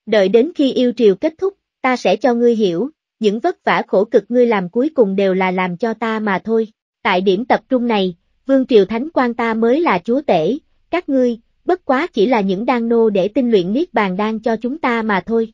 Đợi đến khi yêu triều kết thúc, ta sẽ cho ngươi hiểu, những vất vả khổ cực ngươi làm cuối cùng đều là làm cho ta mà thôi. Tại điểm tập trung này, Vương Triều Thánh quan ta mới là chúa tể, các ngươi, bất quá chỉ là những đan nô để tinh luyện niết bàn đan cho chúng ta mà thôi.